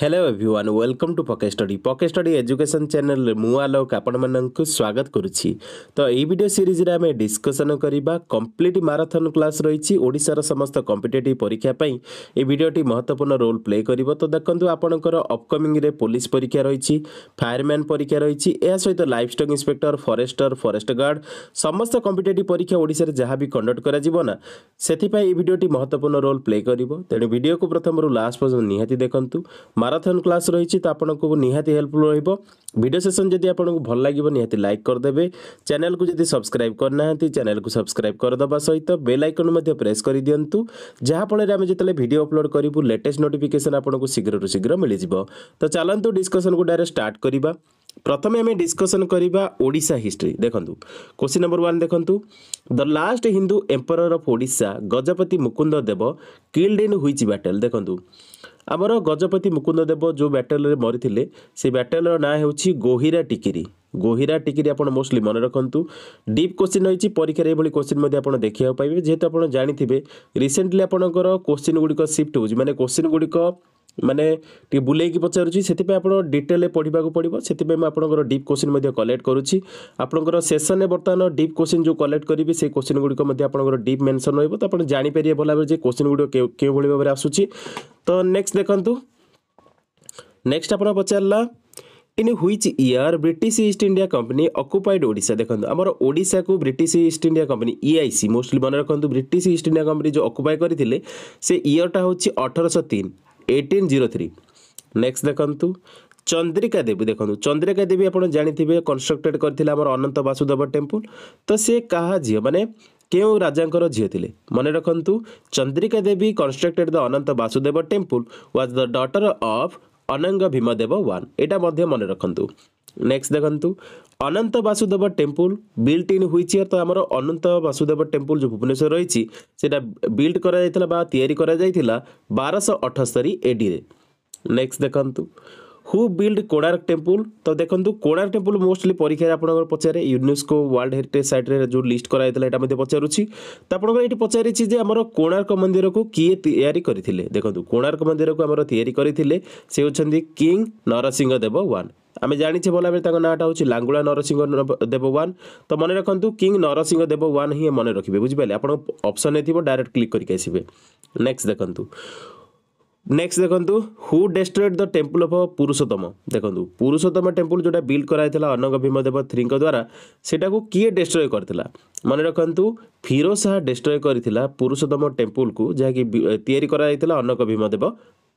Hello everyone welcome to পকে study পকে study education channel মু আলোক আপনার স্বাগত করুছি তো এই ভিডিও সিরিজে আমি ডিসকসন করা কমপ্লিট মারাথন ক্লাস রয়েছে ওড়শার সমস্ত কম্পিটেটিভ পরীক্ষা পাই এই ভিডিওটি মহত্বপূর্ণ রোল প্লে করব তো দেখুন আপনার অপকমিংরে পুলিশ পরীক্ষা রয়েছে ফায়ারম্যান পরীক্ষা রয়েছে এর সহ livestock inspector forester forest guard সমস্ত কম্পিটেটিভ পরীক্ষা ওড়শার যা বি কন্ডক্ট করা সেপাই এই ভিডিওটি মহত্বপূর্ণ রোল প্লে করব তেমন ভিডিওকে প্রথমর লাস্ট পর্যন্ত নিহতি দেখুন ମାରାଥନ୍ କ୍ଲାସ୍ ରହିଛି ତ ଆପଣଙ୍କୁ ନିହାତି ହେଲ୍ପଫୁଲ୍ ରହିବ ଭିଡ଼ିଓ ସେସନ୍ ଯଦି ଆପଣଙ୍କୁ ଭଲ ଲାଗିବ ନିହାତି ଲାଇକ୍ କରିଦେବେ ଚ୍ୟାନେଲ୍କୁ ଯଦି ସବସ୍କ୍ରାଇବ୍ କରିନାହାନ୍ତି ଚ୍ୟାନେଲ୍କୁ ସବସ୍କ୍ରାଇବ୍ କରିଦେବା ସହିତ ବେଲ୍ ଆଇକନ୍ ମଧ୍ୟ ପ୍ରେସ୍ କରିଦିଅନ୍ତୁ ଯାହାଫଳରେ ଆମେ ଯେତେବେଳେ ଭିଡ଼ିଓ ଅପଲୋଡ଼ କରିବୁ ଲେଟେଷ୍ଟ ନୋଟିଫିକେସନ୍ ଆପଣଙ୍କୁ ଶୀଘ୍ରରୁ ଶୀଘ୍ର ମିଳିଯିବ ତ ଚାଲନ୍ତୁ ଡିସ୍କସନ୍କୁ ଡାଇରେକ୍ଟ ଷ୍ଟାର୍ଟ କରିବା ପ୍ରଥମେ ଆମେ ଡିସ୍କସନ୍ କରିବା ଓଡ଼ିଶା ହିଷ୍ଟ୍ରି ଦେଖନ୍ତୁ କୋଶ୍ଚିନ୍ ନମ୍ବର ୱାନ୍ ଦେଖନ୍ତୁ the last Hindu emperor of Odisha Gajapati Mukunda Deva killed in which battle ଦେଖନ୍ତୁ ଆମର ଗଜପତି ମୁକୁନ୍ଦ ଦେବ ଯେଉଁ ବ୍ୟାଟେଲରେ ମରିଥିଲେ ସେ ବ୍ୟାଟେଲର ନାଁ ହେଉଛି ଗୋହିରା ଟିକିରି ଗୋହିରା ଟିକିରି ଆପଣ ମୋଷ୍ଟଲି ମନେ ରଖନ୍ତୁ ଡିପ୍ କୋଶ୍ଚିନ୍ ରହିଛି ପରୀକ୍ଷାରେ ଏଭଳି କୋଶ୍ଚିନ୍ ମଧ୍ୟ ଆପଣ ଦେଖିବାକୁ ପାଇବେ ଯେହେତୁ ଆପଣ ଜାଣିଥିବେ ରିସେଣ୍ଟଲି ଆପଣଙ୍କର କୋଶ୍ଚିନ୍ ଗୁଡ଼ିକ ସିଫ୍ଟ ହେଉଛି ମାନେ କୋଶ୍ଚିନ୍ ଗୁଡ଼ିକ ମାନେ ଟିକେ ବୁଲେଇକି ପଚାରୁଛି ସେଥିପାଇଁ ଆପଣ ଡିଟେଲରେ ପଢ଼ିବାକୁ ପଡ଼ିବ ସେଥିପାଇଁ ମୁଁ ଆପଣଙ୍କର ଡିପ୍ କୋଶ୍ଚିନ୍ ମଧ୍ୟ କଲେକ୍ଟ କରୁଛି ଆପଣଙ୍କର ସେସନ୍ରେ ବର୍ତ୍ତମାନ ଡିପ୍ କୋଶ୍ଚିନ୍ ଯେଉଁ କଲେକ୍ଟ କରିବି ସେଇ କୋଶ୍ଚିନ୍ ଗୁଡ଼ିକ ମଧ୍ୟ ଆପଣଙ୍କର ଡିପ୍ ମେନ୍ସନ୍ ରହିବ ତ ଆପଣ ଜାଣିପାରିବେ ଭଲ ଭାବରେ ଯେ କୋଶ୍ଚିନ୍ ଗୁଡ଼ିକ କେଉଁଭଳି ଭାବରେ ଆସୁଛି ତ ନେକ୍ସଟ ଦେଖନ୍ତୁ ନେକ୍ସଟ ଆପଣ ପଚାରିଲା in which year British East India Company occupied Odisha ଦେଖନ୍ତୁ ଆମର ଓଡ଼ିଶାକୁ British East India Company EIC mostly ମନେ ରଖନ୍ତୁ ବ୍ରିଟିଶ ଇଷ୍ଟ ଇଣ୍ଡିଆ କମ୍ପାନୀ ଯେଉଁ ଅକୁପାଇ କରିଥିଲେ ସେ ଇୟର୍ଟା ହେଉଛି ଅଠରଶହ ତିନି ଏଇଟିନ୍ ଜିରୋ ଥ୍ରୀ ନେକ୍ସଟ ଦେଖନ୍ତୁ ଚନ୍ଦ୍ରିକା ଦେବୀ ଦେଖନ୍ତୁ ଚନ୍ଦ୍ରିକା ଦେବୀ ଆପଣ ଜାଣିଥିବେ କନଷ୍ଟ୍ରକ୍ଟେଡ଼ କରିଥିଲେ ଆମର ଅନନ୍ତ ବାସୁଦେବ ଟେମ୍ପୁଲ ତ ସେ କାହା ଝିଅ ମାନେ କେଉଁ ରାଜାଙ୍କର ଝିଅ ଥିଲେ ମନେ ରଖନ୍ତୁ Chandrika Devi constructed the Ananta Vasudeva temple was the daughter of Ananga Bhimadeva one ଏଇଟା ମଧ୍ୟ ମନେ ରଖନ୍ତୁ ନେକ୍ସଟ ଦେଖନ୍ତୁ Ananta Vasudeva temple built in which year ଆମର ଅନନ୍ତ ବାସୁଦେବ ଟେମ୍ପୁଲ୍ ଯେଉଁ ଭୁବନେଶ୍ୱର ରହିଛି ସେଇଟା ବିଲ୍ଟ କରାଯାଇଥିଲା ବା ତିଆରି କରାଯାଇଥିଲା ବାରଶହ ଅଠସ୍ତରୀ ଏଡ଼ିରେ ନେକ୍ସଟ୍ ଦେଖନ୍ତୁ হু বিল্ড কোণার্ক টেম্পল তো দেখুন কোণার্ক টেম্পল মোস্টলি পরীক্ষায় আপনার পচারে ইউনেস্কো ওয়ার্ল্ড হেরিটেজ সাইট্রে যে লিস্ট করা হয়েছিল এটা মধ্যে পচারুছি তো আপনার এটি পচারিছি যে আমার কোণার্ক মন্দিরক কিয়ে তৈরি করে দেখুন কোণার্ক মন্দিরক আমার তৈরি করে সে হচ্ছেন কিং নরসিংহ দেব ওয়ান আমি জানিছে বলা বেড়ে তাঁর নাঁটা হচ্ছে লাঙ্গুড়া নরসিংহ দেব ওয়ান তো মনে রাখুন কিং নরসিংহ দেব ওয়ান হি মনে রাখবে বুঝিপারে আপনার অপসন হয়ে ডাইরেক্ট ক্লিক করি আসবে নেক্সট দেখুন ନେକ୍ସଟ ଦେଖନ୍ତୁ who destroyed the temple of Purushottam ଦେଖନ୍ତୁ ପୁରୁଷୋତ୍ତମ ଟେମ୍ପୁଲ ଯେଉଁଟା ବିଲ୍ଡ କରାଯାଇଥିଲା ଅନଙ୍ଗ ଭୀମଦେବ ଥ୍ରୀଙ୍କ ଦ୍ୱାରା ସେଟାକୁ କିଏ ଡେଷ୍ଟ୍ରୟ କରିଥିଲା ମନେ ରଖନ୍ତୁ ଫିରୋଜ ଶାହା ଡେଷ୍ଟ୍ରୟ କରିଥିଲା ପୁରୁଷୋତ୍ତମ ଟେମ୍ପୁଲକୁ ଯାହାକି ତିଆରି କରାଯାଇଥିଲା ଅନଙ୍ଗ ଭୀମଦେବ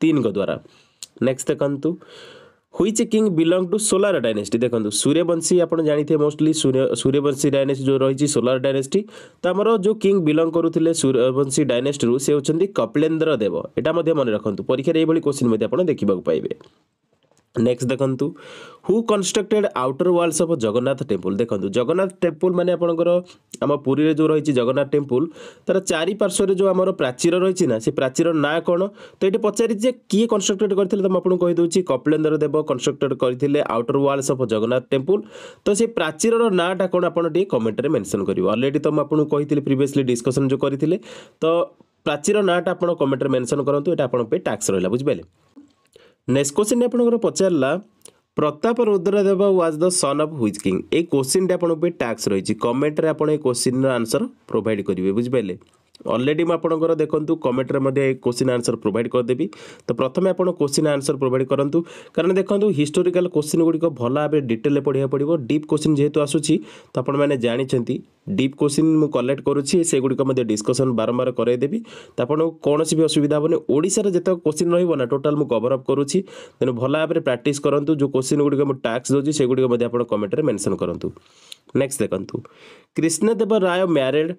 ତିନିଙ୍କ ଦ୍ୱାରା ନେକ୍ସଟ ଦେଖନ୍ତୁ which king belong to solar dynasty ଦେଖନ୍ତୁ ସୂର୍ଯ୍ୟବଂଶୀ ଆପଣ ଜାଣିଥିବେ ମୋଷ୍ଟଲି ସୂର୍ଯ୍ୟବଂଶୀ ଡାଇନେଷ୍ଟି ଯେଉଁ ରହିଛି ସୋଲାର ଡାଇନେଷ୍ଟି ତ ଆମର ଯେଉଁ କିଙ୍ଗ୍ ବିଲଙ୍ଗ କରୁଥିଲେ ସୂର୍ଯ୍ୟବଂଶୀ ଡାଇନେଷ୍ଟିରୁ ସେ ହେଉଛନ୍ତି କପିଳେନ୍ଦ୍ର ଦେବ ଏଇଟା ମଧ୍ୟ ମନେ ରଖନ୍ତୁ ପରୀକ୍ଷାରେ ଏଇଭଳି କୋଶ୍ଚିନ୍ ମଧ୍ୟ ଆପଣ ଦେଖିବାକୁ ପାଇବେ নেক্সট দেখন্তু who constructed outer walls of Jagannath temple ଦେଖନ୍ତୁ ଜଗନ୍ନାଥ ଟେମ୍ପଲ୍ ମାନେ ଆପଣଙ୍କର ଆମ ପୁରୀରେ ଯେଉଁ ରହିଛି ଜଗନ୍ନାଥ ଟେମ୍ପଲ୍ ତା'ର ଚାରିପାର୍ଶ୍ୱରେ ଯେଉଁ ଆମର ପ୍ରାଚୀର ରହିଛି ନା ସେ ପ୍ରାଚୀର ନାଁ କ'ଣ ତ ଏଠି ପଚାରିଛି ଯେ କିଏ କନଷ୍ଟ୍ରକ୍ଟେଡ଼ କରିଥିଲେ ତ ମୁଁ ଆପଣଙ୍କୁ କହିଦେଉଛି କପିଳେନ୍ଦ୍ର ଦେବ କନଷ୍ଟ୍ରକ୍ଟେଡ଼ କରିଥିଲେ outer walls of Jagannath temple ତ ସେ ପ୍ରାଚୀରର ନାଁଟା କ'ଣ ଆପଣ ଟିକେ କମେଣ୍ଟରେ ମେନସନ୍ କରିବେ ଅଲରେଡ଼ି ତ ମୁଁ ଆପଣଙ୍କୁ କହିଥିଲି ପ୍ରିଭିୟସଲି ଡିସ୍କସନ୍ ଯେଉଁ କରିଥିଲେ ତ ପ୍ରାଚୀର ନାଁଟା ଆପଣ କମେଣ୍ଟରେ ମେନସନ୍ କରନ୍ତୁ ଏଇଟା ଆପଣଙ୍କ ପାଇଁ ଟ୍ୟାକ୍ସ ରହିଲା ବୁଝିପାରିଲେ ନେକ୍ସଟ କୋଶ୍ଚିନ୍ଟି ଆପଣଙ୍କର ପଚାରିଲା Pratap Rudradeva was the son of whose king ଏଇ କୋଶ୍ଚିନ୍ଟି ଆପଣଙ୍କ ପାଇଁ ଟ୍ୟାକ୍ସ ରହିଛି କମେଣ୍ଟରେ ଆପଣ ଏ କୋଶ୍ଚିନ୍ର ଆନ୍ସର ପ୍ରୋଭାଇଡ଼ କରିବେ ବୁଝିପାରିଲେ অলরেডি ম आपण कर देखंतु কমেন্টৰ মদি এক কোশ্চেন আনসার প্ৰোভাইড কৰ দেবি ত প্ৰথমে आपण কোশ্চেন আনসার প্ৰোভাইড কৰন্ত কারণ দেখন্ত हिষ্টৰিক্যাল কোশ্চেন গুডিক ভালভাবে ডিটেলে পঢ়ি পঢ়িবো ডিপ কোশ্চেন যেতু আসুচি ত आपण মানে জানিচন্তি ডিপ কোশ্চেন ম কালেক্ট কৰুচি সেই গুডিক মদি ডিসকাচন বৰম্বাৰ কৰাই দেবি ত आपण কোনসিবি অসুবিধা বনে ওড়িশাৰ যেত কোশ্চেন নহিব না টটেল ম গ버 আপ কৰুচি তেন ভালভাবে প্ৰ্যাকটিছ কৰন্ত যো কোশ্চেন গুডিক ম ট্যাগ্স দজি সেই গুডিক মদি आपण কমেন্টৰ মেনচন কৰন্ত নেক্সট দেখন্ত কৃষ্ণ দেৱ ৰায় ম্যৰিট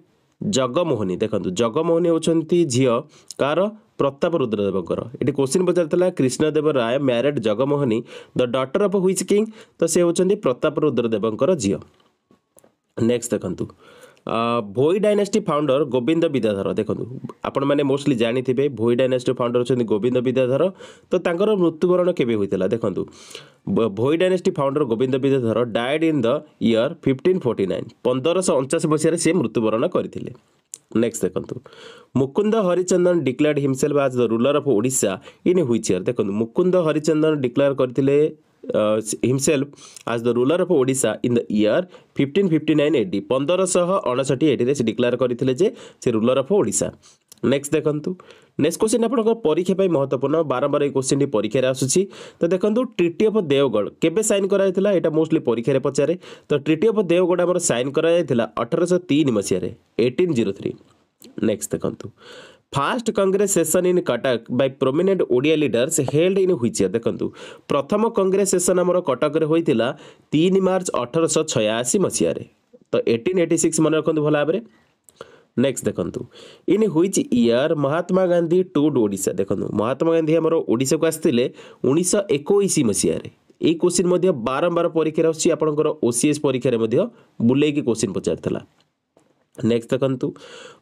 ଜଗମୋହନୀ ଦେଖନ୍ତୁ ଜଗମୋହନୀ ହେଉଛନ୍ତି ଝିଅ କାହାର ପ୍ରତାପ ରୁଦ୍ରଦେବଙ୍କର ଏଠି କୋଶ୍ଚିନ୍ ପଚାରିଥିଲା Krishnadeva Raya married Jagamohini the daughter of which king ତ ସେ ହେଉଛନ୍ତି ପ୍ରତାପ ରୁଦ୍ରଦେବଙ୍କର ଝିଅ ନେକ୍ସଟ ଦେଖନ୍ତୁ ଭୋଇ ଡାଇନାଷ୍ଟି ଫାଉଣ୍ଡର ଗୋବିନ୍ଦ ବିଦ୍ୟାଧର ଦେଖନ୍ତୁ ଆପଣମାନେ ମୋଷ୍ଟଲି ଜାଣିଥିବେ ଭୋଇ ଡାଇନାଷ୍ଟି ଫାଉଣ୍ଡର ଅଛନ୍ତି ଗୋବିନ୍ଦ ବିଦ୍ୟାଧର ତ ତାଙ୍କର ମୃତ୍ୟୁବରଣ କେବେ ହୋଇଥିଲା ଦେଖନ୍ତୁ Bhoi dynasty founder Govinda Vidyadhara died in the year fifteen forty nine ପନ୍ଦରଶହ ଅଣଚାଶ ମସିହାରେ ସେ ମୃତ୍ୟୁବରଣ କରିଥିଲେ ନେକ୍ସଟ ଦେଖନ୍ତୁ Mukunda Harichandan declared himself as the ruler of Odisha in which year ଦେଖନ୍ତୁ ମୁକୁନ୍ଦ ହରିଚନ୍ଦନ ଡିକ୍ଲେୟାର କରିଥିଲେ himself as the ruler of Odisha in the year fifteen fifty nine AD পনেরোশহ অণষঠি এডিরে সে ডিক্লেয়ার করে যে সে রুলর অফ ওড়িশা নেক্সট দেখন্তু নেক্সট কোশ্চিন আপনার পরীক্ষা পাই মহত্বপূর্ণ বারম্বার এই কোশ্চিনটি পরীক্ষার আসুচি তো দেখুন ট্রিটি অফ দেওগড় কেবে সাইন করা হয়েছিল এটা মোস্টলি পরীক্ষার পচারে তো ট্রিটি অফ দেওগড় আমার সাইন করা হয়েছিল অঠরশহ তিন মশিয়ারে এইটিন জিরো থ্রি নেক্সট দেখন্তু first Congress session in Cuttack by prominent Odia leaders held in which year ଦେଖନ୍ତୁ ପ୍ରଥମ କଂଗ୍ରେସ ସେସନ୍ ଆମର କଟକରେ ହୋଇଥିଲା ତିନି ମାର୍ଚ୍ଚ ଅଠରଶହ ଛୟାଅଶୀ ମସିହାରେ ତ ଏଇଟିନ୍ ଏଇଟି ସିକ୍ସ ମନେ ରଖନ୍ତୁ ଭଲ ଭାବରେ ନେକ୍ସଟ ଦେଖନ୍ତୁ in which year Mahatma Gandhi to Odisha ଦେଖନ୍ତୁ ମହାତ୍ମା ଗାନ୍ଧୀ ଆମର ଓଡ଼ିଶାକୁ ଆସିଥିଲେ ଉଣେଇଶହ ଏକୋଇଶୀ ମସିହାରେ ଏଇ କୋଶ୍ଚିନ୍ ମଧ୍ୟ ବାରମ୍ବାର ପରୀକ୍ଷାରେ ଆସୁଛି ଆପଣଙ୍କର ଓସିଏସ୍ ପରୀକ୍ଷାରେ ମଧ୍ୟ ବୁଲେଇକି କୋଶ୍ଚିନ୍ ପଚାରିଥିଲା नेक्स्ट देखु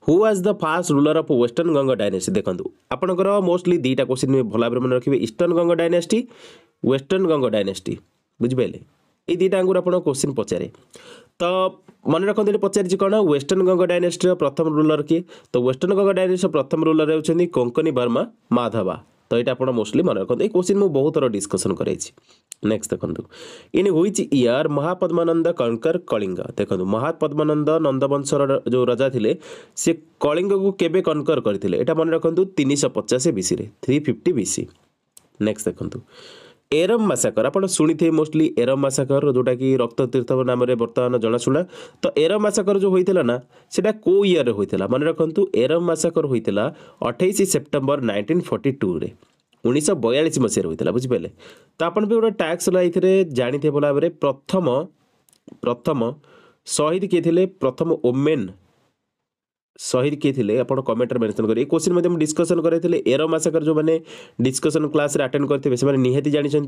who was the first ruler of western Ganga dynasty देखु आपंकर मोस्टली दुईटा क्वेश्चन भल भाव मन रखिए eastern Ganga dynasty western Ganga dynasty बुझिपारे ये दुईटा आंगुर क्वेश्चन पचारे तो ମନେ ରଖନ୍ତୁ ଏଠି ପଚାରିଛି କ'ଣ ୱେଷ୍ଟର୍ଣ୍ଣ ଗଙ୍ଗ ଡାଇନେଷ୍ଟିର ପ୍ରଥମ ରୁଲର କିଏ ତ ୱେଷ୍ଟର୍ଣ୍ଣ ଗଙ୍ଗ ଡାଇନେଷ୍ଟିର ପ୍ରଥମ ରୁଲର ହେଉଛନ୍ତି କୋଙ୍କନି ତ ଏଇଟା ଆପଣ ମୋଷ୍ଟଲି ମନେ ରଖନ୍ତୁ ଏଇ କୋଶ୍ଚିନ୍ ମୁଁ ବହୁତ ଥର ଡିସ୍କସନ୍ କରାଇଛି ନେକ୍ସଟ ଦେଖନ୍ତୁ in which year Mahapadmananda conquer Kalinga ଦେଖନ୍ତୁ ମହାପଦ୍ମାନନ୍ଦ ନନ୍ଦବଂଶର ଯେଉଁ ରାଜା ଥିଲେ ସେ କଳିଙ୍ଗକୁ କେବେ କନକର କରିଥିଲେ ଏଇଟା ମନେ ରଖନ୍ତୁ ତିନିଶହ ପଚାଶ ବିସିରେ ଥ୍ରୀ ଫିଫ୍ଟି ବିସି ନେକ୍ସଟ ଦେଖନ୍ତୁ ଏରମ୍ ମାସାକର ଆପଣ ଶୁଣିଥିବେ ମୋଷ୍ଟଲି ଏରମ୍ ମାସାକର ଯେଉଁଟାକି ରକ୍ତ ତୀର୍ଥବ ନାମରେ ବର୍ତ୍ତମାନ ଜଣାଶୁଣା ତ ଏରମ୍ ମାସାକର ଯେଉଁ ହୋଇଥିଲା ନା ସେଇଟା କେଉଁ ଇୟର୍ରେ ହୋଇଥିଲା ମନେ ରଖନ୍ତୁ ଏରମ୍ ମାସାକର ହୋଇଥିଲା ଅଠେଇଶ ସେପ୍ଟେମ୍ବର ନାଇଣ୍ଟିନ୍ ଫର୍ଟି ଟୁରେ ଉଣେଇଶହ ବୟାଳିଶ ମସିହାରେ ହୋଇଥିଲା ବୁଝିପାରିଲେ ତ ଆପଣ ବି ଗୋଟେ ଟ୍ୟାକ୍ସ ଲାଇଥିରେ ଜାଣିଥିବା ଭାବରେ ପ୍ରଥମ ପ୍ରଥମ ଶହୀଦ କିଏ ଥିଲେ ପ୍ରଥମ ଓମେନ୍ শহীদ কি লে আপনার কমেন্টরে মেনশন করি এই কোশ্চিন মধ্যে ডিসকসন করাইলে এর মাসাকর যে ডিসকসন ক্লাসে আটেন্ড করতে সে নিহতি জাঁচান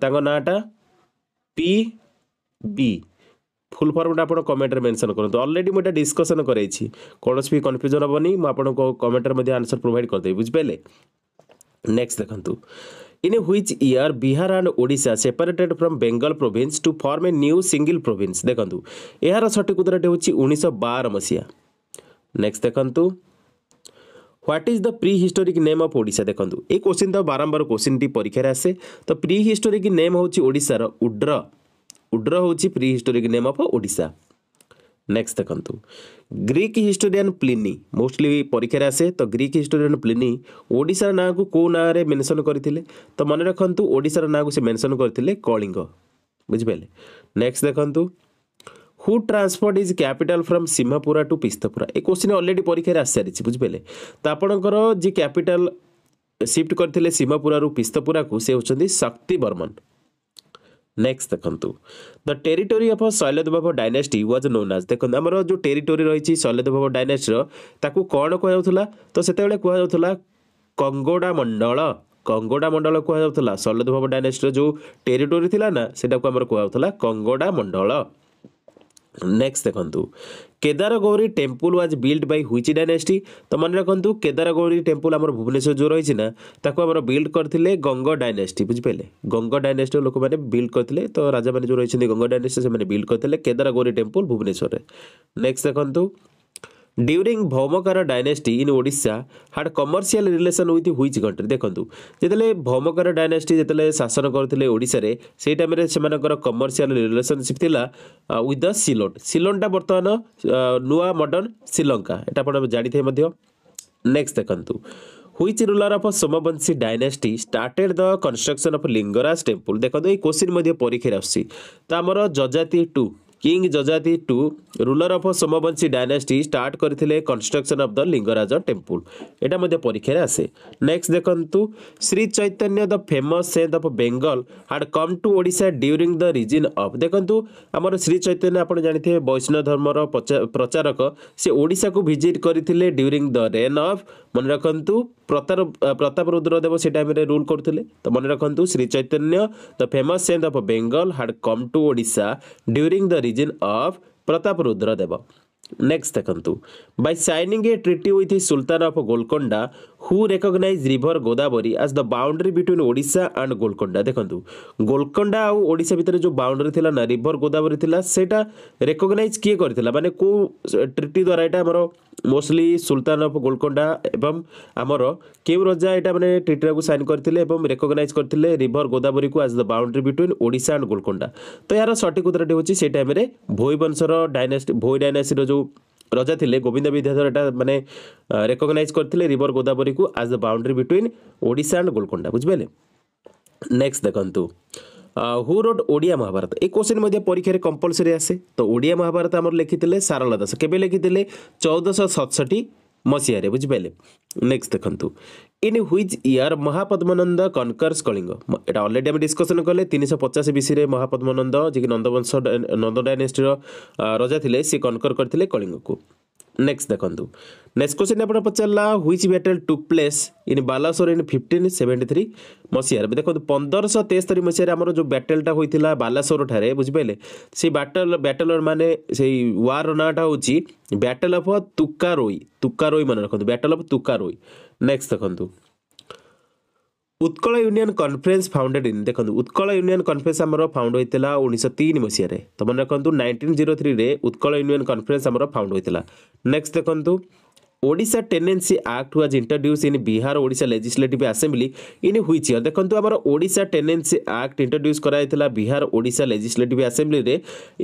তাঁর নাঁটা পি বি ফুল ফর্মটা আপনার কমেন্টরে মেনশন করতো অলরেডি মু এটা ডিসকসন করাইছি কোণী বি কনফ্যুজন হবনি মু আপনার কমেন্টরে মধ্যে আনসর প্রোভাইড করেদেবি বুঝিপারে নেক্সট দেখুন in which year bihar and odisha separated from bengal province to form a new single province ଦେଖନ୍ତୁ ଏହାର ସଠିକ ଉତ୍ତରଟି ହେଉଛି ଉଣେଇଶହ ବାର ମସିହା नेक्स्ट देखु what is the pre historic name of Odisha দেখুন এই কোশ্চিন তো বারম্বার কোশ্চিনটি পরীক্ষায় আসে তো প্রি হিস্টোরিক নেম হচ্ছে ওড়িশার উড্র উড্র হচ্ছে pre historic name of Odisha next দেখুন গ্রিক হিস্টোরিয়ান প্লিনি মোস্টলি পরীক্ষায় আসে তো গ্রিক হিস্টোরিয়ান প্লিনি ওড়িশার নাঁ কেউ নাঁরে মেনশন করে তো মনে রাখতু ওড়িশার নাঁ সে মেনশন করে কলিঙ্গ বুঝিপারে নেক্সট দেখুন who transport is capital from Simapura to Pistapura এই কোশ্চিন অলরেডি পরীক্ষায় আসিসারিছি বুঝিপারে তো আপনার যে ক্যাপিটাল ସିଫ୍ଟ କରିଥିଲେ ସୀମାପୁରାରୁ ପିସ୍ତପୁରାକୁ ସେ ହେଉଛନ୍ତି ଶକ୍ତି ବର୍ମନ ନେକ୍ସଟ ଦେଖନ୍ତୁ the territory of Shailadeva dynasty was known as ଦେଖନ୍ତୁ ଆମର ଯେଉଁ ଟେରିଟୋରି ରହିଛି ଶୈଲଦେବ ଡାଇନାଷ୍ଟିର ତାକୁ କ'ଣ କୁହାଯାଉଥିଲା ତ ସେତେବେଳେ କୁହାଯାଉଥିଲା କଙ୍ଗୋଡ଼ା ମଣ୍ଡଳ କଙ୍ଗୋଡ଼ା ମଣ୍ଡଳ କୁହାଯାଉଥିଲା ଶୈଲଦେବ ଡାଇନାଷ୍ଟିର ଯେଉଁ ଟେରିଟୋରି ଥିଲା ନା ସେଟାକୁ ଆମର କୁହାଯାଉଥିଲା କଙ୍ଗୋଡ଼ା ମଣ୍ଡଳ নেক্সট দেখন্তু Kedargouri temple was build by which dynasty তো মনে রাখতু কেদারগৌরী টেম্পল আমার ভুবনেশ্বর যে রয়েছে না তাকে আমার বিল্ড করলে গঙ্গ ডাইনাস্টি বুঝিপারে গঙ্গ ডাইনাস্টি লোক মানে বিল্ড করলে তো রাজা মানে যে রয়েছে গঙ্গ ডাইনাস্টি সে বিল্ড করলে কেদারগৌরী টেম্পল ভুবনেশ্বরের নেক্সট দেখন্তু during Bhaumakara dynasty in Odisha had commercial relation with which country ଦେଖନ୍ତୁ ଯେତେବେଳେ ଭୌମକାର ଡାଇନେଷ୍ଟି ଯେତେବେଳେ ଶାସନ କରୁଥିଲେ ଓଡ଼ିଶାରେ ସେଇ ଟାଇମ୍ରେ ସେମାନଙ୍କର କମର୍ସିଆଲ ରିଲେସନ୍ସିପ୍ ଥିଲା ୱିଥ୍ ଦ ସିଲୋନ୍ ସିଲୋନ୍ଟା ବର୍ତ୍ତମାନ ନୂଆ ମଡର୍ଣ୍ଣ ଶ୍ରୀଲଙ୍କା ଏଇଟା ଆପଣ ଜାଣିଥିବେ ମଧ୍ୟ ନେକ୍ସଟ ଦେଖନ୍ତୁ which ruler of Somavamshi dynasty started the construction of Lingaraj temple ଦେଖନ୍ତୁ ଏଇ କୋଶ୍ଚିନ୍ ମଧ୍ୟ ପରୀକ୍ଷାରେ ଆସୁଛି ତ ଆମର Yayati two king Yayati two ruler of Somavamshi dynasty start କରିଥିଲେ construction of the Lingaraj temple ଏଇଟା ମଧ୍ୟ ପରୀକ୍ଷାରେ ଆସେ ନେକ୍ସଟ ଦେଖନ୍ତୁ Shri Chaitanya the famous saint of Bengal had come to Odisha during the reign of ଦେଖନ୍ତୁ ଆମର ଶ୍ରୀ ଚୈତନ୍ୟ ଆପଣ ଜାଣିଥିବେ ବୈଷ୍ଣବ ଧର୍ମର ପ୍ରଚାରକ ସେ ଓଡ଼ିଶାକୁ ଭିଜିଟ୍ କରିଥିଲେ ଡ୍ୟୁରିଙ୍ଗ ଦ ରେନ୍ ଅଫ୍ ମନେ ରଖନ୍ତୁ ପ୍ରତାପ ରୁଦ୍ରଦେବ ସେ ଟାଇମ୍ରେ ରୁଲ୍ କରୁଥିଲେ ତ ମନେ ରଖନ୍ତୁ Shri Chaitanya the famous saint of Bengal had come to Odisha during the origin of Prataparudra Deva. Next, Takantu. By signing a treaty with the Sultan of Golconda, who recognise river Godavari as the boundary between विटुन and Golconda देखंतु गोलकोंडा गोलकन्डा आउँछ भित्र जो boundary थिला ना river Godavari थिला थाहा recognise को ट्रीटी द्वारा एटा हमरो मोस्टली सुल्तान ऑफ गोलकोंडा एवं हमरो केही रजा एटा माने ट्रीटी म ट्रिटीको सइन गरिकगन गरि रिभर को आज द बाउंड्री बिटवीन बान्ी विटुन ओडा अन्ड गोलकन् त यहाँ सठिकट से टाइम रे भोई वंशर डायनेस्टी भोई डायनेस्टी रो जो ରଜା ଥିଲେ ଗୋବିନ୍ଦ ବିଦ୍ୟାଧର ଏଇଟା ମାନେ ରେକଗ୍ନାଇଜ୍ କରିଥିଲେ ରିଭର ଗୋଦାବରୀକୁ as the boundary between Odisha and Golconda ବୁଝିପାରିଲେ ନେକ୍ସଟ ଦେଖନ୍ତୁ ହୁ রোড ଓଡ଼ିଆ ମହାଭାରତ এই କୋଶ୍ଚିନ୍ ମଧ୍ୟ ପରୀକ୍ଷାରେ কম্পলসরি ଆସେ ତ ଓଡ଼ିଆ ମହାଭାରତ ଆମର ଲେଖିଥିଲେ ସାରଳା ଦାସ କେବେ ଲେଖିଥିଲେ ଚଉଦଶହ ସତଷଠି ମସିହାରେ ବୁଝିପାରିଲେ ନେକ୍ସଟ ଦେଖନ୍ତୁ in which year Mahapadmananda conquers Kalinga ଏଇଟା ଅଲରେଡ଼ି ଆମେ ଡିସ୍କସନ୍ କଲେ ତିନିଶହ ପଚାଶ ବିସିରେ ମହାପଦ୍ମନନ୍ଦ ଯିଏକି ନନ୍ଦବଂଶ ନନ୍ଦ ଡାଇନେଷ୍ଟିର ରଜା ଥିଲେ ସେ କନକର୍ କରିଥିଲେ କଳିଙ୍ଗକୁ ନେକ୍ସଟ ଦେଖନ୍ତୁ ନେକ୍ସଟ କ୍ୱେଶ୍ଚିନ୍ ଆପଣ ପଚାରିଲା which battle took place in Balasore in fifteen seventy three ମସିହାରେ ଦେଖନ୍ତୁ ପନ୍ଦରଶହ ତେସ୍ତରୀ ମସିହାରେ ଆମର ଯେଉଁ ବ୍ୟାଟେଲ୍ଟା ହୋଇଥିଲା ବାଲାସୋର ଠାରେ ବୁଝିପାରିଲେ ସେଇ ବ୍ୟାଟେଲ ବ୍ୟାଟେଲର ମାନେ ସେଇ ୱାର୍ର ନାଁଟା ହେଉଛି ବ୍ୟାଟେଲ୍ ଅଫ୍ ତୁକାରୋଇ ତୁକାରୋଇ ମନେ ରଖନ୍ତୁ ବ୍ୟାଟେଲ୍ ଅଫ୍ ତୁକାରୋଇ ନେକ୍ସଟ ଦେଖନ୍ତୁ Utkal union conference founded in ଦେଖନ୍ତୁ ଉତ୍କଳ ୟୁନିୟନ୍ କନଫରେନ୍ସ ଆମର ଫାଉଣ୍ଡ ହୋଇଥିଲା ଉଣେଇଶହ ତିନି ମସିହାରେ ତ ମନେ ରଖନ୍ତୁ ନାଇଣ୍ଟିନ୍ ଜିରୋ ଥ୍ରୀରେ ଉତ୍କଳ ୟୁନିୟନ୍ କନଫରେନ୍ସ ଆମର ଫାଉଣ୍ଡ ହୋଇଥିଲା ନେକ୍ସଟ ଦେଖନ୍ତୁ Odisha tenancy act was introduce in Bihar Odisha legislative assembly in which year ଦେଖନ୍ତୁ ଆମର ଓଡ଼ିଶା ଟେନେନ୍ସି ଆକ୍ଟ ଇଣ୍ଟ୍ରଡ୍ୟୁସ୍ କରାଯାଇଥିଲା ବିହାର ଓଡ଼ିଶା ଲେଜିସ୍ଲେଟିଭ୍ ଆସେମ୍ବ୍ଲିରେ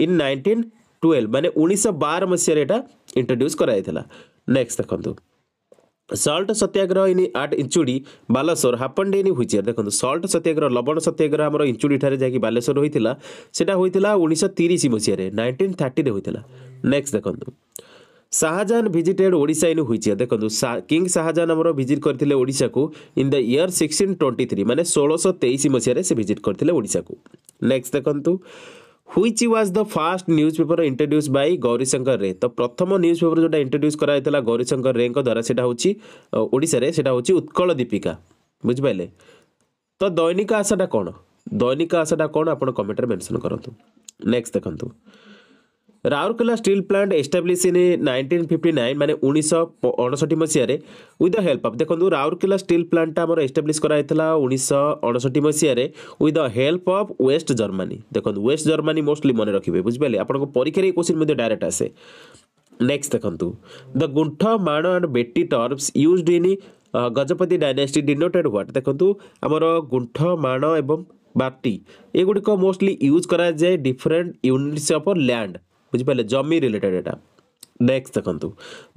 ଇନ୍ ନାଇଣ୍ଟିନ୍ ଟୁଏଲ୍ଭ ମାନେ ଉଣେଇଶହ ବାର ମସିହାରେ ଏଇଟା ଇଣ୍ଟ୍ରଡ୍ୟୁସ୍ କରାଯାଇଥିଲା ନେକ୍ସଟ ଦେଖନ୍ତୁ salt satyagraha in at Inchudi Baleswar happened in which year ଦେଖନ୍ତୁ ସଲ୍ଟ ସତ୍ୟାଗ୍ରହ ଲବଣ ସତ୍ୟାଗ୍ରହ ଆମର ଇଞ୍ଚୁଡ଼ିଠାରେ ଯାଇକି ବାଲେଶ୍ୱର ହୋଇଥିଲା ସେଟା ହୋଇଥିଲା ଉଣେଇଶହ ତିରିଶ ମସିହାରେ ନାଇଣ୍ଟିନ୍ ଥାର୍ଟିରେ ହୋଇଥିଲା ନେକ୍ସଟ ଦେଖନ୍ତୁ Shahjahan visited Odisha in which year দেখুন কিং শাহজাহান আমার ভিজিট করে ওড়িশাকু in the year sixteen twenty three মানে ষোলশ তেইশ মশায় সে ভিজিট করে ওড়িশাকু নেক্সট দেখুন which was the first newspaper introduce by Gourishankar ରେ ତ ପ୍ରଥମ ନ୍ୟୁଜ୍ ପେପର ଯେଉଁଟା ଇଣ୍ଟ୍ରୋଡ୍ୟୁସ୍ କରାଯାଇଥିଲା ଗୌରୀଶଙ୍କର ରେଙ୍କ ଦ୍ୱାରା ସେଇଟା ହେଉଛି ଓଡ଼ିଶାରେ ସେଇଟା ହେଉଛି ଉତ୍କଳ ଦୀପିକା ବୁଝିପାରିଲେ ତ ଦୈନିକ ଆଶାଟା କ'ଣ ଦୈନିକ ଆଶାଟା କ'ଣ ଆପଣ କମେଣ୍ଟରେ ମେନ୍ସନ୍ କରନ୍ତୁ ନେକ୍ସଟ୍ ଦେଖନ୍ତୁ Rourkela steel plant establish in nineteen fifty nine ମାନେ ଉଣେଇଶହ ଅଣଷଠି ମସିହାରେ ୱିଥ୍ ଦ ହେଲ୍ପ ଅଫ୍ ଦେଖନ୍ତୁ ରାଉରକେଲା ଷ୍ଟିଲ୍ ପ୍ଲାଣ୍ଟଟା ଆମର ଏଷ୍ଟାବ୍ଲିଶ କରାଯାଇଥିଲା ଉଣେଇଶହ ଅଣଷଠି ମସିହାରେ with the help of West Germany ଦେଖନ୍ତୁ ୱେଷ୍ଟ ଜର୍ମାନୀ ମୋଷ୍ଟଲି ମନେ ରଖିବେ ବୁଝିପାରିଲେ ଆପଣଙ୍କ ପରୀକ୍ଷାରେ ଏ କୋଶ୍ଚିନ୍ ମଧ୍ୟ ଡାଇରେକ୍ଟ ଆସେ ନେକ୍ସଟ ଦେଖନ୍ତୁ the gunth maan and bati terms used in Gajapati dynasty denoted what ଦେଖନ୍ତୁ ଆମର ଗୁଣ୍ଠ ମାଣ ଏବଂ ବାଟି ଏଗୁଡ଼ିକ ମୋଷ୍ଟଲି ୟୁଜ୍ କରାଯାଏ ଡିଫରେଣ୍ଟ ୟୁନିଟ୍ସ ଅଫ୍ ଲ୍ୟାଣ୍ଡ বুঝিপারে জমি রিলেটেড এটা নেক্সট দেখন্তু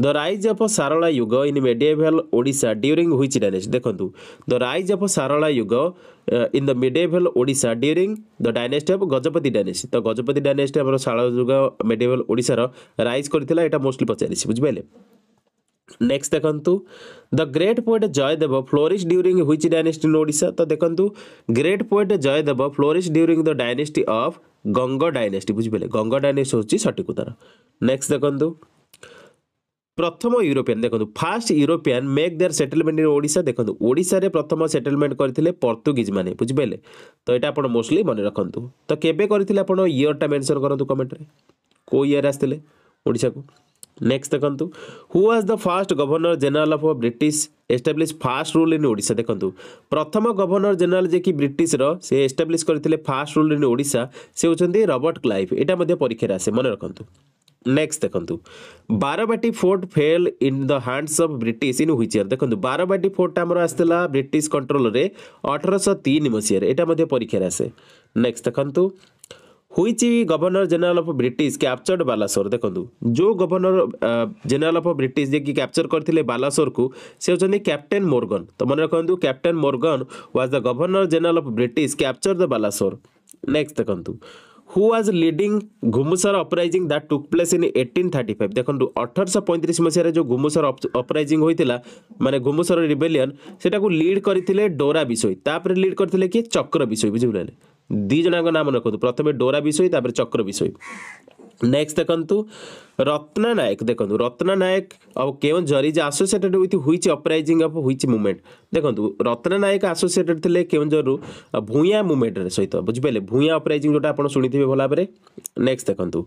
the rise of Sarala Yuga in medieval Odisha during which dynasty দেখন্তু the rise of Sarala Yuga in the medieval Odisha during the dynasty of Gajapati dynasty তো গজপতি ডাইনেসি আমার সারলা যুগ মিডিয়েভাল ওড়িশার রাইজ করেছিল এটা মোস্টলি পচারিছি বুঝিপারে নেক্সট দেখন্তু the great poet Jayadev flourish during which dynasty in Odisha तो देखो great poet Jayadev flourish during the dynasty of Ganga dynasty बुझिपारे गंग डायनेस्टी हूँ सठिक उत्तर नेक्स्ट देखु প্রথম ইউরোপিয়ান দেখুন first European make their settlement in Odisha দেখুন ওড়িশার প্রথম সেটেলমেন্ট করে পর্তুগিজ মানে বুঝিপারে তো এটা আপনার মোস্টলি মনে রাখতু তো কেবে করে আপনার ইয়রটা মেনশন করতু কমেন্টরে কেউ ইয়র আসলে ওড়িশা ନେକ୍ସଟ ଦେଖନ୍ତୁ who was the first governor general of British establish first rule in Odisha ଦେଖନ୍ତୁ ପ୍ରଥମ ଗଭର୍ଣ୍ଣର ଜେନେରାଲ ଯିଏକି ବ୍ରିଟିଶର ସେ ଏଷ୍ଟାବ୍ଲିଶ କରିଥିଲେ ଫାଷ୍ଟ ରୁଲ୍ ଇନ୍ ଓଡ଼ିଶା ସେ ହେଉଛନ୍ତି ରବର୍ଟ କ୍ଲାଇଭ୍ ଏଇଟା ମଧ୍ୟ ପରୀକ୍ଷାରେ ଆସେ ମନେ ରଖନ୍ତୁ ନେକ୍ସଟ ଦେଖନ୍ତୁ Barabati fort fell in the hands of British in which year ଦେଖନ୍ତୁ ବାରବାଟୀ ଫୋର୍ଟଟା ଆମର ଆସିଥିଲା ବ୍ରିଟିଶ କଣ୍ଟ୍ରୋଲରେ ଅଠରଶହ ତିନି ମସିହାରେ ଏଇଟା ମଧ୍ୟ ପରୀକ୍ଷାରେ ଆସେ ନେକ୍ସଟ ଦେଖନ୍ତୁ ହୋଇଛି governor general of British captured Balasore ଦେଖନ୍ତୁ ଯେଉଁ ଗଭର୍ଣ୍ଣର ଜେନେରାଲ ଅଫ୍ ବ୍ରିଟିଶ ଯିଏକି କ୍ୟାପଚର କରିଥିଲେ ବାଲାସୋରକୁ ସେ ହେଉଛନ୍ତି କ୍ୟାପ୍ଟେନ୍ ମୋର୍ଗନ୍ ତ ମନେ ରଖନ୍ତୁ captain Morgan was the governor general of British capture the Balasore next ଦେଖନ୍ତୁ who was leading Ghumusar uprising that took place in eighteen thirty five দেখুন অঠরশহ পঁয়ত্রিশ মশায় যে ঘুমুসর অপরাইজিং হয়েছিল মানে ঘুমুসর রিবেলিয়ন সেটা লিড করে ডোরা বিশোই তাপরে লিড করে কি চক্র বিশোই বুঝিপারে দুই জনাঙ্ক নাম রাখুন প্রথমে ডোরা বিশোই তাপরে চক্র বিশোই নেক্সট দেখন্তু রত্না নায়ক দেখন্তু রত্না নায়ক কেউ জরিজ associated with which uprising of which movement দেখন্তু রত্না নায়ক আসোসিয়েটেড থিলে কেউঝরু ভূঁয়া মুভমেন্টের সহিত বুঝিপারে ভূঁয়া অপরাইজিং যেটা আপনার শুনিথিবে ভাল ভাবে নেক্সট দেখন্তু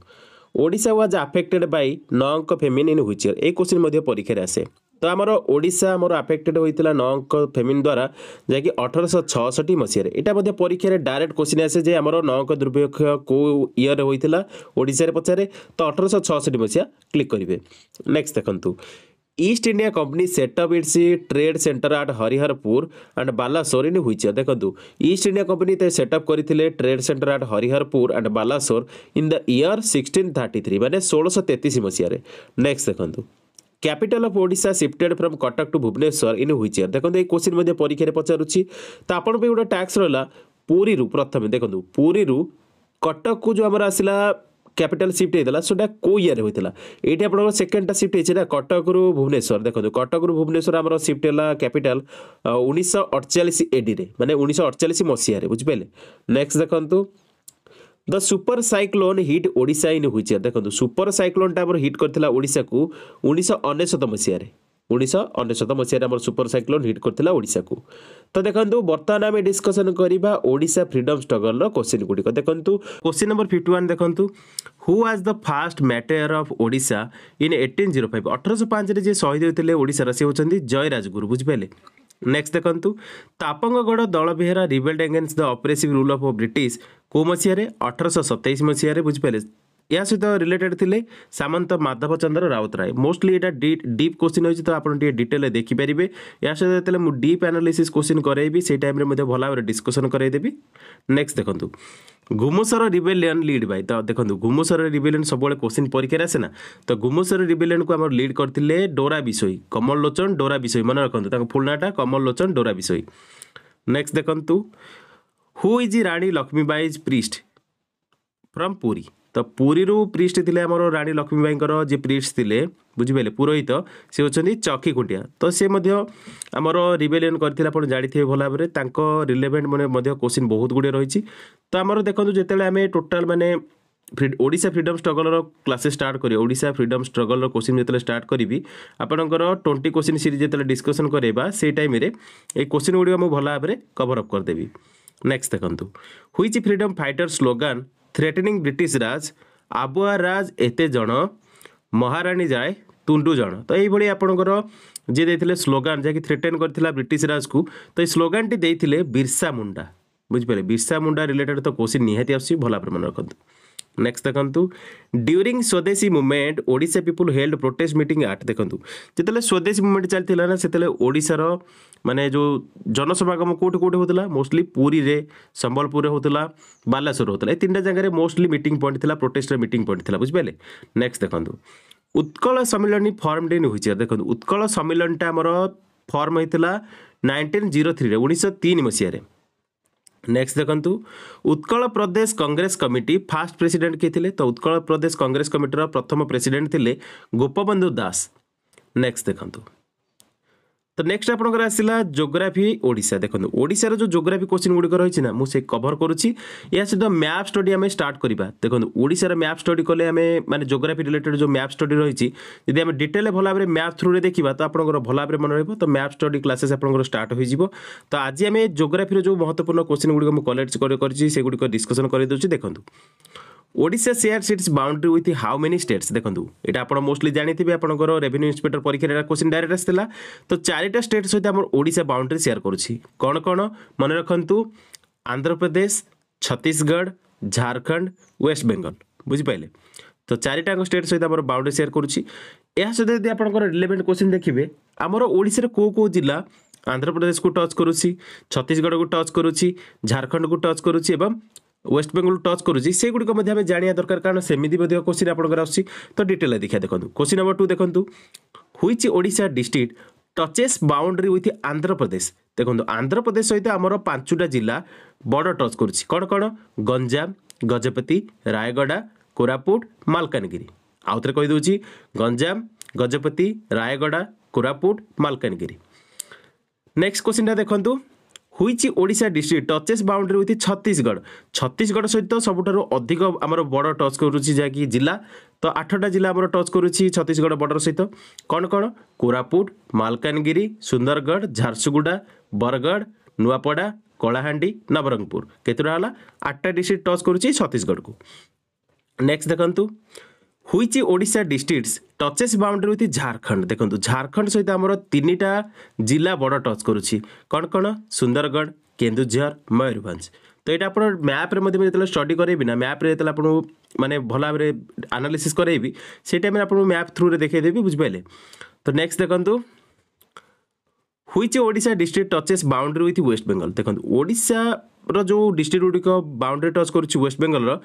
Odisha was affected by Naanka famine in which year এই কোশ্চিন মধ্যে পরীক্ষায় আসে ଆମର ଓଡ଼ିଶା ଆମର ଆଫେକ୍ଟେଡ଼ ହୋଇଥିଲା ନଅ ଅଙ୍କ ଫେମିନ୍ ଦ୍ୱାରା ଯାହାକି ଅଠରଶହ ଛଅଷଠି ମସିହାରେ ଏଇଟା ମଧ୍ୟ ପରୀକ୍ଷାରେ ଡାଇରେକ୍ଟ କୋଶ୍ଚିନ୍ ଆସେ ଯେ ଆମର ନଅ ଅଙ୍କ ଦୁର୍ଭିକ୍ଷ କେଉଁ ଇୟର୍ରେ ହୋଇଥିଲା ଓଡ଼ିଶାରେ ପଚାରେ ତ ଅଠରଶହ ଛଅଷଠି ମସିହା କ୍ଲିକ୍ କରିବେ ନେକ୍ସଟ ଦେଖନ୍ତୁ East India Company set up its trade centre at Hariharpur and Balasore in which year ଦେଖନ୍ତୁ ଇଷ୍ଟ ଇଣ୍ଡିଆ କମ୍ପାନୀ ସେଟଅପ୍ କରିଥିଲେ trade centre at Hariharpur and Balasore in the year sixteen thirty three ମାନେ ଷୋହଳଶହ ତେତିଶ ମସିହାରେ ନେକ୍ସଟ ଦେଖନ୍ତୁ capital of Odisha shifted from Cuttack to Bhubaneswar in which year দেখুন এই question মধ্যে পরীক্ষায় পচারুছি তো আপনার গোটা ট্যাক্স রহলা পুরীরু প্রথমে দেখুন পুরীরু কটকু যে আমার আসিলা ক্যাপিটাল সিফট হয়েছিল সেটা কেউ ইয়ারে হয়েছিল এইটি আপনার সেকেন্ডটা সিফট হয়েছে না কটকরু ভুবনেশ্বর দেখুন কটকরু ভুবনেশ্বর আমার সিফট হল ক্যাপিটাল উনিশশো অড়চাশ এডিরে মানে উনিশশো অড়চাশ মশিয়ারে বুঝিপারে নেক্সট দেখুন the super cyclone hit Odisha ହିଁ ହୋଇଛି ଦେଖନ୍ତୁ ସୁପର ସାଇକ୍ଲୋନ୍ଟା ଆମର ହିଟ୍ କରିଥିଲା ଓଡ଼ିଶାକୁ ଉଣେଇଶହ ଅନେଶତ ମସିହାରେ ଉଣେଇଶହ ଅନେଶତ ମସିହାରେ ଆମର ସୁପର ସାଇକ୍ଲୋନ୍ ହିଟ୍ କରିଥିଲା ଓଡ଼ିଶାକୁ ତ ଦେଖନ୍ତୁ ବର୍ତ୍ତମାନ ଆମେ ଡିସ୍କସନ୍ କରିବା ଓଡ଼ିଶା ଫ୍ରିଡମ୍ ଷ୍ଟ୍ରଗଲର କୋଶ୍ଚିନ୍ ଗୁଡ଼ିକ ଦେଖନ୍ତୁ କୋଶ୍ଚିନ୍ ନମ୍ବର ଫିଫ୍ଟି ୱାନ୍ ଦେଖନ୍ତୁ who was the first martyr of Odisha in eighteen zero five ଅଠରଶହ ପାଞ୍ଚରେ ଯିଏ ଶହୀଦ ହୋଇଥିଲେ ଓଡ଼ିଶାର ସେ ହେଉଛନ୍ତି ଜୟ ରାଜଗୁରୁ ବୁଝିପାରିଲେ ନେକ୍ସଟ ଦେଖନ୍ତୁ Tapanggarh Dalabehera rebelled against the oppressive rule of British କେଉଁ ମସିହାରେ ଅଠରଶହ ସତେଇଶ ମସିହାରେ ବୁଝିପାରିଲେ ଏହା ସହିତ ରିଲେଟେଡ୍ ଥିଲେ ସାମନ୍ତ ମାଧବ ଚନ୍ଦ୍ର ରାଉତରାୟ ମୋଷ୍ଟଲି ଏଇଟା ଡିପ୍ କୋଶ୍ଚିନ୍ ହୋଇଛି ତ ଆପଣ ଟିକେ ଡିଟେଲ୍ରେ ଦେଖିପାରିବେ ଏହା ସହିତ ଯେତେବେଳେ ମୁଁ ଡିପ୍ ଆନାଲିସିସ୍ କୋଶ୍ଚିନ୍ କରାଇବି ସେଇ ଟାଇମ୍ରେ ମଧ୍ୟ ଭଲ ଭାବରେ ଡିସ୍କସନ୍ କରାଇଦେବି ନେକ୍ସଟ ଦେଖନ୍ତୁ ଘୁମୁସର ରିବେଲିୟନ୍ ଲିଡ୍ ବାଇ ତ ଦେଖନ୍ତୁ ଘୁମୁସର ରିବେଲିୟନ୍ ସବୁବେଳେ କୋଶ୍ଚିନ୍ ପରୀକ୍ଷାରେ ଆସେ ନା ତ ଘୁମୁସର ରିବେଲିୟନ୍କୁ ଆମର ଲିଡ୍ କରିଥିଲେ ଡୋରା ବିଷୋଇ କମଲ ଲୋଚନ ଡୋରା ବିଷୋଇ ମନେ ରଖନ୍ତୁ ତାଙ୍କ ଫୁଲ୍ ନାଁଟା କମଲ ଲୋଚନ ଡୋରା ବିଷୋଇ ନେକ୍ସଟ ଦେଖନ୍ତୁ who is Rani Laxmibai's priest from Puri ତ ପୁରୀରୁ ପ୍ରିଷ୍ଟ ଥିଲେ ଆମର ରାଣୀ ଲକ୍ଷ୍ମୀବାଇଙ୍କର ଯିଏ ପ୍ରିଷ୍ଟ ଥିଲେ ବୁଝିପାରିଲେ ପୁରୋହିତ ସେ ହେଉଛନ୍ତି ଚକି ଖୁଣ୍ଟିଆ ତ ସେ ମଧ୍ୟ ଆମର ରିଭେଲିୟନ୍ କରିଥିଲେ ଆପଣ ଜାଣିଥିବେ ଭଲ ଭାବରେ ତାଙ୍କ ରିଲେଭେଣ୍ଟ ମାନେ ମଧ୍ୟ କୋଶ୍ଚିନ୍ ବହୁତ ଗୁଡ଼ିଏ ରହିଛି ତ ଆମର ଦେଖନ୍ତୁ ଯେତେବେଳେ ଆମେ ଟୋଟାଲ୍ ମାନେ ଓଡ଼ିଶା ଫ୍ରିଡ଼ମ୍ ଷ୍ଟ୍ରଗଲର କ୍ଲାସେସ୍ ଷ୍ଟାର୍ଟ କରିବା ଓଡ଼ିଶା ଫ୍ରିଡ଼ମ୍ ଷ୍ଟ୍ରଗଲ୍ର କୋଶ୍ଚିନ୍ ଯେତେବେଳେ ଷ୍ଟାର୍ଟ କରିବି ଆପଣଙ୍କର ଟ୍ୱେଣ୍ଟି କୋଶ୍ଚିନ୍ ସିରିଜ୍ ଯେତେବେଳେ ଡିସ୍କସନ୍ କରାଇବା ସେଇ ଟାଇମ୍ରେ ଏଇ କୋଶ୍ଚିନ୍ ଗୁଡ଼ିକ ମୁଁ ଭଲ ଭାବରେ କଭର୍ ଅପ୍ କରିଦେବି ନେକ୍ସଟ୍ ଦେଖନ୍ତୁ which freedom fighter slogan threatening British raj Abua raj এতে জন ମହାରାଣୀ ଯାଏ ତୁଣ୍ଡୁ ଜଣ ତ ଏଇଭଳି ଆପଣଙ୍କର ଯିଏ ଦେଇଥିଲେ ସ୍ଲୋଗାନ ଯାହାକି ଥ୍ରେଟେନ୍ କରିଥିଲା ବ୍ରିଟିଶ ରାଜକୁ ତ ଏଇ ସ୍ଲୋଗାନଟି ଦେଇଥିଲେ ବିର୍ସା ମୁଣ୍ଡା ବୁଝିପାରିଲେ ବିର୍ସା ମୁଣ୍ଡା ରିଲେଟେଡ୍ ତ କୋଶ୍ଚିନ୍ ନିହାତି ଆସୁଛି ଭଲ ଭାବରେ ମନେ ରଖନ୍ତୁ नेक्स्ट देखु during swadeshi movement Odisha people held protest meet at देखु जिते स्वदेशी मुवमेंट चलती ना से ओडार मानने जो जनसमागम कौटे कौटे होता मोस्टली पुरी रे संबलपुर होता बालासोर होता ये तीन जगह मोस्टली मीट पॉइंट था प्रोटेस्टर मीट पॉइंट था बुझे नेक्स्ट देखु उत्कल सम्मिलन फर्म डेन हो देखो उत्कल सम्मिलनटा फर्म होता ହେଇଥିଲା ନାଇନଟିନ୍ ଜିରୋ ଥ୍ରୀରେ ଉଣେଇଶହ ତିନି ମସିହାରେ ನೆಕ್ಸ್ಟ್ ಉತ್ಕಳ ಪ್ರದೇಶ ಕಂಗ್ರೆಸ್ ಕಮಿಟ ಫಾಸ್ಟ್ ಪ್ರೆಸಿಡೆೆಂಟ್ ಕೇಳ ಉತ್ಕಳ ಪ್ರದೇಶ ಕಂಗ್ರೆಸ್ ಕಮಿಟರ ಪ್ರಥಮ ಪ್ರೆಸಿಡೆೆಂಟ್ ಥೇಲೆ ಗೋಪಬಂಧು ದಾಸ್ ನೆಕ್ಸ್ಟ್ ତ ନେକ୍ସଟ ଆପଣଙ୍କର ଆସିଲା ଜୋଗ୍ରାଫି ଓଡ଼ିଶା ଦେଖନ୍ତୁ ଓଡ଼ିଶାର ଯେଉଁ ଜୋଗ୍ରାଫି କୋଶ୍ଚିନ୍ ଗୁଡ଼ିକ ରହିଛି ନା ମୁଁ ସେ କଭର କରୁଛି ଏହା ସହିତ ମ୍ୟାପ୍ ଷ୍ଟଡି ଆମେ ଷ୍ଟାର୍ଟ କରିବା ଦେଖନ୍ତୁ ଓଡ଼ିଶାର ମ୍ୟାପ୍ ଷ୍ଟଡି କଲେ ଆମେ ମାନେ ଜୋଗ୍ରାଫି ରିଲେଟେଡ୍ ଯେଉଁ ମ୍ୟାପ୍ ଷ୍ଟଡି ରହିଛି ଯଦି ଆମେ ଡିଟେଲ୍ ଭଲ ଭାବରେ ମ୍ୟାପ୍ ଥ୍ରୁରେ ଦେଖିବା ତ ଆପଣଙ୍କର ଭଲ ଭାବରେ ମନେ ରହିବ ତ ମ୍ୟାପ୍ ଷ୍ଟଡି କ୍ଲାସେସ୍ ଆପଣଙ୍କର ଷ୍ଟାର୍ଟ ହୋଇଯିବ ତ ଆଜି ଆମେ ଜୋଗ୍ରାଫିର ଯେଉଁ ମହତ୍ୱପୂର୍ଣ୍ଣ କୋଶ୍ଚିନ୍ ଗୁଡ଼ିକ ମୁଁ କଲେକ୍ଟ କରିଛି ସେଗୁଡ଼ିକ ଡିସ୍କସନ୍ କରିଦେଉଛି ଦେଖନ୍ତୁ Odisha shares its boundary with how many states দেখুন এটা আপনার মোস্টলি জাঁথিবে আপনার রেভিনিউ ইন্সপেক্টর পরীক্ষার এটা কোশ্চিন ডাইরেক্ট আসছিলা তো চারিটা স্টেট সহ আমার ওড়িশা বাউন্ডারি সেয়ার করছি কোণ কোণ মনে রাখতু আন্ধ্রপ্রদেশ ছত্তিশগড় ঝাড়খণ্ড ওয়েস্ট বেঙ্গল বুঝিপারে তো চারিটাঙ্ক স্টেট সহ আমার বাউন্ডারি সেয়ার করছি ଏହା ସହିତ ଯଦି ଆପଣଙ୍କର ରିଲେଭେଣ୍ଟ କୋଶ୍ଚିନ୍ ଦେଖିବେ ଆମର ଓଡ଼ିଶାର କେଉଁ କେଉଁ ଜିଲ୍ଲା ଆନ୍ଧ୍ରପ୍ରଦେଶକୁ ଟଚ୍ କରୁଛି ଛତିଶଗଡ଼କୁ ଟଚ୍ କରୁଛି ଝାଡ଼ଖଣ୍ଡକୁ ଟଚ୍ କରୁଛି ଏବଂ ওয়েস্ট বেঙ্গল টচ করুছি সেগুড়ি মধ্যে আমি জাঁয়া দরকার কারণ সেমিতি মধ্যে কোশ্চিন আপনার আসছে তো ডিটেল দেখা দেখুন কোশ্চিন নম্বর টু দেখুন which Odisha district touches boundary with Andhra Pradesh দেখুন আন্ধ্রপ্রদেশ সহ আমার পাঁচটা জেলা বড় টচ করছি কোণ কোণ গঞ্জাম গজপতি রায়গড়া কোরাপুট মালকানগিরি আউথরে কইদি গঞ্জাম গজপতি রায়গড়া কোরাপুট মালকানগিরি নেক্সট কোশ্চিনটা দেখুন ହୋଇଛି ଓଡ଼ିଶା ଡିଷ୍ଟ୍ରିକ୍ଟ ଟଚେସ୍ ବାଉଣ୍ଡରୀ ହୋଇଛି ଛତିଶଗଡ଼ ଛତିଶଗଡ଼ ସହିତ ସବୁଠାରୁ ଅଧିକ ଆମର ବଡ଼ ଟଚ୍ କରୁଛି ଯାହାକି ଜିଲ୍ଲା ତ ଆଠଟା ଜିଲ୍ଲା ଆମର ଟଚ୍ କରୁଛି ଛତିଶଗଡ଼ ବର୍ଡର ସହିତ କ'ଣ କ'ଣ କୋରାପୁଟ ମାଲକାନଗିରି ସୁନ୍ଦରଗଡ଼ ଝାରସୁଗୁଡ଼ା ବରଗଡ଼ ନୂଆପଡ଼ା କଳାହାଣ୍ଡି ନବରଙ୍ଗପୁର କେତେଟା ହେଲା ଆଠଟା ଡିଷ୍ଟ୍ରିକ୍ଟ ଟଚ୍ କରୁଛି ଛତିଶଗଡ଼କୁ ନେକ୍ସଟ ଦେଖନ୍ତୁ which Odisha districts touches boundary with Jharkhand দেখুন ঝাড়খণ্ড সহ আমার তিনটা জেলা বড় টচ করুছি কণ কণ সুন্দরগড় কেন্দুঝর ময়ূরভঞ্জ তো এটা আপনার ম্যাপ্রে যেতে স্টডি করাইবি না ম্যাপ্রে যেতে আপনার মানে ভাল ভাবে আনালিসিস করাইবি সেই টাইমে আপনার ম্যাপ থ্রুরে দেখাইদেবি বুঝিপারে তো নেক্সট দেখুন which Odisha district touches boundary with west Bengal দেখুন ওড়িশার যে ডিস্ট্রিক্ট গুড়িক বাউন্ডারি টচ করুছি ওয়েস্ট বেঙ্গলর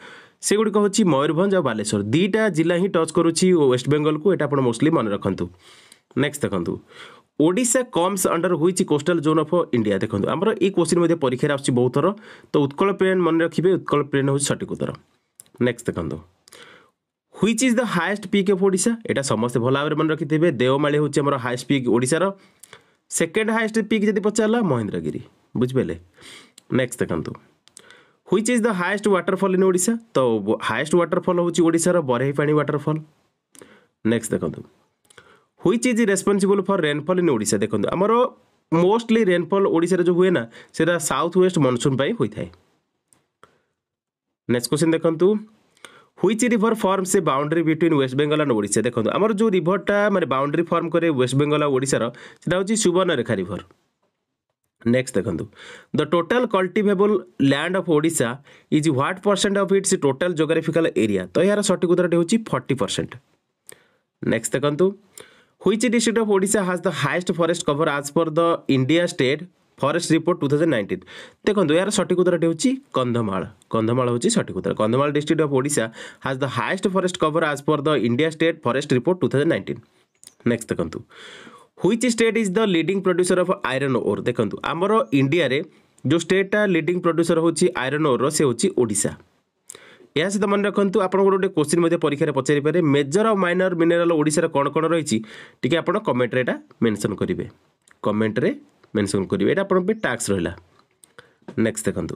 সেগুড়ি হচ্ছে ময়ূরভঞ্জ আর বালেশ্বর দুইটা জেলা হি টচ করুছি ওয়েস্টবেঙ্গলকে এটা আপনার মোস্টলি মনে রাখতু নেক্সট দেখুন Odisha comes under which coastal zone of India দেখুন আমার এই কোশ্চিন মধ্যে পরীক্ষায় আসছে বহু থর তো উৎকল প্লেন মনে রাখবে উৎকল প্লেন হচ্ছে সঠিক উত্তর নেক্সট দেখুন which is the highest peak of Odisha এটা সমস্তে ভালো ভাবে মনে রাখিথিবে দেওমালি হচ্ছে আমার হায়েস্ট পিক ওড়িশার সেকেন্ড হায়েস্ট পিক যদি পচারা মহেন্দ্রগিরি বুঝিপারে নেক্সট দেখুন which is the highest waterfall in Odisha तो हाएस्ट वाटरफल हूँ ओडार बरेईपाणी वाटरफल नेक्स्ट देखो which is responsible for rainfall in Odisha देखो आमर मोस्टली रेनफल ओडार जो हुए ना से साउथ वेस्ट मनसून पर होता है नेक्स्ट क्वेश्चन देखो ह्विच रिभर फर्म से boundary between west Bengal and Odisha देखो आमर जो रिभरटा मैं बाउंड्री फर्म कै वेस्ट बेंगल ओडार से सुवर्णरेखा रिभर ନେକ୍ସଟ ଦେଖନ୍ତୁ the total cultivable land of Odisha is what percent of its total geographical area ତ ଏହାର ସଠିକ ଉତ୍ତରଟି ହେଉଛି ଫର୍ଟି ପରସେଣ୍ଟ ନେକ୍ସଟ ଦେଖନ୍ତୁ which district of Odisha has the highest forest cover as per the India state forest report two thousand nineteen ଦେଖନ୍ତୁ ଏହାର ସଠିକ ଉତ୍ତରଟି ହେଉଛି କନ୍ଧମାଳ କନ୍ଧମାଳ ହେଉଛି ସଠିକ ଉତ୍ତର Kandhamal district of Odisha has the highest forest cover as per the India state forest report two thousand nineteen next ଦେଖନ୍ତୁ which state is the leading producer of iron ore देखु आमर इंडिया जो स्टेटा लिडिंग प्रड्यूसर हूँ आयरन ओर से हूँ Voda ଏହା ସହିତ ମନେ ରଖନ୍ତୁ ଆପଣ ଗୋଟେ ଗୋଟେ କୋଶ୍ଚିନ୍ ମଧ୍ୟ ପରୀକ୍ଷାରେ ପଚାରିପାରେ ମେଜର ଆଉ ମାଇନର ମିନେରାଲ ଓଡ଼ିଶାର କ'ଣ କ'ଣ ରହିଛି ଟିକେ ଆପଣ କମେଣ୍ଟରେ ଏଇଟା ମେନସନ୍ କରିବେ କମେଣ୍ଟରେ ମେନସନ୍ କରିବେ ଏଇଟା ଆପଣଙ୍କ ପାଇଁ ଟାକ୍ସ ରହିଲା ନେକ୍ସଟ ଦେଖନ୍ତୁ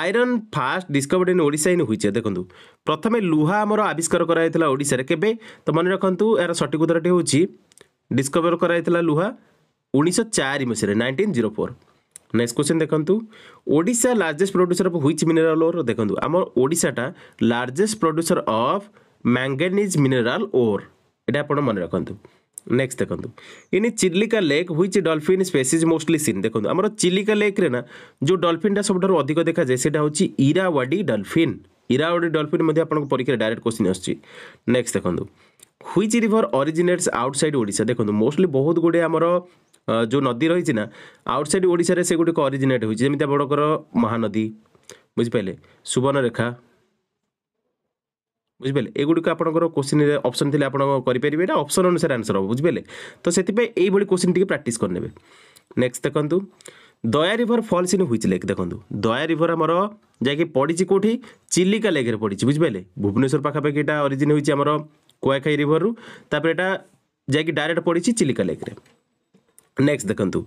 iron first discovered in Odisha in ହୋଇଛି ଦେଖନ୍ତୁ ପ୍ରଥମେ ଲୁହା ଆମର ଆବିଷ୍କାର କରାଯାଇଥିଲା ଓଡ଼ିଶାରେ କେବେ ତ ମନେ ରଖନ୍ତୁ ଏହାର ସଠିକ ଉତ୍ତରଟି ହେଉଛି ডিসকভর করা লুহা উনিশশো চারি মশায় nineteen zero four next question দেখুন Odisha largest producer of which mineral ore দেখুন আমার ওড়িশাটা largest producer of manganese mineral ore এটা আপনার মনে রাখতু নেক্সট দেখুন in Chilika lake which dolphin species mostly seen দেখুন আমার চিলিকা লেক্রে না যে ডলফিনটা সবুঠার অধিক দেখা যায় সেটা হচ্ছে ইরাওয়াডি ডলফিন ইরাওয়াডি ডলফিন মধ্যে আপনার পরীক্ষায় ডাইরেক্ট কোশ্চিন আসছে নেক্সট দেখুন which river originates outside Odisha ଦେଖନ୍ତୁ ମୋଷ୍ଟଲି ବହୁତ ଗୁଡ଼ିଏ ଆମର ଯେଉଁ ନଦୀ ରହିଛି ନା ଆଉଟସାଇଡ୍ ଓଡ଼ିଶାରେ ସେଗୁଡ଼ିକ ଅରିଜିନେଟ୍ ହୋଇଛି ଯେମିତି ଆପଣଙ୍କର ମହାନଦୀ ବୁଝିପାରିଲେ ସୁବର୍ଣ୍ଣରେଖା ବୁଝିପାରିଲେ ଏଗୁଡ଼ିକ ଆପଣଙ୍କର କୋଶ୍ଚିନ୍ରେ ଅପସନ୍ ଥିଲେ ଆପଣ କରିପାରିବେ ଏଇଟା ଅପସନ୍ ଅନୁସାରେ ଆନ୍ସର୍ ହେବ ବୁଝିପାରିଲେ ତ ସେଥିପାଇଁ ଏଇଭଳି କୋଶ୍ଚିନ୍ ଟିକେ ପ୍ରାକ୍ଟିସ୍ କରିନେବେ ନେକ୍ସଟ ଦେଖନ୍ତୁ Daya river falls in which lake ଦେଖନ୍ତୁ ଦୟା ରିଭର ଆମର ଯାଇକି ପଡ଼ିଛି କେଉଁଠି ଚିଲିକା ଲେକ୍ରେ ପଡ଼ିଛି ବୁଝିପାରିଲେ ଭୁବନେଶ୍ୱର ପାଖାପାଖି ଏଇଟା ଅରିଜିନ୍ ହୋଇଛି ଆମର କୁଆଖାଇ ରିଭରରୁ ତାପରେ ଏଇଟା ଯାଇକି ଡାଇରେକ୍ଟ ପଡ଼ିଛି ଚିଲିକା ଲେକ୍ରେ ନେକ୍ସଟ ଦେଖନ୍ତୁ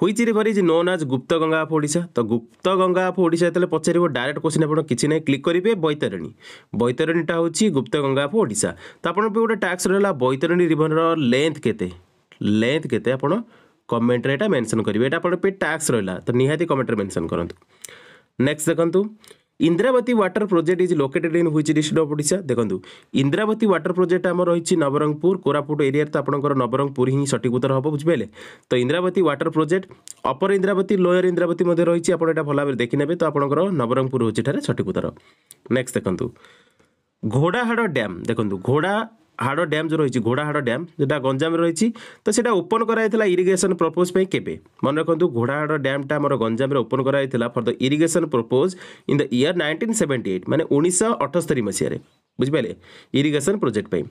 which river is known as Guptaganga of Odisha ତ ଗୁପ୍ତଗଙ୍ଗା ଅଫ୍ ଓଡ଼ିଶା ଯେତେବେଳେ ପଚାରିବ ଡାଇରେକ୍ଟ କୋଶ୍ଚିନ୍ ଆପଣ କିଛି ନାହିଁ କ୍ଲିକ୍ କରିବେ ବୈତରଣୀ ବୈତରଣୀଟା ହେଉଛି ଗୁପ୍ତଗଙ୍ଗା ଅଫ୍ ଓଡ଼ିଶା ତ ଆପଣଙ୍କ ପାଇଁ ଗୋଟେ ଟ୍ୟାକ୍ସ ରହିଲା ବୈତରଣୀ ରିଭରର ଲେନ୍ଥ କେତେ ଲେନ୍ଥ କେତେ ଆପଣ କମେଣ୍ଟରେ ଏଇଟା ମେନସନ୍ କରିବେ ଏଇଟା ଆପଣଙ୍କ ପାଇଁ ଟ୍ୟାକ୍ସ ରହିଲା ତ ନିହାତି କମେଣ୍ଟରେ ମେନସନ୍ କରନ୍ତୁ ନେକ୍ସଟ ଦେଖନ୍ତୁ Indravati water project is located in which district of Odisha দেখুন ইন্দ্রাবতী ওয়াটার প্রোজেক্ট আমার রয়েছে নবরঙ্গপুর কোরাপুট এরিয়ার তো আপনার নবরঙ্গপুর হি সঠিক উত্তর হব বুঝিপারে তো ইন্দ্রাবতী ওয়াটার প্রোজেক্ট অপর ইন্দ্রাবতী লোয়ার ইন্দ্রাবতী মধ্যে রয়েছে আপনার এটা ভালো ভাবে দেখি নেবে তো আপনার নবরঙ্গপুর হচ্ছে এখানে সঠিক উত্তর নেক্সট দেখুন ঘোড়াহাড় ড্যাম দেখুন ঘোড়া ହାଡ଼ ଡ୍ୟାମ୍ ଯେଉଁ ରହିଛି ଘୋଡ଼ାହାଡ଼ ଡ୍ୟାମ୍ ଯେଉଁଟା ଗଞ୍ଜାମରେ ରହିଛି ତ ସେଇଟା ଓପନ୍ କରାଯାଇଥିଲା ଇରିଗେସନ୍ ପ୍ରପୋଜ୍ ପାଇଁ କେବେ ମନେ ରଖନ୍ତୁ ଘୋଡ଼ାହାଡ଼ ଡ୍ୟାମ୍ଟା ଆମର ଗଞ୍ଜାମରେ ଓପନ୍ କରାଯାଇଥିଲା for the irrigation propose in the year nineteen seventy eight ମାନେ ଉଣେଇଶହ ଅଠସ୍ତରୀ ମସିହାରେ ବୁଝିପାରିଲେ ଇରିଗେସନ୍ ପ୍ରୋଜେକ୍ଟ ପାଇଁ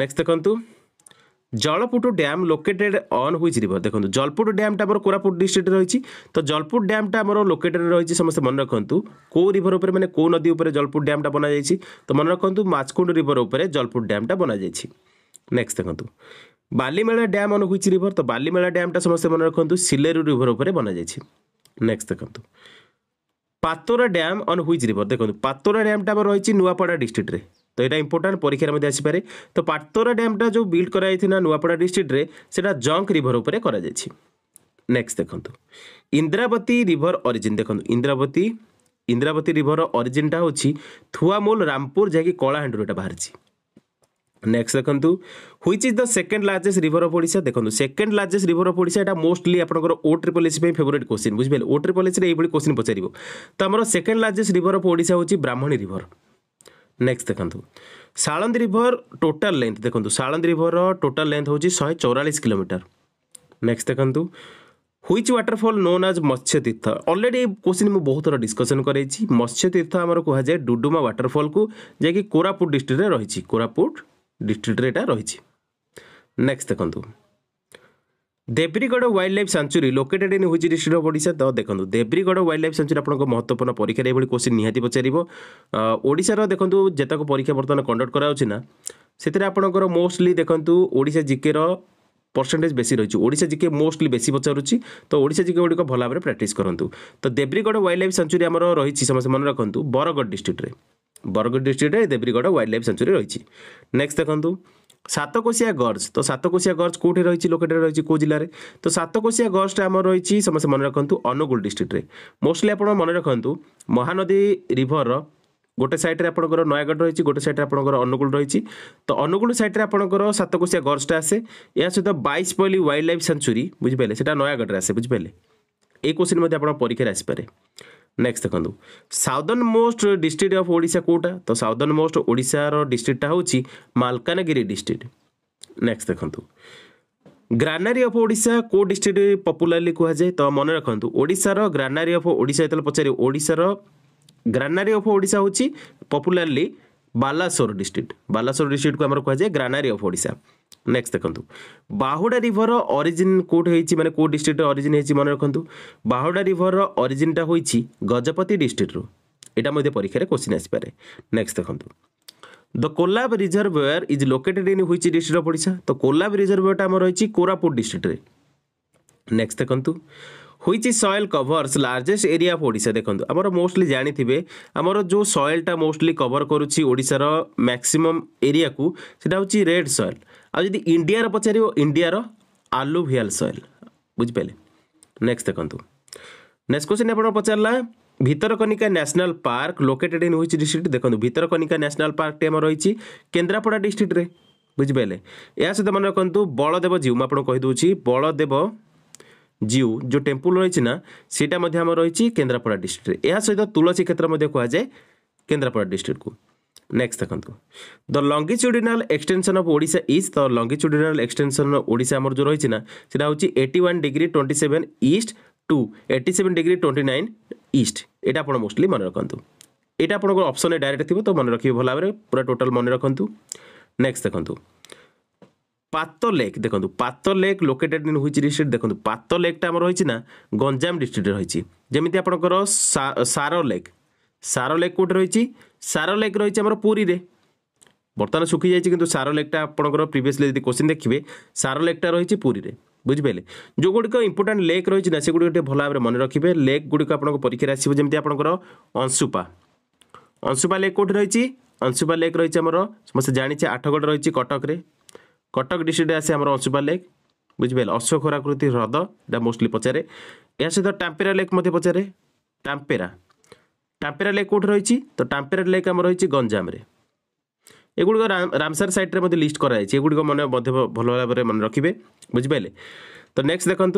ନେକ୍ସଟ ଦେଖନ୍ତୁ Jalaput dam located on which river দেখুন জলপুট ড্যামটা আমার কোরাপুট ডিস্ট্রিক্টে রয়েছে তো জলপুট ড্যামটা আমার লোকেটেড রয়েছে সমস্ত মনে রাখুন কেউ রিভর উপরে মানে কেউ নদী উপরে জলপুট ড্যামটা বনা যাই তো মনে রাখুন মাছকুণ্ড রিভর উপরে জলপুট ড্যামটা বনা যাই নেক্সট দেখুন Balimela dam on which river তো বালিমেলা ড্যামটা সমস্ত মনে রাখুন সিলেরু রিভর উপরে বনা যাই নেক্সট দেখুন Patora dam on which river দেখুন পাতোরা ড্যামটা আমার রয়েছে নূয়াপড়া ডিস্ট্রিক্টে তো এটা ইম্পর্টান্ট পরীক্ষার মধ্যে আসিপারে তো পাটতোরা ড্যামটা যে বিল্ড করা হয়েছে না নুয়াপড়া ডিস্ট্রিক্টরে সেটা জঙ্ক রিভর উপরে করা যাইছে নেক্সট দেখন্তু ইন্দ্রাবতী রিভর অরিজিন দেখন্তু ইন্দ্রাবতী ইন্দ্রাবতী রিভর অরিজিনটা হচ্ছে থুয়ামুল রামপুর যাকি কলাহাণ্ডুর এটা বাহারিছি নেক্সট দেখন্তু which is the second largest river of Odisha দেখুন second largest river of Odisha এটা মোস্টলি আপনার O triple SC favourite question বুঝিপারে ও ট্রিপল এসিরে এইভাবে কোশ্চিন পচারিব তো আমার second largest river of Odisha হচ্ছে ব্রাহ্মণী রিভর ନେକ୍ସଟ ଦେଖନ୍ତୁ ସାଳନ୍ଦୀ ରିଭର ଟୋଟାଲ ଲେନ୍ଥ ଦେଖନ୍ତୁ ସାଳନ୍ଦୀ ରିଭରର ଟୋଟାଲ ଲେନ୍ଥ ହେଉଛି ଶହେ ଚଉରାଳିଶ କିଲୋମିଟର ନେକ୍ସଟ ଦେଖନ୍ତୁ which waterfall known as Matsyatirtha already এই কোশ্চিন মু বহু থর ডিসকসন করাইছি মৎস্যতীর্থ আমার কুহযায় ডুডুমা ওয়াটারফল কু যে কি কোরাপুট ডিস্ট্রিক্টরে রয়েছে কোরাপুট ডিস্ট্রিক্টরে এটা রয়েছে নেক্সট দেখুন Debrigarh wild life sanctuary located in which district of Odisha ତ ଦେଖନ୍ତୁ ଦେବ୍ରିଗଡ଼ ୱାଇଲ୍ଡ ଲାଇଫ୍ ସାଞ୍ଚୁରୀ ଆପଣଙ୍କ ମହତ୍ୱପୂର୍ଣ୍ଣ ପରୀକ୍ଷାରେ ଏଭଳି କୋଶ୍ଚିନ୍ ନିହାତି ପଚାରିବ ଓଡ଼ିଶାର ଦେଖନ୍ତୁ ଯେତକ ପରୀକ୍ଷା ବର୍ତ୍ତମାନ କଣ୍ଡକ୍ଟ କରାଯାଉଛି ନା ସେଥିରେ ଆପଣଙ୍କର ମୋଷ୍ଟଲି ଦେଖନ୍ତୁ ଓଡ଼ିଶା ଜିକେର ପରସେଣ୍ଟେଜ ବେଶୀ ରହିଛି ଓଡ଼ିଶା ଜିକେ ମୋଷ୍ଟଲି ବେଶୀ ପଚାରୁଛି ତ ଓଡ଼ିଶା ଜିକେ ଗୁଡ଼ିକ ଭଲ ଭାବରେ ପ୍ରାକ୍ଟିସ୍ କରନ୍ତୁ ତ ଦେବ୍ରିଗଡ଼ ୱାଇଲ୍ଡ ଲାଇଫ୍ ସାଞ୍ଚୁରୀ ଆମର ରହିଛି ସମସ୍ତେ ମନେ ରଖନ୍ତୁ ବରଗଡ଼ ଡିଷ୍ଟ୍ରିକ୍ଟରେ ବରଗଡ଼ ଡିଷ୍ଟ୍ରିକ୍ଟରେ ଦେବ୍ରିଗଡ଼ ୱାଇଲ୍ଡ ଲାଇଫ୍ ସାଞ୍ଚୁରୀ ରହିଛି ନେକ୍ସଟ ଦେଖନ୍ତୁ সাতকোশিয়া গর্জ তো সাতকোশিয়া গর্জ কোটি রয়েছে লোকেটেড রয়েছে কেউ জেলার তো সাতকোশিয়া গর্জটা আমার রয়েছে সমস্ত মনে রাখতু অনুগুল ডিস্ট্রিক্টরে মোস্টলি আপনার মনে রাখতু মহানদী রিভর গোটে সাইড্রে আপনার নয়াগড় রয়েছে গোটে সাইড্রে আপনার অনুগুল রয়েছে তো অনুগুল সাইড্রে আপনার সাতকোশিয়া গর্জটা আসে এর সহ বাইশ পল্লী ওয়াইল্ড লাইফ সেঞ্চুরি বুঝিপারে সেটা নয়াগড়ে আসে বুঝিপারে এই কোশ্চিন মধ্যে আপনার পরীক্ষায় আসিপারে ନେକ୍ସଟ ଦେଖନ୍ତୁ southern most district of Odisha କେଉଁଟା ତ ସାଉଦର୍ନ ମୋଷ୍ଟ ଓଡ଼ିଶାର ଡିଷ୍ଟ୍ରିକ୍ଟଟା ହେଉଛି ମାଲକାନଗିରି ଡିଷ୍ଟ୍ରିକ୍ଟ ନେକ୍ସଟ ଦେଖନ୍ତୁ ଗ୍ରାନାରୀ ଅଫ୍ ଓଡ଼ିଶା କେଉଁ ଡିଷ୍ଟ୍ରିକ୍ଟ ପପୁଲାରଲି କୁହାଯାଏ ତ ମନେ ରଖନ୍ତୁ ଓଡ଼ିଶାର ଗ୍ରାନାରୀ ଅଫ୍ ଓଡ଼ିଶା ଯେତେବେଳେ ପଚାରିବ ଓଡ଼ିଶାର ଗ୍ରାନାରୀ ଅଫ୍ ଓଡ଼ିଶା ହେଉଛି ପପୁଲାରଲି ବାଲାସୋର ଡିଷ୍ଟ୍ରିକ୍ଟ ବାଲାସୋର ଡିଷ୍ଟ୍ରିକ୍ଟକୁ ଆମର କୁହାଯାଏ ଗ୍ରାନାରୀ ଅଫ୍ ଓଡ଼ିଶା ନେକ୍ସଟ ଦେଖନ୍ତୁ ବାହୁଡ଼ା ରିଭରର ଅରିଜିନ୍ କେଉଁଠି ହେଇଛି ମାନେ କେଉଁ ଡିଷ୍ଟ୍ରିକ୍ଟର ଅରିଜିନ୍ ହେଇଛି ମନେ ରଖନ୍ତୁ ବାହୁଡ଼ା ରିଭରର ଅରିଜିନ୍ଟା ହୋଇଛି ଗଜପତି ଡିଷ୍ଟ୍ରିକ୍ଟରୁ ଏଇଟା ମଧ୍ୟ ପରୀକ୍ଷାରେ କୋଶ୍ଚିନ୍ ଆସିପାରେ ନେକ୍ସଟ ଦେଖନ୍ତୁ the Kolab reservoir is located in which district Odisha ତ କୋଲାବ ରିଜର୍ଭୟରଟା ଆମର ରହିଛି କୋରାପୁଟ ଡିଷ୍ଟ୍ରିକ୍ଟରେ ନେକ୍ସଟ ଦେଖନ୍ତୁ which is soil covers largest area of Odisha দেখুন আমার মোস্টলি জাঁথিবে আমার যে সয়েলটা মোস্টলি কভর করুছি ওড়িশার ম্যাক্সিমম এরিয়া কু সেটা হচ্ছে রেড সয়েল আদি ইন্ডিয়ার পচারিব ইন্ডিয়ার আলুভিয়াল সয়েল বুঝিপারে নেক্সট দেখুন নেক্সট কোশ্চিন আপনার পচারা Bhitarkanika national park located in which district ଦେଖନ୍ତୁ ଭିତରକନିକା ନ୍ୟାସନାଲ୍ ପାର୍କଟି ଆମର ରହିଛି କେନ୍ଦ୍ରାପଡ଼ା ଡିଷ୍ଟ୍ରିକ୍ଟରେ ବୁଝିପାରିଲେ ଏହା ସହିତ ମନେ ରଖନ୍ତୁ ବଳଦେବ ଜିଉ ମୁଁ ଆପଣଙ୍କୁ କହିଦେଉଛି ବଳଦେବ জিউ ଯେଉଁ ଟେମ୍ପୁଲ୍ ରହିଛି ନା ସେଇଟା ମଧ୍ୟ ଆମର ରହିଛି କେନ୍ଦ୍ରାପଡ଼ା ଡିଷ୍ଟ୍ରିକ୍ଟରେ ଏହା ସହିତ ତୁଳସୀ କ୍ଷେତ୍ର ମଧ୍ୟ କୁହାଯାଏ କେନ୍ଦ୍ରାପଡ଼ା ଡିଷ୍ଟ୍ରିକ୍ଟକୁ ନେକ୍ସଟ ଦେଖନ୍ତୁ the longitudinal extension of Odisha east the longitudinal extension Odisha ଆମର ଯେଉଁ ରହିଛି ନା ସେଇଟା ହେଉଛି eighty one degree twenty seven east to eighty seven degree twenty nine east ଏଇଟା ଆପଣ ମୋଷ୍ଟଲି ମନେ ରଖନ୍ତୁ ଏଇଟା ଆପଣଙ୍କର ଅପସନ୍ରେ ଡାଇରେକ୍ଟ ଥିବ ତ ମନେ ରଖିବେ ଭଲ ଭାବରେ ପୁରା ଟୋଟାଲ୍ ମନେ ରଖନ୍ତୁ ନେକ୍ସଟ ଦେଖନ୍ତୁ পাত্ত লেক দেখুন পাত্ত lake located in which district দেখুন পাত্ত লেকটা আমার রয়েছে না গঞ্জাম ডিস্ট্রিক্টে রয়েছে যেমি আপনার সার লেক সার লেক কোটে রয়েছে সার লেক রয়েছে আমার পুরীরে বর্তমানে শুখি যাই কিন্তু সার লেকটা আপনার প্রিভিয়াসলি যদি কোশ্চিন দেখবে সার লেকটা রয়েছে পুরীরে বুঝিপারে যেগুড়িক ইম্পর্টাট লেক রয়েছে না সেগুলো টিকিয়ে ভালো ভাবে মনে রাখবে লেক গুড়ি আপনার পরীক্ষায় আসবে যেমি আপনার অংশুপা অংশুপা লেক কোটে রয়েছে অংশুপা লেক রয়েছে আমার সমস্ত জাঁচে আঠগড় রয়েছে কটকরে কটক ডিস্ট্রিক্টে আসে আমার অশুপা লেক বুঝিপারে অশ্বখরাকৃতি হ্রদ এটা মোস্টলি পচারে এর সহ টাম্পেরা লেক মধ্যে পচারে টাম্পেরা টাম্পেরা লেক কোটি রয়েছে তো টাম্পেরা লেক আমার রয়েছে গঞ্জামে এগুলো রামসার সাইডে মধ্যে লিস্ট করা হয়েছে এগুলো মনে মধ্যে ভালো ভাবে মনে রাখবে বুঝিপারে তো নেক্সট দেখুন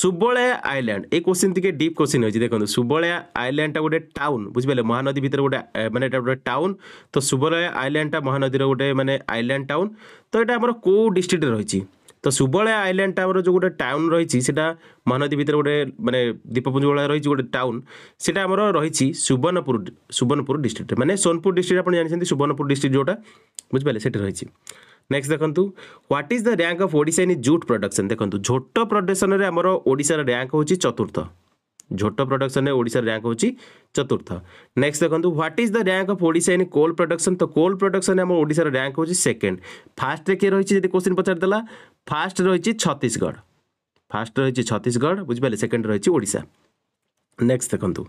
সুবলয়া আইল্যান্ড এই কোশ্চিন টিকে ডিপ কোশ্চিন হয়েছে দেখুন সুবলয়া আইল্যান্ডটা গোটে টাউন বুঝিপারে মহানদী ভিতরে গোটে মানে এটা গোটে টাউন তো সুবলয়া আইল্যান্ডটা মহানদীর গোটে মানে আইল্যান্ড টাউন তো এটা আমার কেউ ডিস্ট্রিক্টরে রয়েছে তো সুবলয়া আইল্যান্ডটা আমার যে গোটে টাউন রয়েছে সেটা মহানদী ভিতরে গোটে মানে দ্বীপপুঞ্জ ভଳିଆ রয়েছে গোটে টাউন সেটা আমার রয়েছে সুবর্ণপুর সুবর্ণপুর ডিস্ট্রিক্টরে মানে সোনপুর ডিস্ট্রিক্ট আপনার জানিছেন সুবর্ণপুর ডিস্ট্রিক্ট যেটা বুঝিপারে সেটা রয়েছে नेक्स्ट देखु what is the rank of Odisha in jute production देखो झोट प्रडक्शन आमर ओडार रैंक हूँ चतुर्थ झोट प्रडक्शन ओडार रैंक हूँ चतुर्थ नेक्स्ट देखो what is the rank of Odisha in coal production तो कोल प्रडक्शन आम ओडार रैंक हूँ सेकेंड फास्ट्रे किए रही है क्वेश्चन पचारदेला फास्ट रही छत्तीशगढ़ फास्ट रही छत्तीशगढ़ बुझे सेकेंड रही ओडा नेक्स्ट देखो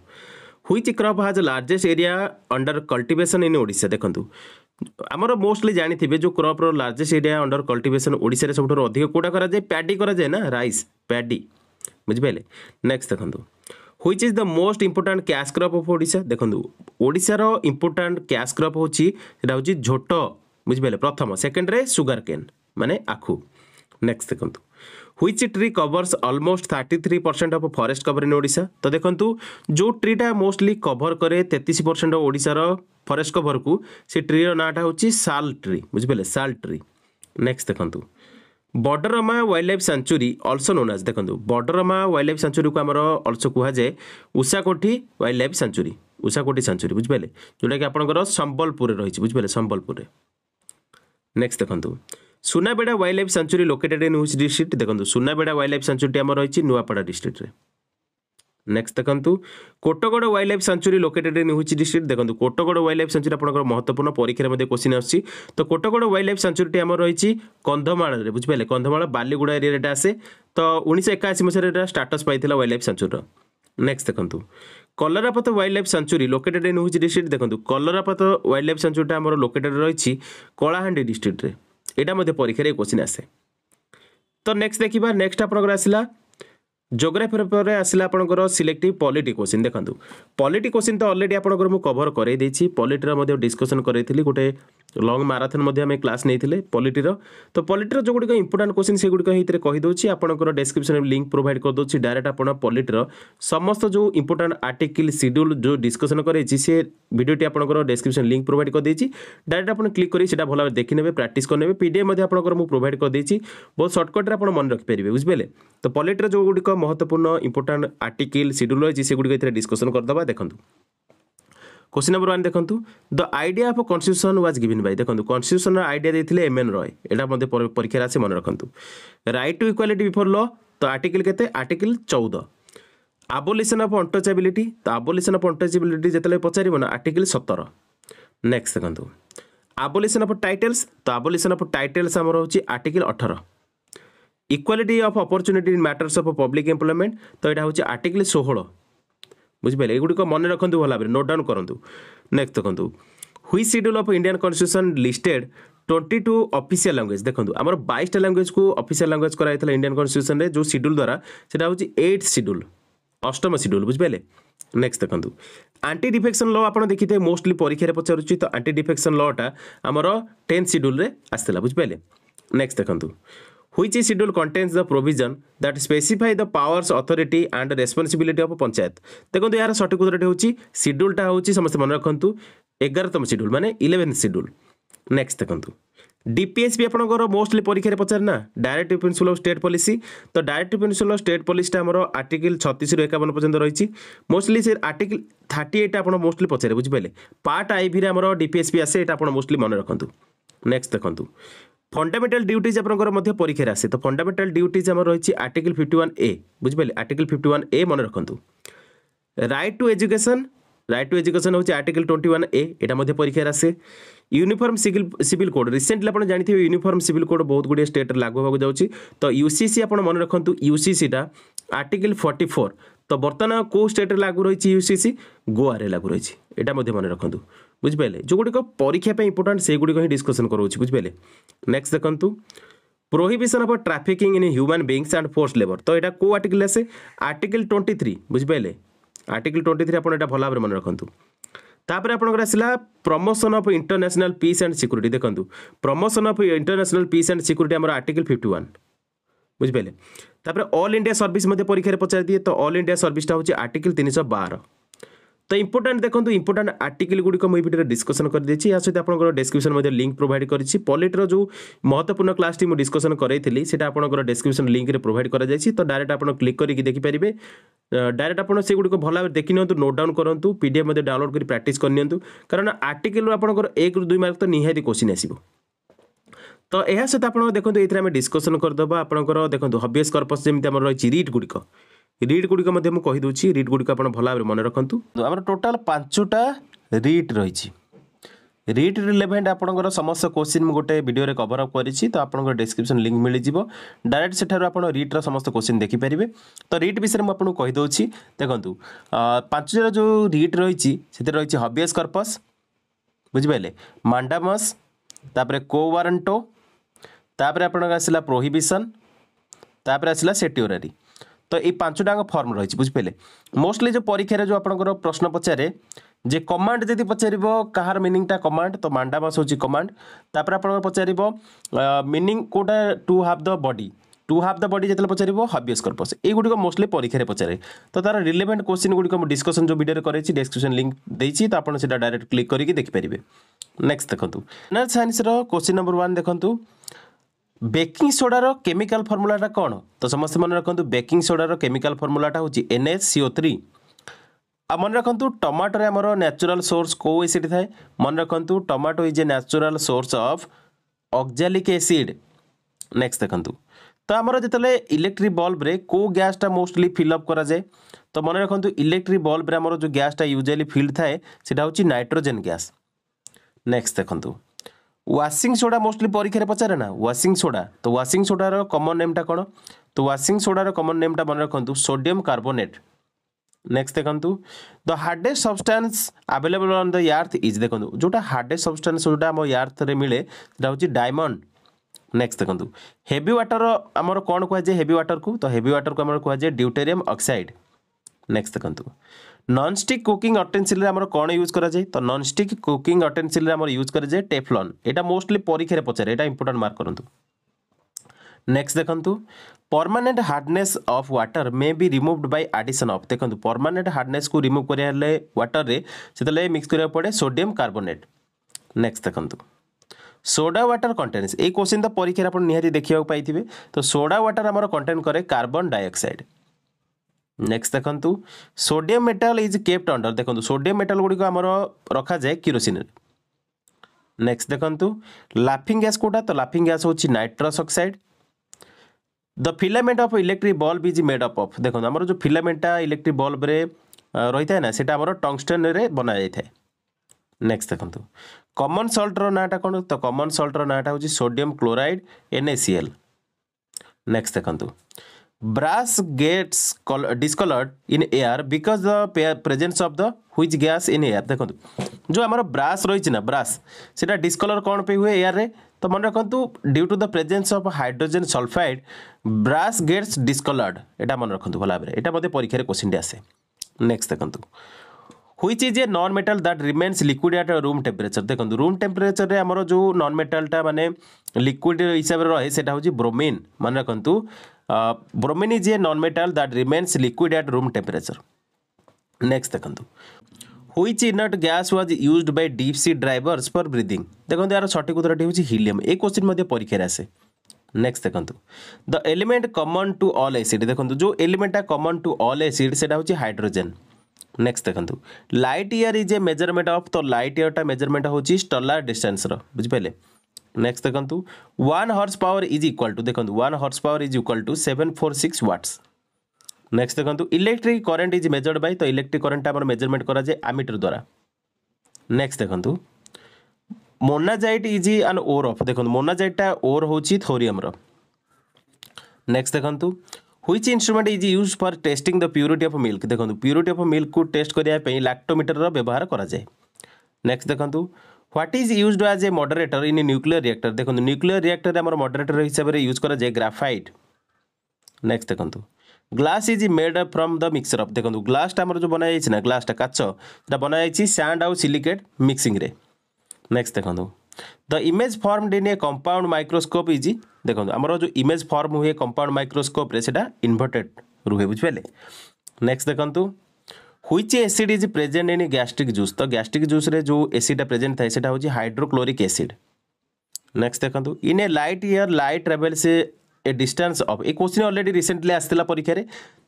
which crop has largest area under cultivation in Odisha देखो আমার মোস্টলি জাঁথিবে যে ক্রপর লার্জেস্ট এরিয়া অন্ডর কল্টিভেসন ওড়শার সবুঠার অধিক কোটা করা যায় প্যাডি করা যায় না রাইস প্যাডি বুঝিপারে নেক্সট দেখুন which is the most important cash crop of Odisha দেখুন ওড়শার ইম্পর্টাট ক্যাশ ক্রপ হচ্ছে সেটা হচ্ছে ঝোট বুঝিপারে প্রথম সেকেন্ডরে সুগার কেন মানে আখু নেক্সট দেখুন which tree covers almost 33% of forest of cover in Odisha तो देखंतु जो ट्रीटा मोस्टली कभर करे 33% ऑफ ओडिसा रो फॉरेस्ट ट्रिरो नाँटा से ट्री रो नाटा होची साल ट्री साल ट्री नेक्स देख्नु बडरमा वाइल्डलफ साङचुरी अल्सो नोना बडरमा वाइल्डलफ साँचुरीको अल्सो कु उषाकटी वाइल्डल साङचुरी उषाकी सान्छुरी बुझि पारे जोटाकि आ सम्बलपुर रहेछ संबलपुर रे नेक्स्ट देखंतु Sunabeda wild life sanctuary located in which district ଦେଖନ୍ତୁ ସୁନାବେଡ଼ା ୱାଇଲ୍ଡ ଲାଇଫ୍ ସାଞ୍ଚୁରୀଟି ଆମର ରହିଛି ନୂଆପଡ଼ା ଡିଷ୍ଟ୍ରିକ୍ଟରେ ନେକ୍ସଟ ଦେଖନ୍ତୁ Kotgarh wild life sanctuary located in which district ଦେଖନ୍ତୁ କୋଟଗଡ଼ ୱାଇଲ୍ଡ ଲାଇଫ୍ ସାଞ୍ଚୁରୀ ଆପଣଙ୍କର ମହତ୍ୱପୂର୍ଣ୍ଣ ପରୀକ୍ଷାରେ ମଧ୍ୟ କୋଶ୍ଚିନ୍ ଆସୁଛି ତ କୋଟଗଡ଼ ୱାଇଲ୍ଡ ଲାଇଫ୍ ସାଞ୍ଚୁରୀଟି ଆମର ରହିଛି କନ୍ଧମାଳରେ ବୁଝିପାରିଲେ କନ୍ଧମାଳ ବାଲିଗୁଡ଼ା ଏରିଆରେ ଏଇଟା ଆସେ ତ ଉଣେଇଶହ ଏକାଅଶୀ ମସିହାରେ ଏଇଟା ଷ୍ଟାଟସ୍ ପାଇଥିଲା ୱାଇଲ୍ଡ ଲାଇଫ୍ ସାଞ୍ଚୁରୀର ନେକ୍ସଟ ଦେଖନ୍ତୁ Karlapat wild life sanctuary located in which district ଦେଖନ୍ତୁ କଲରାପାତ ୱାଇଲ୍ଡ ଲାଇଫ୍ ସାଞ୍ଚୁରୀଟା ଆମର ଲୋକେଟେଡ୍ ରହିଛି କଳାହାଣ୍ଡି ଡିଷ୍ଟ୍ରିକ୍ଟରେ এটা মধ্যে পরীক্ষার এই কোশ্চিন আসে তো নেক্সট দেখিবা নেক্সট আপনার আসলা जोग्राफी में आसला आपर सिलेक्ट पलिटी क्वेश्चन देखो पलिटी क्वेश्चन तो अलरेडी आप मुझे कभर करई पलिटर डिस्कसन करी गोटे लंग माराथन क्लास नहीं पलिटर तो पलिटर जो गुड़ी इंपोर्टां क्वेश्चन से गुड़िक कहीदे आपंकर डेस्क्रिप्सन लिंक प्रोभाइड कर दूसरी डायरेक्ट आप पलिटर समस्त जो इंपोर्टाट आर्टिकल सिड्यूल जो डिस्कसन कराई से भिडियोटी आपंकर डेस्क्रिप्सन लिंक प्रोभाइड कर डायरेक्ट आप क्लिक करा भल देखने प्राक्ट करने पीडीएफ आपंकर प्रोभाइड कर बहुत सर्टकट्रे आप मन रखिपारे बुझे तो पलिटर जो गुड़ी महत्वपूर्ण इम्पोर्टाट आर्टिकल सेड्यूल रही है ये डिस्कसन करदे देखो क्वेश्चन नंबर वन देखो the idea of constitution was given by देखो कन्स्टिट्यूशन आईडिया देते एम एन रॉय यहाँ परीक्षार आसे मन रखु रईट टू इक्वालीटी बिफोर ल तो आर्टिकल के आर्टिकल चौदह आबोलिशन अफ अंटचेबिलिटी तो आबोलिशन अफ अंटचेबिलिटी जिते पचार आर्टिकल सतर नेक्स्ट देखो आबोलिशन अफ टाइटल्स तो आबोलिशन अफ टाइटल्स आम रोचे आर्टिकल अठर equality of opportunity in matters of public employment তো এটা হচ্ছে আর্টিকল ষোহল বুঝিপারে এগুড়ি মনে রাখতু ভাল নোট ডাউন করতু নেক্সট দেখুন which schedule of Indian constitution listed twenty two official language দেখুন আমার বাইশটা ল্যাঙ্গুয়েজকে অফিসিয়াল ল্যাঙ্গুয়েজ করা হয়েছিল ইন্ডিয়ান কনস্টিট্যুশনরে যে সিডুল দ্বারা সেটা হচ্ছে এইট সিডুল অষ্টম সিডুল বুঝিপারে নেক্সট দেখুন আন্টি ডিফেকশন ল আপনার দেখিতে মোস্টলি পরীক্ষায় পচারুচি তো আন্টি ডিফেকশন লটা আমার টেন্থ সিডুলরে আসছিল বুঝিপারে নেক্সট দেখুন which schedule contains the provision that specify the powers authority and responsibility of a panchayat দেখন্তু यार সঠিক উত্তরটি হচ্ছে শিডিউলটা হচ্ছে সমস্ত মনে রাখন্তু 11তম শিডিউল মানে 11th শিডিউল নেক্সট দেখন্তু ডিপিএস বি আপনার মোস্টলি পরীক্ষার পচারে না directive principle of state policy তো ডাইরেক্টিভ প্রিন্সিপাল অফ স্টেট পলিসিটা আমার আর্টিকেল ছত্রিশ রু একাবন পর্যন্ত রয়েছে মোস্টলি সে আর্টিকেল থার্টি এইট আপনার মোস্টলি পচারে বুঝিপারে পার্ট আইভিরে আমার ডিপিএসপি আসে এটা আপনার মোস্টলি মনে রাখতু নেক্সট দেখুন ଫଣ୍ଡାମେଣ୍ଟାଲ ଡ୍ୟୁଟିଜ୍ ଆପଣଙ୍କର ମଧ୍ୟ ପରୀକ୍ଷାରେ ଆସେ ତ ଫଣ୍ଡାମେଣ୍ଟାଲ ଡ୍ୟୁଟିଜ୍ ଆମର ରହିଛି ଆର୍ଟିକଲ୍ ଫିଫ୍ଟି ୱାନ୍ ଏ ବୁଝିପାରିଲେ ଆର୍ଟିକଲ୍ ଫିଫ୍ଟି ୱାନ୍ ଏ ମନେ ରଖନ୍ତୁ right to education right to education হচ্ছে আর্টিকেল টোয়েন্টি ওয়ান এ এটা মধ্যে পরীক্ষার আসে uniform civil civil code recently আপনার জাঁথিবে ইউনিফর্ম সিভিল কোড বহুত গুড়িয়ে স্টেট্রে লাগু হওয়া যাচ্ছে তো ইউসিসি আপনার মনে রাখতু ইউসিসিটা আর্টিকেল ফর্টি ফোর তো বর্তমান কেউ স্টেট্রে লাগু রয়েছে ইউসিসি গোয়ারে লাগু রয়েছে এটা মধ্যে মনে রাখতু बुझे जो गुड़िक परीक्षा इंपोर्टा से गुड़िक डिस्कसन करुच्छे बुझे नेक्स्ट देखते prohibition of trafficking in human beings and force labour तो यहाँ कौ आर्टिकल आसे आर्टिकल ट्वेंटी थ्री बुझे आर्टिकल ट्वेंटी थ्री आपड़ा भल भाव मन रखुद तापर आप आसला promotion of international peace and security देखो promotion of international peace and security आम आर्टिकल फिफ्टी वन बुझे अल्ल इंडिया सर्विस परीक्षा पचार दिए तो अल्ल इंडिया सर्विसटा हूँ आर्टिकल तीन सौ बार तो इम्पोर्टाट देखो इम्पोर्टाट आर्टिकल गुड़िक मुझे भिडियो डिस्कसन करदे या सहित आपको डेस्क्रिप्सन लिंक प्रोभाइड कर पॉलिट्र जो महत्वपूर्ण क्लासटी मुझे डिस्कसन करेली से आपको डेस्क्रिप्सन लिंक प्रोभाइड कर तो डायरेक्ट आप क्लिक करके देखिपारे डायरेक्ट आप सेगुड़िक भल भाव देखी नियंतु नोट डाउन करूँ पीडीएफ डाउनलोड कर प्राक्ट करनी कारण आर्टिकल आप एक दुई मार्क तो निहाती क्वेश्चन आसो ତ ଏହା ସହିତ ଆପଣ ଦେଖନ୍ତୁ ଏଥିରେ ଆମେ ଡିସ୍କସନ୍ କରିଦେବା ଆପଣଙ୍କର ଦେଖନ୍ତୁ ହବିଏସ୍ କର୍ପସ୍ ଯେମିତି ଆମର ରହିଛି ରିଟ୍ ଗୁଡ଼ିକ ରିଟ୍ ଗୁଡ଼ିକ ମଧ୍ୟ ମୁଁ କହିଦେଉଛି ରିଟ୍ ଗୁଡ଼ିକ ଆପଣ ଭଲ ଭାବରେ ମନେ ରଖନ୍ତୁ ଆମର ଟୋଟାଲ୍ ପାଞ୍ଚଟା ରିଟ୍ ରହିଛି ରିଟ୍ ରିଲେଭେଣ୍ଟ ଆପଣଙ୍କର ସମସ୍ତ କୋଶ୍ଚିନ୍ ମୁଁ ଗୋଟେ ଭିଡ଼ିଓରେ କଭର୍ ଅପ୍ କରିଛି ତ ଆପଣଙ୍କର ଡେସ୍କ୍ରିପ୍ସନ୍ ଲିଙ୍କ୍ ମିଳିଯିବ ଡାଇରେକ୍ଟ ସେଠାରୁ ଆପଣ ରିଟ୍ର ସମସ୍ତ କୋଶ୍ଚିନ୍ ଦେଖିପାରିବେ ତ ରିଟ୍ ବିଷୟରେ ମୁଁ ଆପଣଙ୍କୁ କହିଦେଉଛି ଦେଖନ୍ତୁ ପାଞ୍ଚଟାର ଯେଉଁ ରିଟ୍ ରହିଛି ସେଥିରେ ରହିଛି ହବିଏସ୍ କର୍ପସ୍ ବୁଝିପାରିଲେ ମାଣ୍ଡାମସ୍ ତାପରେ କୋ ୱାରେଣ୍ଟୋ তাপরে আপনার আসলা প্রোহিবিশন তাপরে আসলা সেটিওরারি তো এই পাঁচটাঙ্ক ফর্ম রয়েছে বুঝিপারে মোস্টলি যে পরীক্ষার যে আপনার প্রশ্ন পচারে যে কমান্ড যদি পচারিব কাহার মিনিংটা কমান্ড তো মান্ডা মাস হচ্ছে কমান্ড তাপরে আপনার পচারিব মিনিং কোটা to have the body to have the body যেতে পচারিব হবিয়স কর্পস এইগুড়ি মোস্টলি পরীক্ষার পচারে তো তার রিলেভেন্ট কোশ্চিন গুড়ি ডিসকসন যে ভিডিওরে করেছি ডেসক্রিপশন লিঙ্ক দিয়েছি তো আপনার সেটা ডাইরেক্ট ক্লিক করি দেখিপারে নেক্সট দেখুন জেনারেল সাইন্সর কোশ্চিন নম্বর ওয়ান দেখুন বেকিং সোডার কেমিকাল ফর্মুলাটা কোণ তো সমস্ত মনে রাখতু বেকিং সোডার কেমিকাল ফর্মুলাটা হচ্ছে এনএসিও থ্রি ଆଉ ମନେ ରଖନ୍ତୁ ଟମାଟୋରେ ଆମର ନ୍ୟାଚୁରାଲ୍ ସୋର୍ସ କେଉଁ ଏସିଡ଼୍ ଥାଏ ମନେ ରଖନ୍ତୁ tomato is a natural source of oxalic acid next ଦେଖନ୍ତୁ ତ ଆମର ଯେତେବେଳେ ଇଲେକ୍ଟ୍ରିକ୍ ବଲ୍ବରେ କେଉଁ ଗ୍ୟାସ୍ଟା ମୋଷ୍ଟଲି ଫିଲ୍ଅପ୍ କରାଯାଏ ତ ମନେ ରଖନ୍ତୁ ଇଲେକ୍ଟ୍ରିକ୍ ବଲ୍ବରେ ଆମର ଯେଉଁ ଗ୍ୟାସ୍ଟା ୟୁଜୁଆଲି ଫିଲ୍ଡ ଥାଏ ସେଇଟା ହେଉଛି ନାଇଟ୍ରୋଜେନ୍ ଗ୍ୟାସ୍ ନେକ୍ସଟ ଦେଖନ୍ତୁ ୱାସିଂ ସୋଡ଼ା ମୋଷ୍ଟଲି ପରୀକ୍ଷାରେ ପଚାରେ ନା ୱାସିଂ ସୋଡ଼ା ତ ୱାସିଂ ସୋଡ଼ାର କମନ୍ ନେମ୍ଟା କ'ଣ ତ ୱାସିଂ ସୋଡ଼ାର କମନ୍ ନେମ୍ଟା ମନେ ରଖନ୍ତୁ ସୋଡ଼ିୟମ୍ କାର୍ବୋନେଟ୍ ନେକ୍ସଟ ଦେଖନ୍ତୁ the hardest substance available on the earth is ଦେଖନ୍ତୁ ଯେଉଁଟା ହାର୍ଡେଷ୍ଟ ସବଷ୍ଟାନ୍ସ ଯେଉଁଟା ଆମ ୟାର୍ଥରେ ମିଳେ ସେଟା ହେଉଛି ଡାଇମଣ୍ଡ ନେକ୍ସଟ ଦେଖନ୍ତୁ ହେଭି ୱାଟର ଆମର କ'ଣ କୁହାଯାଏ ହେଭି ୱାଟରକୁ ତ ହେଭି ୱାଟରକୁ ଆମର କୁହାଯାଏ ଡ୍ୟୁଟେରିୟମ୍ ଅକ୍ସାଇଡ଼୍ ନେକ୍ସଟ ଦେଖନ୍ତୁ ননস্টিক কুকিং অটেনসিলে আমার কোণ ইউজ করা যায় তো ননস্টিক কুকিং অটেনসিলে আমার ইউজ করা যায় টেফলন এটা মোস্টলি পরীক্ষার পচারে এটা ইম্পর্টাট মার্ক করতু নেক্সট দেখন্তু permanent hardness of water may be removed by addition of देखो परमानेंट हार्डनेस को रिमूव कराइले वाटर रे से मिक्स करा पड़े सोडियम कार्बोनेट नेक्स्ट देखो सोडा वाटर कंटेन्स ये क्वेश्चन तो परीक्षा आप निहाती देखा पाई तो सोडा वाटर आम कंटेन कै कार्बन डाइऑक्साइड ନେକ୍ସଟ ଦେଖନ୍ତୁ sodium metal is kept under ଦେଖନ୍ତୁ ସୋଡ଼ିୟମ୍ ମେଟାଲ ଗୁଡ଼ିକ ଆମର ରଖାଯାଏ କିରୋସିନରେ ନେକ୍ସଟ ଦେଖନ୍ତୁ ଲାଫିଂ ଗ୍ୟାସ୍ କେଉଁଟା ତ ଲାଫିଂ ଗ୍ୟାସ୍ ହେଉଛି nitrous oxide the filament of electric bulb is made up of ଦେଖନ୍ତୁ ଆମର ଯେଉଁ ଫିଲାମେଣ୍ଟଟା ଇଲେକ୍ଟ୍ରିକ୍ ବଲ୍ବରେ ରହିଥାଏ ନା ସେଇଟା ଆମର ଟଙ୍ଗଷ୍ଟେନ୍ରେ ବନାଯାଇଥାଏ ନେକ୍ସଟ ଦେଖନ୍ତୁ କମନ୍ ସଲ୍ଟର ନାଁଟା କ'ଣ ତ କମନ୍ ସଲ୍ଟର ନାଁଟା ହେଉଛି ସୋଡ଼ିୟମ୍ କ୍ଲୋରାଇଡ଼ ଏନ୍ଏସିଏଲ୍ ନେକ୍ସଟ ଦେଖନ୍ତୁ brass gets discolored in air because the presence of the which gas in air দেখন্তু जो আমার ব্রাশ রয়েছে না ব্রাশ সেটা ডিসকলর কোন পে হুয়ে এয়ার রে তো মনে রাখন্তু due to the presence of hydrogen sulphide brass gets discoloured এটা মনে রাখন্তু ভালো ভাবে এটা মধ্যে পরীক্ষার কোশ্চিনটি আসে নেক্সট দেখন্তু which is a non metal that remains liquid at room temperature देखो रूम टेम्परेचर में आमर जो नन मेटालटा मानने लिक्विड हिसाब से रहे से ब्रोमिन मन रखु Uh, bromine is a non-metal that remains liquid at room temperature. Next, देखो which inert gas was used by deep sea divers for breathing? देखो यार सठिक उत्तर हूँ helium. ये क्वेश्चन परीक्षार आसे नेक्स्ट देखो the element common to all acid देखो जो एलिमेंटा कमन टू अल एसीड से हूँ हाइड्रोजेन नेक्स्ट देखो light year is a measurement of तो लाइट इयरटा मेजरमेंट हूँ स्टलार डिस्टेंस बुझिपारे নেক্সট দেখুন one horse power is equal to দেখুন one horse power is equal to seven four six watts next দেখুন electric current is measured by তো electric করেন্টটা আমার মেজরমেন্ট করা যায় আমিটর দ্বারা নেক্সট দেখুন monazite is an ore of দেখুন মোনাজাইটটা ওর হচ্ছে থোরিয়ামর নেক্সট দেখুন which instrument is use for testing the purity of milk দেখুন পিউরিটি অফ মিল্ক কু টেস্ট করা লাক্টোমিটর ব্যবহার করা যায় নেক্সট দেখুন what is used as a moderator in a nuclear reactor দেখুন নিউক্লিয়ার রিয়াক্টরে আমার মডারেটর হিসাবে ইউজ করা যায় গ্রাফাইট নেক্সট দেখুন glass is made up from the mixture of দেখুন গ্লাসটা আমার যে বনা যাইছে না গ্লাসটা কাচ সেটা বনা যাইছে স্যান্ড আউ সিলিকেট মিক্সিংরে নেক্সট দেখুন the image formed in a compound microscope is देखो आमर जो इमेज फर्म हुए कंपाउंड माइक्रोस्कोप रे सेटा इनवर्टेड रुहे बुझे नेक्स्ट देखु which acid is in in juice तो তো जूस জুসে যে এসিডটা প্রেজেন্ট থাকে সেটা হচ্ছে হাইড্রোক্লোরিক এসিড নেক্সট দেখুন in a light year light travels a distance of a question already recently आसला परीक्षा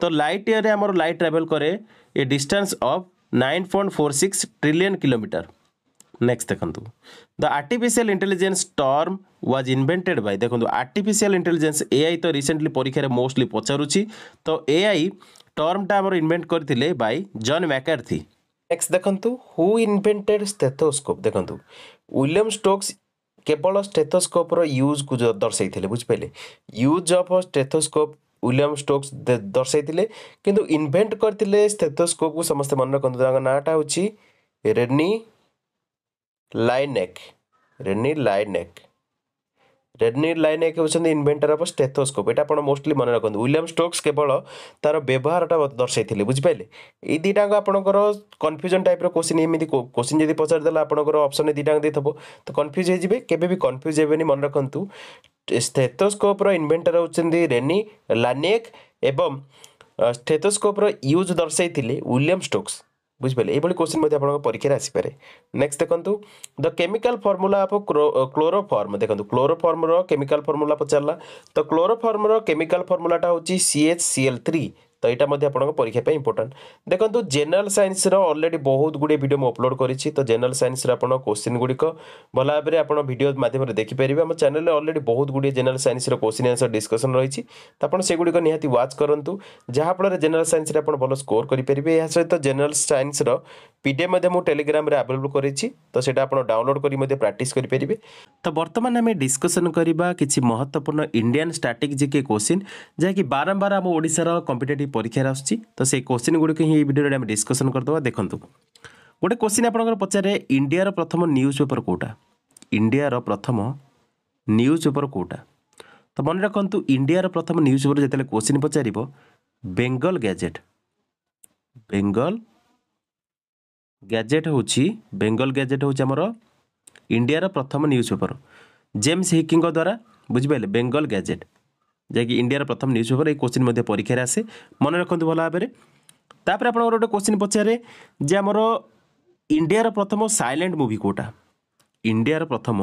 तो लाइट इयर आम लाइट ट्रावेल कै a distance of nine point four six trillion kilometre next देखु the artificial intelligence term was invented by देखो artificial intelligence AI तो recently परीक्षा mostly पचारूँ तो ए ଟର୍ମଟା ଆମର ଇନଭେଣ୍ଟ କରିଥିଲେ ବାଇ ଜନ୍ ମ୍ୟାକାର୍ଥି ନେକ୍ସଟ ଦେଖନ୍ତୁ ହୁ ଇନଭେଣ୍ଟେଡ୍ ଷ୍ଟେଥୋସ୍କୋପ୍ ଦେଖନ୍ତୁ ୱିଲିୟମ୍ ଷ୍ଟୋକ୍ସ କେବଳ ଷ୍ଟେଥୋସ୍କୋପ୍ର ୟୁଜ୍କୁ ଦର୍ଶାଇଥିଲେ ବୁଝିପାରିଲେ use of stethoscope William Stokes ଦର୍ଶାଇଥିଲେ କିନ୍ତୁ ଇନଭେଣ୍ଟ କରିଥିଲେ ଷ୍ଟେଥୋସ୍କୋପ୍କୁ ସମସ୍ତେ ମନେ ରଖନ୍ତୁ ତାଙ୍କ ନାଁଟା ହେଉଛି ରେନି ଲାଇନେକ୍ ରେନି ଲାଇନେକ୍ ରେଡ୍ନିର ଲାଇନ୍ ଏକ ହେଉଛନ୍ତି ଇନଭେଣ୍ଟର ଅଫ୍ ଷ୍ଟେଥୋସ୍କୋପ୍ ଏଇଟା ଆପଣ ମୋଷ୍ଟଲି ମନେ ରଖନ୍ତୁ ୱିଲିୟମ୍ ଷ୍ଟୋକ୍ସ କେବଳ ତା'ର ବ୍ୟବହାରଟା ଦର୍ଶାଇଥିଲେ ବୁଝିପାରିଲେ ଏଇ ଦୁଇଟାଙ୍କ ଆପଣଙ୍କର କନଫ୍ୟୁଜନ୍ ଟାଇପ୍ର କୋଶ୍ଚିନ୍ ଏମିତି କୋଶ୍ଚିନ୍ ଯଦି ପଚାରିଦେଲା ଆପଣଙ୍କର ଅପସନ୍ ଦୁଇଟାଙ୍କ ଦେଇଥିବ ତ କନଫ୍ୟୁଜ୍ ହେଇଯିବେ କେବେ ବି କନଫ୍ୟୁଜ୍ ହେବେନି ମନେ ରଖନ୍ତୁ ଷ୍ଟେଥୋସ୍କୋପ୍ର ଇନଭେଣ୍ଟର ହେଉଛନ୍ତି ରେନି ଲାନେକ୍ ଏବଂ ଷ୍ଟେଥୋସ୍କୋପ୍ର ୟୁଜ୍ ଦର୍ଶାଇଥିଲେ ୱିଲିୟମ୍ ଷ୍ଟୋକ୍ସ বুঝিপারে এইভাবে কোশ্চিন আপনার পরীক্ষার আসিপারে নেক্সট দেখুন the chemical formula of chloroform দেখুন ক্লোরোফর্মর কেমিকাল ফর্মুলা পচারা তো ক্লোরোফর্মর কেমিকাল ফর্মুলাটা হচ্ছে সিএচ সিএল থ্রি তো এটা মধ্যে আপনার পরীক্ষা পাই ইম্পর্টাট দেখুন জেনারেল সাইন্সর অলরেডি বহুত গুড়িয়ে ভিডিও মু অপলোড করেছি তো জেনারেল সাইন্সর আপনার কোশ্চিন গুড়িক ভাল ভাবে আপনার ভিডিও মাধ্যমে দেখিপারে আমার চ্যানেলে অলরেডি বহুত গুড়িয়ে জেনারেল সাইন্সর কোশ্চিন আনসর ডিসকসন রয়েছে তো আপনার সেগুড়িক নিহতি ওয়াচ করতু যাফলের জেনারেল সাইন্সরে আপনার ভাল স্কোর করে ଏହା ସହିତ ଜେନେରାଲ ସାଇନ୍ସର ପି ଡି ଏଫ୍ ମଧ୍ୟ ମୁଁ ଟେଲିଗ୍ରାମରେ ଆଭେଲେବୁଲ୍ କରିଛି ତ ସେଇଟା ଆପଣ ଡାଉନଲୋଡ଼ କରି ମଧ୍ୟ ପ୍ରାକ୍ଟିସ୍ କରିପାରିବେ ତ ବର୍ତ୍ତମାନ ଆମେ ଡିସ୍କସନ୍ କରିବା କିଛି ମହତ୍ତ୍ୱପୂର୍ଣ୍ଣ ଇଣ୍ଡିଆନ୍ ଷ୍ଟାଟିକ୍ ଜିକେ କୋଶ୍ଚିନ୍ ଯାହାକି ବାରମ୍ବାର ଆମ ଓଡ଼ିଶାର କମ୍ପିଟେଟିଭ୍ পরীক্ষার আসছে তো সেই কোশ্চিন গুড়ি ହିଁ এই ভিডিওরে আমি ডিসকসন করদেবা দেখন্তু গোটে কোশ্চিন আপনার পচারে ইন্ডিয়ার প্রথম নিউজ পেপর কোটা ইন্ডিয়ার প্রথম নিউজ পেপর কোটা তো মনে রাখতু ইন্ডিয়ার প্রথম নিউজ পেপর যেতে কোশ্চিন পচারিব বেঙ্গল গ্যাজেট বেঙ্গল গ্যাজেট হচ্ছে বেঙ্গল গ্যাজেট হচ্ছে আমার ইন্ডিয়ার প্রথম নিউজ পেপর জেমস হিকিঙ্ক দ্বারা বুঝিপারে বেঙ্গল গ্যাজেট ଯାହାକି ଇଣ୍ଡିଆର ପ୍ରଥମ ନ୍ୟୁଜ୍ ପେପର୍ ଏଇ କୋଶ୍ଚିନ୍ ମଧ୍ୟ ପରୀକ୍ଷାରେ ଆସେ ମନେ ରଖନ୍ତୁ ଭଲ ଭାବରେ ତାପରେ ଆପଣଙ୍କର ଗୋଟେ କୋଶ୍ଚିନ୍ ପଚାରେ ଯେ ଆମର ଇଣ୍ଡିଆର ପ୍ରଥମ ସାଇଲେଣ୍ଟ ମୁଭି କେଉଁଟା ଇଣ୍ଡିଆର ପ୍ରଥମ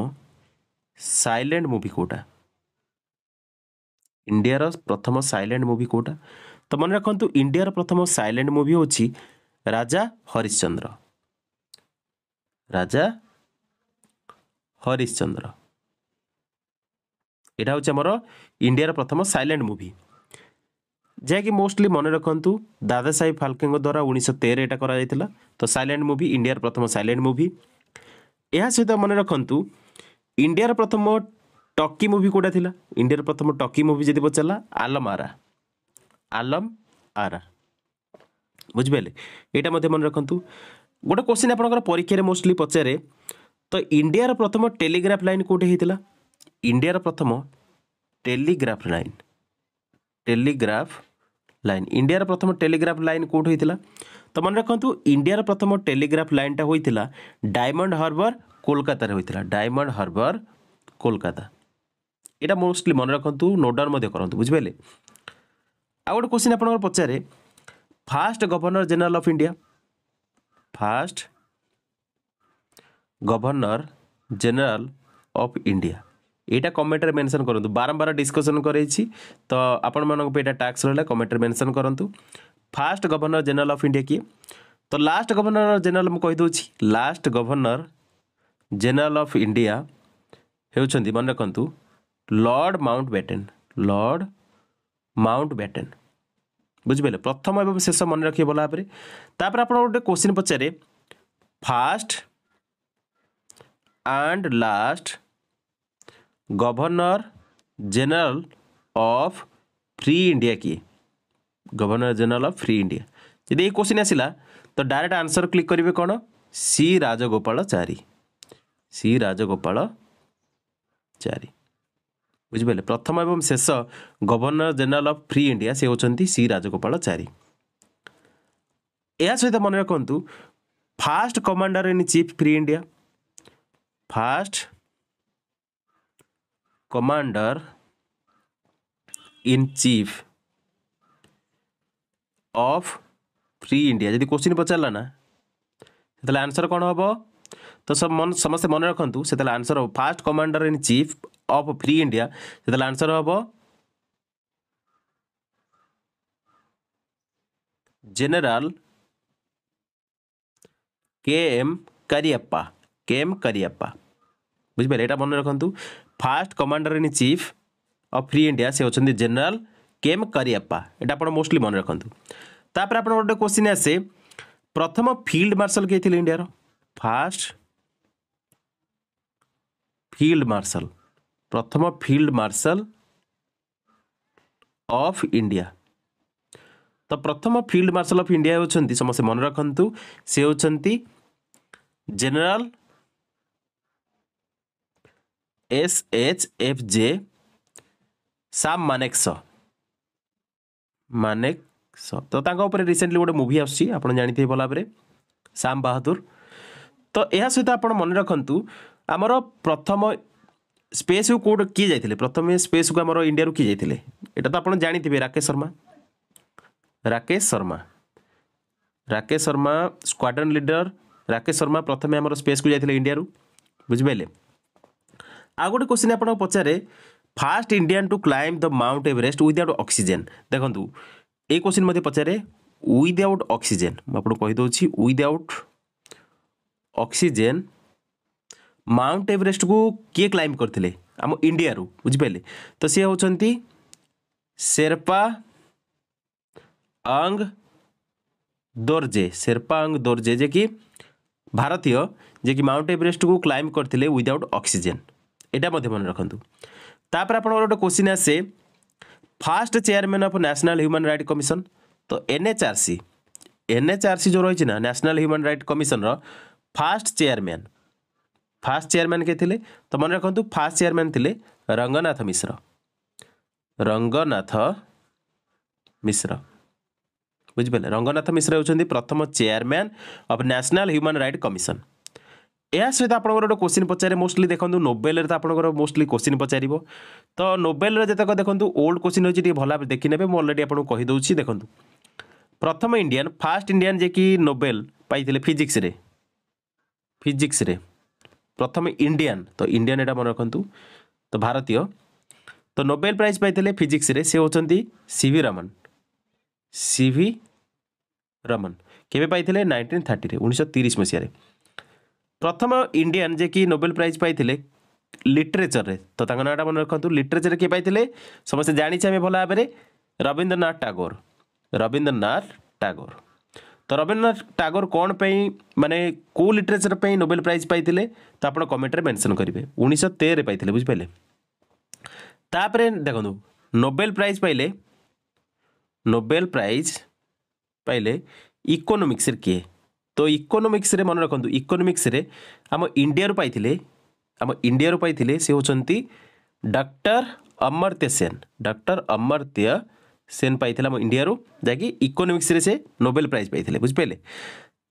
ସାଇଲେଣ୍ଟ ମୁଭି କେଉଁଟା ଇଣ୍ଡିଆର ପ୍ରଥମ ସାଇଲେଣ୍ଟ ମୁଭି କେଉଁଟା ତ ମନେ ରଖନ୍ତୁ ଇଣ୍ଡିଆର ପ୍ରଥମ ସାଇଲେଣ୍ଟ ମୁଭି ହେଉଛି ରାଜା ହରିଶ୍ଚନ୍ଦ୍ର ରାଜା ହରିଶ୍ଚନ୍ଦ୍ର ଏଇଟା ହେଉଛି ଆମର ଇଣ୍ଡିଆର ପ୍ରଥମ ସାଇଲେଣ୍ଟ ମୁଭି ଯାହାକି ମୋଷ୍ଟଲି ମନେ ରଖନ୍ତୁ ଦାଦା ସାହେବ ଫାଲ୍କେଙ୍କ ଦ୍ୱାରା ଉଣେଇଶହ ତେର ଏଇଟା କରାଯାଇଥିଲା ତ ସାଇଲେଣ୍ଟ ମୁଭି ଇଣ୍ଡିଆର ପ୍ରଥମ ସାଇଲେଣ୍ଟ ମୁଭି ଏହା ସହିତ ମନେ ରଖନ୍ତୁ ଇଣ୍ଡିଆର ପ୍ରଥମ ଟକି ମୁଭି କେଉଁଟା ଥିଲା ଇଣ୍ଡିଆର ପ୍ରଥମ ଟକି ମୁଭି ଯଦି ପଚାରିଲା ଆଲମ ଆରା ଆଲମ ଆରା ବୁଝିପାରିଲେ ଏଇଟା ମଧ୍ୟ ମନେ ରଖନ୍ତୁ ଗୋଟେ କୋଶ୍ଚିନ୍ ଆପଣଙ୍କର ପରୀକ୍ଷାରେ ମୋଷ୍ଟଲି ପଚାରେ ତ ଇଣ୍ଡିଆର ପ୍ରଥମ ଟେଲିଗ୍ରାଫ ଲାଇନ୍ କେଉଁଠି ହେଇଥିଲା ଇଣ୍ଡିଆର ପ୍ରଥମ টেলিগ্রাফ লাইন টেলিগ্রাফ লাইন ইন্ডিয়ার প্রথম টেলিগ্রাফ লাইন কোটি হয়েছিল তো মনে রাখতু ইন্ডিয়ার প্রথম টেলিগ্রাফ লাইনটা হয়েছিল ডায়মন্ড হর্বর কলকাতার হয়েছিল ডায়মন্ড হর্বর কলকাতা এটা মোস্টলি মনে রাখতু নোট ডাউন করতু বুঝিপারে আউ গোটে কোশ্চিন আপনার পচারে first governor general of India first governor general of India ଏଇଟା କମେଣ୍ଟରେ ମେନସନ୍ କରନ୍ତୁ ବାରମ୍ବାର ଡିସ୍କସନ୍ କରେଇଛି ତ ଆପଣମାନଙ୍କ ପାଇଁ ଏଇଟା ଟ୍ୟାକ୍ସ ରହିଲା କମେଣ୍ଟରେ ମେନସନ୍ କରନ୍ତୁ first governor general of India କିଏ ତ ଲାଷ୍ଟ ଗଭର୍ଣ୍ଣର ଜେନେରାଲ ମୁଁ କହିଦେଉଛି last governor general of India ହେଉଛନ୍ତି ମନେ ରଖନ୍ତୁ Lord Mountbatten Lord Mountbatten ବୁଝିପାରିଲେ ପ୍ରଥମ ଏବଂ ଶେଷ ମନେ ରଖିବେ ଭଲ ଭାବରେ ତାପରେ ଆପଣ ଗୋଟେ କୋଶ୍ଚିନ୍ ପଚାରେ first and last governor general of free India किए governor general of free India यदि ये क्वेश्चन आसला तो डायरेक्ट आंसर क्लिक करेंगे कौन सी राजगोपाचारी सी राजगोपाचारी ବୁଝିପାରିଲେ ପ୍ରଥମ ଏବଂ ଶେଷ governor general of free India ସେ ହେଉଛନ୍ତି ସି ରାଜଗୋପାଳ ଚାରି ଏହା ସହିତ ମନେ ରଖନ୍ତୁ first commander in chief free India ଫାଷ୍ଟ commander in chief of free india jodi question pachala na सेतले आंसर कौन हम तो सब मन समस्त मन रखु से आंसर हम first commander in chief of free India से आंसर हम general K M Cariappa K M Cariappa बुझे यहाँ मन रखु first commander in chief of free India ସେ ହେଉଛନ୍ତି ଜେନେରାଲ କେମ୍ କରିଆପ୍ପା ଏଇଟା ଆପଣ ମୋଷ୍ଟଲି ମନେ ରଖନ୍ତୁ ତାପରେ ଆପଣ ଗୋଟେ କ୍ୱେଶ୍ଚିନ୍ ଆସେ ପ୍ରଥମ ଫିଲ୍ଡ ମାର୍ଶାଲ କିଏ ଥିଲେ ଇଣ୍ଡିଆର ଫାଷ୍ଟ ଫିଲ୍ଡ ମାର୍ଶାଲ ପ୍ରଥମ ଫିଲ୍ଡ ମାର୍ଶାଲ ଅଫ୍ ଇଣ୍ଡିଆ ତ ପ୍ରଥମ ଫିଲ୍ଡ ମାର୍ଶାଲ ଅଫ୍ ଇଣ୍ଡିଆ ହେଉଛନ୍ତି ସମସ୍ତେ ମନେ ରଖନ୍ତୁ ସେ ହେଉଛନ୍ତି general S H F J Sam Manekshaw Manekshaw ତ ତାଙ୍କ ଉପରେ ରିସେଣ୍ଟଲି ଗୋଟେ ମୁଭି ଆସୁଛି ଆପଣ ଜାଣିଥିବେ ଭଲ ଭାବରେ ସାମ୍ ବାହାଦୁର ତ ଏହା ସହିତ ଆପଣ ମନେ ରଖନ୍ତୁ ଆମର ପ୍ରଥମ ସ୍ପେସ୍କୁ କେଉଁଠି କିଏ ଯାଇଥିଲେ ପ୍ରଥମେ ସ୍ପେସ୍କୁ ଆମର ଇଣ୍ଡିଆରୁ କିଏ ଯାଇଥିଲେ ଏଇଟା ତ ଆପଣ ଜାଣିଥିବେ ରାକେଶ ଶର୍ମା ରାକେଶ ଶର୍ମା ରାକେଶ ଶର୍ମା ସ୍କ୍ୱାଡ୍ରନ୍ ଲିଡର ରାକେଶ ଶର୍ମା ପ୍ରଥମେ ଆମର ସ୍ପେସ୍କୁ ଯାଇଥିଲେ ଇଣ୍ଡିଆରୁ ବୁଝିପାରିଲେ ଆଉ ଗୋଟେ କୋଶ୍ଚିନ୍ ଆପଣଙ୍କୁ ପଚାରେ first Indian to climb the Mount Everest without oxygen ଦେଖନ୍ତୁ ଏଇ କୋଶ୍ଚିନ୍ ମୋତେ ପଚାରେ ୱିଦାଉଟ୍ ଅକ୍ସିଜେନ୍ ମୁଁ ଆପଣଙ୍କୁ କହିଦେଉଛି ୱିଦାଉଟ୍ ଅକ୍ସିଜେନ୍ ମାଉଣ୍ଟ ଏଭରେଷ୍ଟକୁ କିଏ କ୍ଲାଇମ୍ବ କରିଥିଲେ ଆମ ଇଣ୍ଡିଆରୁ ବୁଝିପାରିଲେ ତ ସିଏ ହେଉଛନ୍ତି ସେର୍ପା ଅଙ୍ଗ ଦୋର୍ଜେ ସେର୍ପା ଅଙ୍ଗ ଦୋର୍ଜେ ଯେ କି ଭାରତୀୟ ଯେ କି ମାଉଣ୍ଟ ଏଭରେଷ୍ଟକୁ କ୍ଲାଇମ୍ବ କରିଥିଲେ ୱିଦାଉଟ୍ ଅକ୍ସିଜେନ୍ এটা মধ্যে মনে রাখতু তাপরে আপনার গোটে কোশ্চিন আসে first chairman of national human right commission তো এনএচআরসি এনএচআরসি যে রয়েছে না ন্যাশনাল হ্যুমান রাইট কমিশনর ফার্স্ট চেয়ারম্যান ফার্স্ট চেয়ারম্যান কে থিলে তো মনে রাখতু ফার্স্ট চেয়ারম্যান থিলে রঙ্গনাথ মিশ্র রঙ্গনাথ মিশ্র বুঝিপারে রঙ্গনাথ মিশ্র হচ্ছেন প্রথম chairman of national human right commission ଏହା ସହିତ ଆପଣଙ୍କର ଗୋଟେ କୋଶ୍ଚିନ୍ ପଚାରେ ମୋଷ୍ଟଲି ଦେଖନ୍ତୁ ନୋବେଲରେ ତ ଆପଣଙ୍କର ମୋଷ୍ଟଲି କୋଶ୍ଚିନ୍ ପଚାରିବ ତ ନୋବେଲରେ ଯେତେକ ଦେଖନ୍ତୁ ଓଲ୍ଡ କୋଶ୍ଚିନ୍ ରହିଛି ଟିକେ ଭଲ ଭାବେ ଦେଖିନେବେ ମୁଁ ଅଲରେଡ଼ି ଆପଣଙ୍କୁ କହିଦେଉଛି ଦେଖନ୍ତୁ ପ୍ରଥମ ଇଣ୍ଡିଆନ୍ ଫାର୍ଷ୍ଟ ଇଣ୍ଡିଆନ୍ ଯିଏକି ନୋବେଲ ପାଇଥିଲେ ଫିଜିକ୍ସରେ ଫିଜିକ୍ସରେ ପ୍ରଥମେ ଇଣ୍ଡିଆନ୍ ତ ଇଣ୍ଡିଆନ୍ ଏଇଟା ମନେ ରଖନ୍ତୁ ତ ଭାରତୀୟ ତ ନୋବେଲ ପ୍ରାଇଜ୍ ପାଇଥିଲେ ଫିଜିକ୍ସରେ ସେ ହେଉଛନ୍ତି C V Raman C V Raman କେବେ ପାଇଥିଲେ ନାଇଣ୍ଟିନ୍ ଥାର୍ଟିରେ ଉଣେଇଶହ ତିରିଶ ମସିହାରେ ପ୍ରଥମ ଇଣ୍ଡିଆନ୍ ଯେ କି ନୋବେଲ ପ୍ରାଇଜ୍ ପାଇଥିଲେ লিটরেচরে তো তাঁর নাঁটা মনে রাখতু লিটরেচরে কি পাই সমস্তে জাঁছে আমি ভাল ভাবে রবীন্দ্রনাথ টাগোর রবীন্দ্রনাথ টাগোর তো রবীন্দ্রনাথ টাগোর কোণ পাই মানে কেউ লিটরেচর পাই নোবেল প্রাইজ পাই তো আপনার কমেন্টরে মেনশন করবে উনিশশো তেরে পাই বুঝিপারে তাপরে দেখুন নোবেল প্রাইজ পাইলে নোবেল প্রাইজ পাইলে ইকোনোমিক্সের কিয়ে ତ ଇକୋନୋମିକ୍ସରେ ମନେ ରଖନ୍ତୁ ଇକୋନୋମିକ୍ସରେ ଆମ ଇଣ୍ଡିଆରୁ ପାଇଥିଲେ ଆମ ଇଣ୍ଡିଆରୁ ପାଇଥିଲେ ସେ ହେଉଛନ୍ତି ଡକ୍ଟର ଅମର୍ତ୍ୟ ସେନ୍ ଡକ୍ଟର ଅମର୍ତ୍ୟ ସେନ୍ ପାଇଥିଲେ ଆମ ଇଣ୍ଡିଆରୁ ଯାହାକି ଇକୋନୋମିକ୍ସରେ ସେ ନୋବେଲ ପ୍ରାଇଜ୍ ପାଇଥିଲେ ବୁଝିପାରିଲେ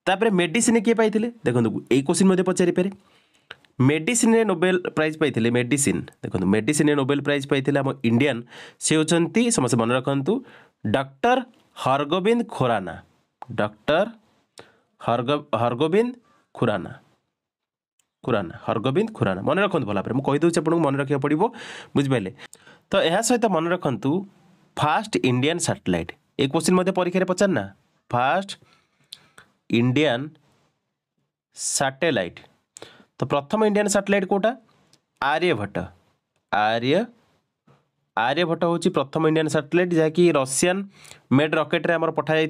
ତାପରେ ମେଡ଼ିସିନ୍ କିଏ ପାଇଥିଲେ ଦେଖନ୍ତୁ ଏଇ କୋଶ୍ଚିନ୍ ମଧ୍ୟ ପଚାରିପାରେ ମେଡ଼ିସିନ୍ରେ ନୋବେଲ ପ୍ରାଇଜ୍ ପାଇଥିଲେ ମେଡ଼ିସିନ୍ ଦେଖନ୍ତୁ ମେଡ଼ିସିନ୍ରେ ନୋବେଲ ପ୍ରାଇଜ୍ ପାଇଥିଲେ ଆମ ଇଣ୍ଡିଆନ୍ ସେ ହେଉଛନ୍ତି ସମସ୍ତେ ମନେ ରଖନ୍ତୁ ଡକ୍ଟର ହରଗୋବିନ୍ଦ ଖୋରାନା ଡକ୍ଟର हरगो हरगोविंद खुराना खुराना हरगोविंद खुराना मन रखु भल भाव मुझे आपको मन रखा पड़ो बुझे तो यह सहित मन रखु फास्ट इंडियान सैटेलाइट ये क्वेश्चन मत परीक्षा पचारना फास्ट इंडियान सैटेलाइट तो प्रथम इंडियान सैटेलाइट कौटा आर्यभट्ट आर्य आर्यभट्ट हूँ प्रथम इंडियान साटेलैट जहाँकि रशियान मेड रकेट्रे पठा पठाई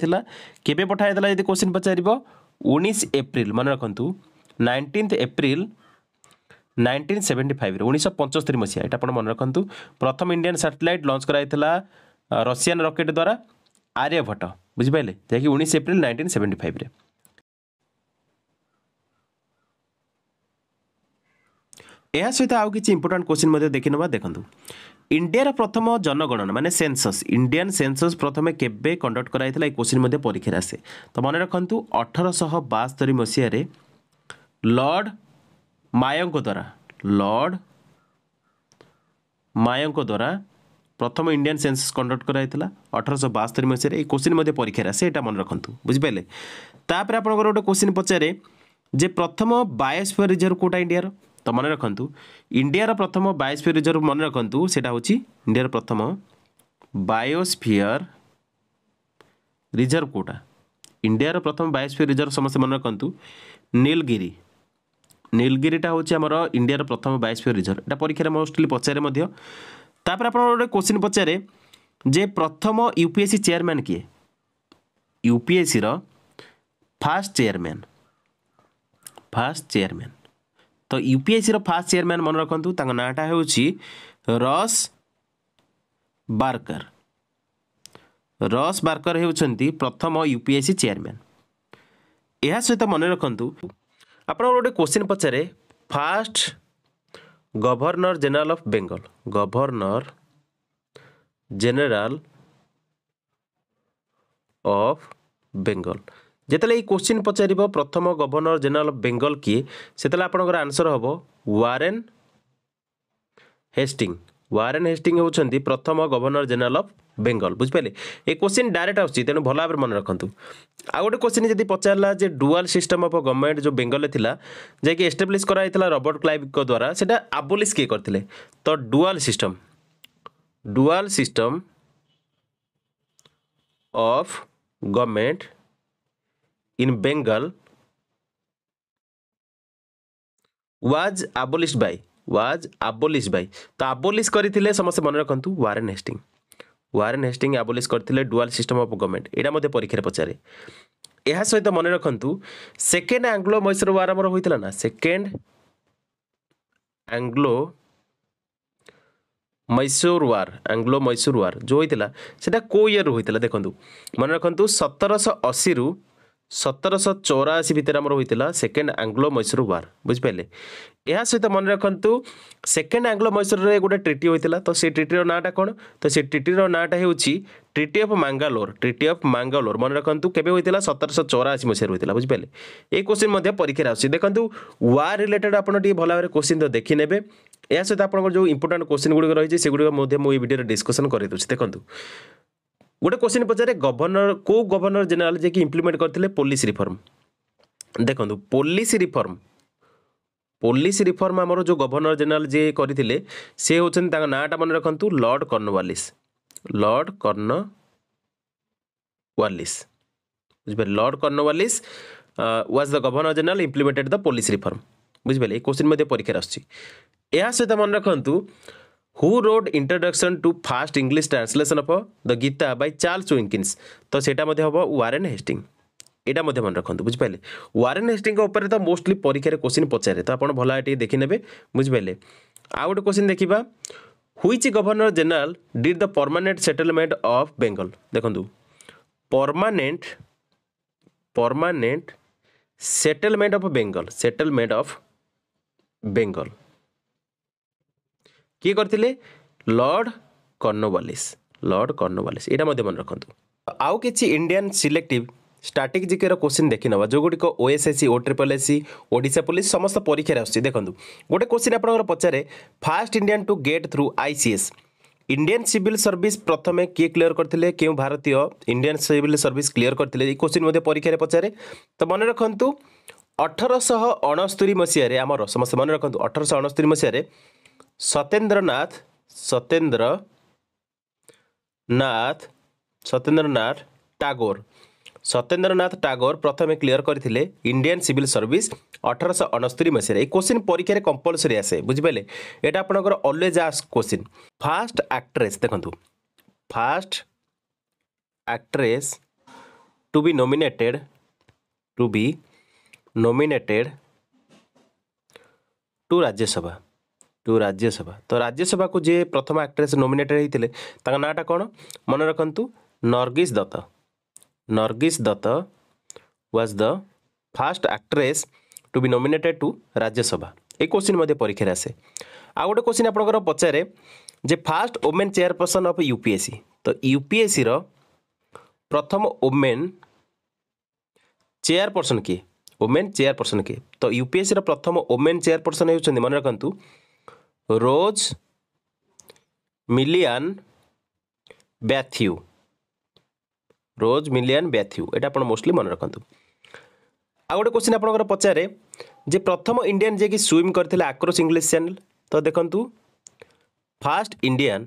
केवे पठाई जब क्वेश्चन पचार ଉଣେଇଶ ଏପ୍ରିଲ ମନେ ରଖନ୍ତୁ ନାଇନଟିନ୍ଥ ଏପ୍ରିଲ ନାଇଣ୍ଟିନ୍ ସେଭେଣ୍ଟି ଫାଇଭରେ ଉଣେଇଶହ ପଞ୍ଚସ୍ତରୀ ମସିହା ଏଇଟା ଆପଣ ମନେ ରଖନ୍ତୁ ପ୍ରଥମ ଇଣ୍ଡିଆନ୍ ସାଟେଲାଇଟ୍ ଲଞ୍ଚ କରାଯାଇଥିଲା ରଷିଆନ୍ ରକେଟ୍ ଦ୍ୱାରା ଆର୍ଯ୍ୟଭଟ୍ଟ ବୁଝିପାରିଲେ ଯାହାକି ଉଣେଇଶ ଏପ୍ରିଲ ନାଇଣ୍ଟିନ୍ ସେଭେଣ୍ଟି ଫାଇଭରେ ଏହା ସହିତ ଆଉ କିଛି ଇମ୍ପୋର୍ଟାଣ୍ଟ କୋଶ୍ଚିନ୍ ମଧ୍ୟ ଦେଖିନେବା ଦେଖନ୍ତୁ ইন্ডিয়ার প্রথম জনগণনা মানে সেনসস ইন্ডিয়ান সেনসস প্রথমে কেবে কন্ডক্ট করা হয়েছিল এই কোশ্চিন মধ্যে পরীক্ষায় আসে তো মনে রাখতু অঠরশহ বাস্তরি মশিয়ার লর্ড মায়ঙ্ক দ্বারা লর্ড মায়ঙ্ক দ্বারা প্রথম ইন্ডিয়ান সেন্সস কন্ডক্ট করা হয়েছিল অঠরশহ বাস্তরি মশিয়ার এই কোশ্চিন মধ্যে পরীক্ষায় আসে এটা মনে রাখতু বুঝিপারে তাপরে আপনার গোটে কোশ্চিন পচারে যে প্রথম বায়োস্ফিয়ার রিজর্ভ কোটা ইন্ডিয়ার त मन रकु इन्डिया र प्रथम बायोस्फियर रिजर्भ मन रुटा इन्डिया र प्रथम बायोस्फियर रिजर्भ कोटा इन्डिया र प्रथम बायोस्फियर रिजर्भ समस्तै मन नीलगिरी रकलगिरि नीलगिरिटा आम इन्डर प्रथम बाय स्पियर रिजर्भ एउटा परीक्षा मोस्टली पचारे म क्वेसन पचारे जथम युपिएससि चेयरम्यान कि युपिएससिर फर्स्ट चेयरम्यान फर्स्ट चेयरम्यान ତ ୟୁପିଏସ୍ସିର ଫାଷ୍ଟ ଚେୟାରମ୍ୟାନ୍ ମନେ ରଖନ୍ତୁ ତାଙ୍କ ନାଁଟା ହେଉଛି ରସ୍ ବାର୍କର ରସ୍ ବାର୍କର ହେଉଛନ୍ତି ପ୍ରଥମ ୟୁପିଏସ୍ସି ଚେୟାରମ୍ୟାନ୍ ଏହା ସହିତ ମନେ ରଖନ୍ତୁ ଆପଣଙ୍କର ଗୋଟେ କୋଶ୍ଚିନ୍ ପଚାରେ first governor general of Bengal governor general of Bengal ଯେତେବେଳେ ଏଇ କୋଶ୍ଚିନ୍ ପଚାରିବ ପ୍ରଥମ ଗଭର୍ଣ୍ଣର ଜେନେରାଲ ଅଫ୍ ବେଙ୍ଗଲ କିଏ ସେତେବେଳେ ଆପଣଙ୍କର ଆନ୍ସର ହେବ ୱାରେନ୍ ହେଷ୍ଟିଂ ୱାରେନ୍ ହେଷ୍ଟିଂ ହେଉଛନ୍ତି ପ୍ରଥମ ଗଭର୍ଣ୍ଣର ଜେନେରାଲ ଅଫ୍ ବେଙ୍ଗଲ ବୁଝିପାରିଲେ ଏ କୋଶ୍ଚିନ୍ ଡାଇରେକ୍ଟ ଆସୁଛି ତେଣୁ ଭଲ ଭାବରେ ମନେ ରଖନ୍ତୁ ଆଉ ଗୋଟେ କୋଶ୍ଚିନ୍ ଯଦି ପଚାରିଲା ଯେ ଡୁଆଲ୍ ସିଷ୍ଟମ୍ ଅଫ୍ ଗଭର୍ଣ୍ଣମେଣ୍ଟ ଯେଉଁ ବେଙ୍ଗଲରେ ଥିଲା ଯାଇକି ଏଷ୍ଟାବ୍ଲିଶ୍ କରାଯାଇଥିଲା ରବର୍ଟ କ୍ଲାଇଭଙ୍କ ଦ୍ୱାରା ସେଇଟା ଆବୁଲିସ୍ କିଏ କରିଥିଲେ ତ dual system dual system of government in Bengal was abolished by was abolished by তো abolish করিলে সমস্ত মনে রাখন্তু Warren Hastings Warren Hastings abolish করিলে ডুয়াল সিস্টম অফ গভর্নমেন্ট এটা মধ্যে পরীক্ষায় পচারে ଏହା ସହିତ ମନେ ରଖନ୍ତୁ ସେକେଣ୍ଡ ଆଙ୍ଗ୍ଲୋ ମୈଶୂର ୱାର୍ ଆମର ହୋଇଥିଲା ନା second Anglo Mysore war Anglo Mysore war ଯେଉଁ ହୋଇଥିଲା ସେଇଟା କେଉଁ ଇୟର୍ରୁ ହୋଇଥିଲା ଦେଖନ୍ତୁ ମନେ ରଖନ୍ତୁ ସତରଶହ ଅଶୀରୁ ସତରଶହ ଚଉରାଅଶୀ ଭିତରେ ଆମର ହୋଇଥିଲା ସେକେଣ୍ଡ ଆଙ୍ଗ୍ଲୋ ମୈଶୂର ୱାର୍ ବୁଝିପାରିଲେ ଏହା ସହିତ ମନେ ରଖନ୍ତୁ ସେକେଣ୍ଡ ଆଙ୍ଗ୍ଲୋ ମୈସୁରରେ ଗୋଟେ ଟ୍ରିଟି ହୋଇଥିଲା ତ ସେ ଟ୍ରିଟିର ନାଁଟା କ'ଣ ତ ସେ ଟ୍ରିଟିର ନାଁଟା ହେଉଛି treaty of Mangalore treaty of Mangalore ମନେ ରଖନ୍ତୁ କେବେ ହୋଇଥିଲା ସତରଶହ ଚଉରାଅଶୀ ମସିହାରେ ହୋଇଥିଲା ବୁଝିପାରିଲେ ଏଇ କୋଶ୍ଚିନ୍ ମଧ୍ୟ ପରୀକ୍ଷାରେ ଆସୁଛି ଦେଖନ୍ତୁ ୱାର୍ ରିଲେଟେଡ୍ ଆପଣ ଟିକେ ଭଲ ଭାବରେ କୋଶ୍ଚିନ୍ ତ ଦେଖିନେବେ ଏହା ସହିତ ଆପଣଙ୍କର ଯେଉଁ ଇମ୍ପୋର୍ଟାଣ୍ଟ କୋଶ୍ଚିନ୍ ଗୁଡ଼ିକ ରହିଛି ସେଗୁଡ଼ିକ ମଧ୍ୟ ମୁଁ ଏଇ ଭିଡ଼ିଓରେ ଡିସ୍କସନ୍ କରିଦେଉଛି ଦେଖନ୍ତୁ ଗୋଟେ କ୍ୱେଶ୍ଚିନ୍ ପଚାରେ ଗଭର୍ଣ୍ଣର କେଉଁ ଗଭର୍ଣ୍ଣର ଜେନେରାଲ୍ ଯିଏକି ଇମ୍ପ୍ଲିମେଣ୍ଟ କରିଥିଲେ ପୋଲିସ ରିଫର୍ମ ଦେଖନ୍ତୁ ପୋଲିସ ରିଫର୍ମ ପୋଲିସ ରିଫର୍ମ ଆମର ଯେଉଁ ଗଭର୍ଣ୍ଣର ଜେନେରାଲ୍ ଯିଏ କରିଥିଲେ ସେ ହେଉଛନ୍ତି ତାଙ୍କ ନାଁଟା ମନେ ରଖନ୍ତୁ ଲର୍ଡ଼ କର୍ଣ୍ଣୱାଲିସ୍ ଲର୍ଡ଼ କର୍ଣ୍ଣୱାଲିସ୍ ବୁଝିପାରିଲେ Lord Cornwallis was the governor general implemented the police reform ବୁଝିପାରିଲେ ଏ କୋଶ୍ଚିନ୍ ମଧ୍ୟ ପରୀକ୍ଷାରେ ଆସୁଛି ଏହା ସହିତ ମନେ ରଖନ୍ତୁ who wrote introduction to first English translation of the Gita by Charles Wilkins তো সেটা মধ্যে হব ওয়ারেন হেস্টিং এটা মধ্যে মনে রাখুন বুঝিপারে ওয়ারেন হেস্টিং উপরে তো মোস্টলি পরীক্ষার কোশ্চিন পচারে তো আপনার ভালো এটি দেখি নেবে বুঝিপারে আউ গোটে কোশ্চিন দেখা which governor general did the permanent settlement of Bengal দেখুন permanent permanent settlement of Bengal settlement of Bengal କିଏ କରିଥିଲେ ଲର୍ଡ଼ କର୍ଣ୍ଣୱାଲିସ୍ ଲର୍ଡ଼ କର୍ଣ୍ଣୱାଲିସ୍ ଏଇଟା ମଧ୍ୟ ମନେ ରଖନ୍ତୁ ଆଉ କିଛି ଇଣ୍ଡିଆନ୍ ସିଲେକ୍ଟିଭ୍ ଷ୍ଟାଟିକ୍ ଜିକେର କୋଶ୍ଚିନ୍ ଦେଖିନେବା ଯେଉଁଗୁଡ଼ିକ O S S C O triple S C Odisha police ସମସ୍ତ ପରୀକ୍ଷାରେ ଆସୁଛି ଦେଖନ୍ତୁ ଗୋଟେ କୋଶ୍ଚିନ୍ ଆପଣଙ୍କର ପଚାରେ first Indian to get through I C S Indian civil service প্রথমে কি ক্লিয়ার করলে কেউ ভারতীয় ইন্ডিয়ান সিভিল সর্ভিস ক্লিয়ার করলে এই কোশ্চিন মধ্যে পরীক্ষার পচারে তো মনে রাখতু অঠরশহ অণস্তরি মশায় আমার সমস্ত মনে রাখতু অঠরশহ অণস্তরি মশায় ସତେନ୍ଦ୍ରନାଥ ସତେନ୍ଦ୍ର ନାଥ ସତେନ୍ଦ୍ରନାଥ ଟାଗୋର ସତେନ୍ଦ୍ରନାଥ ଟାଗୋର ପ୍ରଥମେ କ୍ଲିୟର କରିଥିଲେ ଇଣ୍ଡିଆନ୍ ସିଭିଲ ସର୍ଭିସ ଅଠରଶହ ଅଣସ୍ତରୀ ମସିହାରେ ଏଇ କୋଶ୍ଚିନ୍ ପରୀକ୍ଷାରେ କମ୍ପଲସରି ଆସେ ବୁଝିପାରିଲେ ଏଇଟା ଆପଣଙ୍କର always as question first actress ଦେଖନ୍ତୁ first actress to be nominated to be nominated to Rajya Sabha to Rajya Sabha ତ ରାଜ୍ୟସଭାକୁ ଯିଏ ପ୍ରଥମ ଆକ୍ଟ୍ରେସ୍ ନୋମିନେଟେଡ଼୍ ହେଇଥିଲେ ତାଙ୍କ ନାଁଟା କ'ଣ ମନେ ରଖନ୍ତୁ Nargis Dutt Nargis Dutt was the first actress to be nominated to Rajya Sabha ଏଇ କୋଶ୍ଚିନ୍ ମଧ୍ୟ ପରୀକ୍ଷାରେ ଆସେ ଆଉ ଗୋଟେ କୋଶ୍ଚିନ୍ ଆପଣଙ୍କର ପଚାରେ ଯେ first women chairperson of U P S C ତ ୟୁ ପି ଏସ୍ ସିର ପ୍ରଥମ ଓମେନ୍ ଚେୟାରପର୍ସନ୍ କିଏ ଓମେନ୍ ଚେୟାରପର୍ସନ୍ କିଏ ତ ୟୁ ପି ଏସ୍ ସିର ପ୍ରଥମ ଓମେନ୍ ଚେୟାରପର୍ସନ୍ ହେଉଛନ୍ତି ମନେ ରଖନ୍ତୁ রোজ মিলিয়ান ব্যাথিউ রোজ মিলিয়ান ବ୍ୟାଥ୍ୟୁ ଏଇଟା ଆପଣ ମୋଷ୍ଟଲି ମନେ ରଖନ୍ତୁ ଆଉ ଗୋଟେ କ୍ୱେଶ୍ଚିନ୍ ଆପଣଙ୍କର ପଚାରେ ଯେ ପ୍ରଥମ ଇଣ୍ଡିଆନ୍ ଯିଏକି ସୁଇମ୍ କରିଥିଲେ ଆକ୍ରୋଶ ଇଂଲିଶ ଚ୍ୟାନେଲ ତ ଦେଖନ୍ତୁ first Indian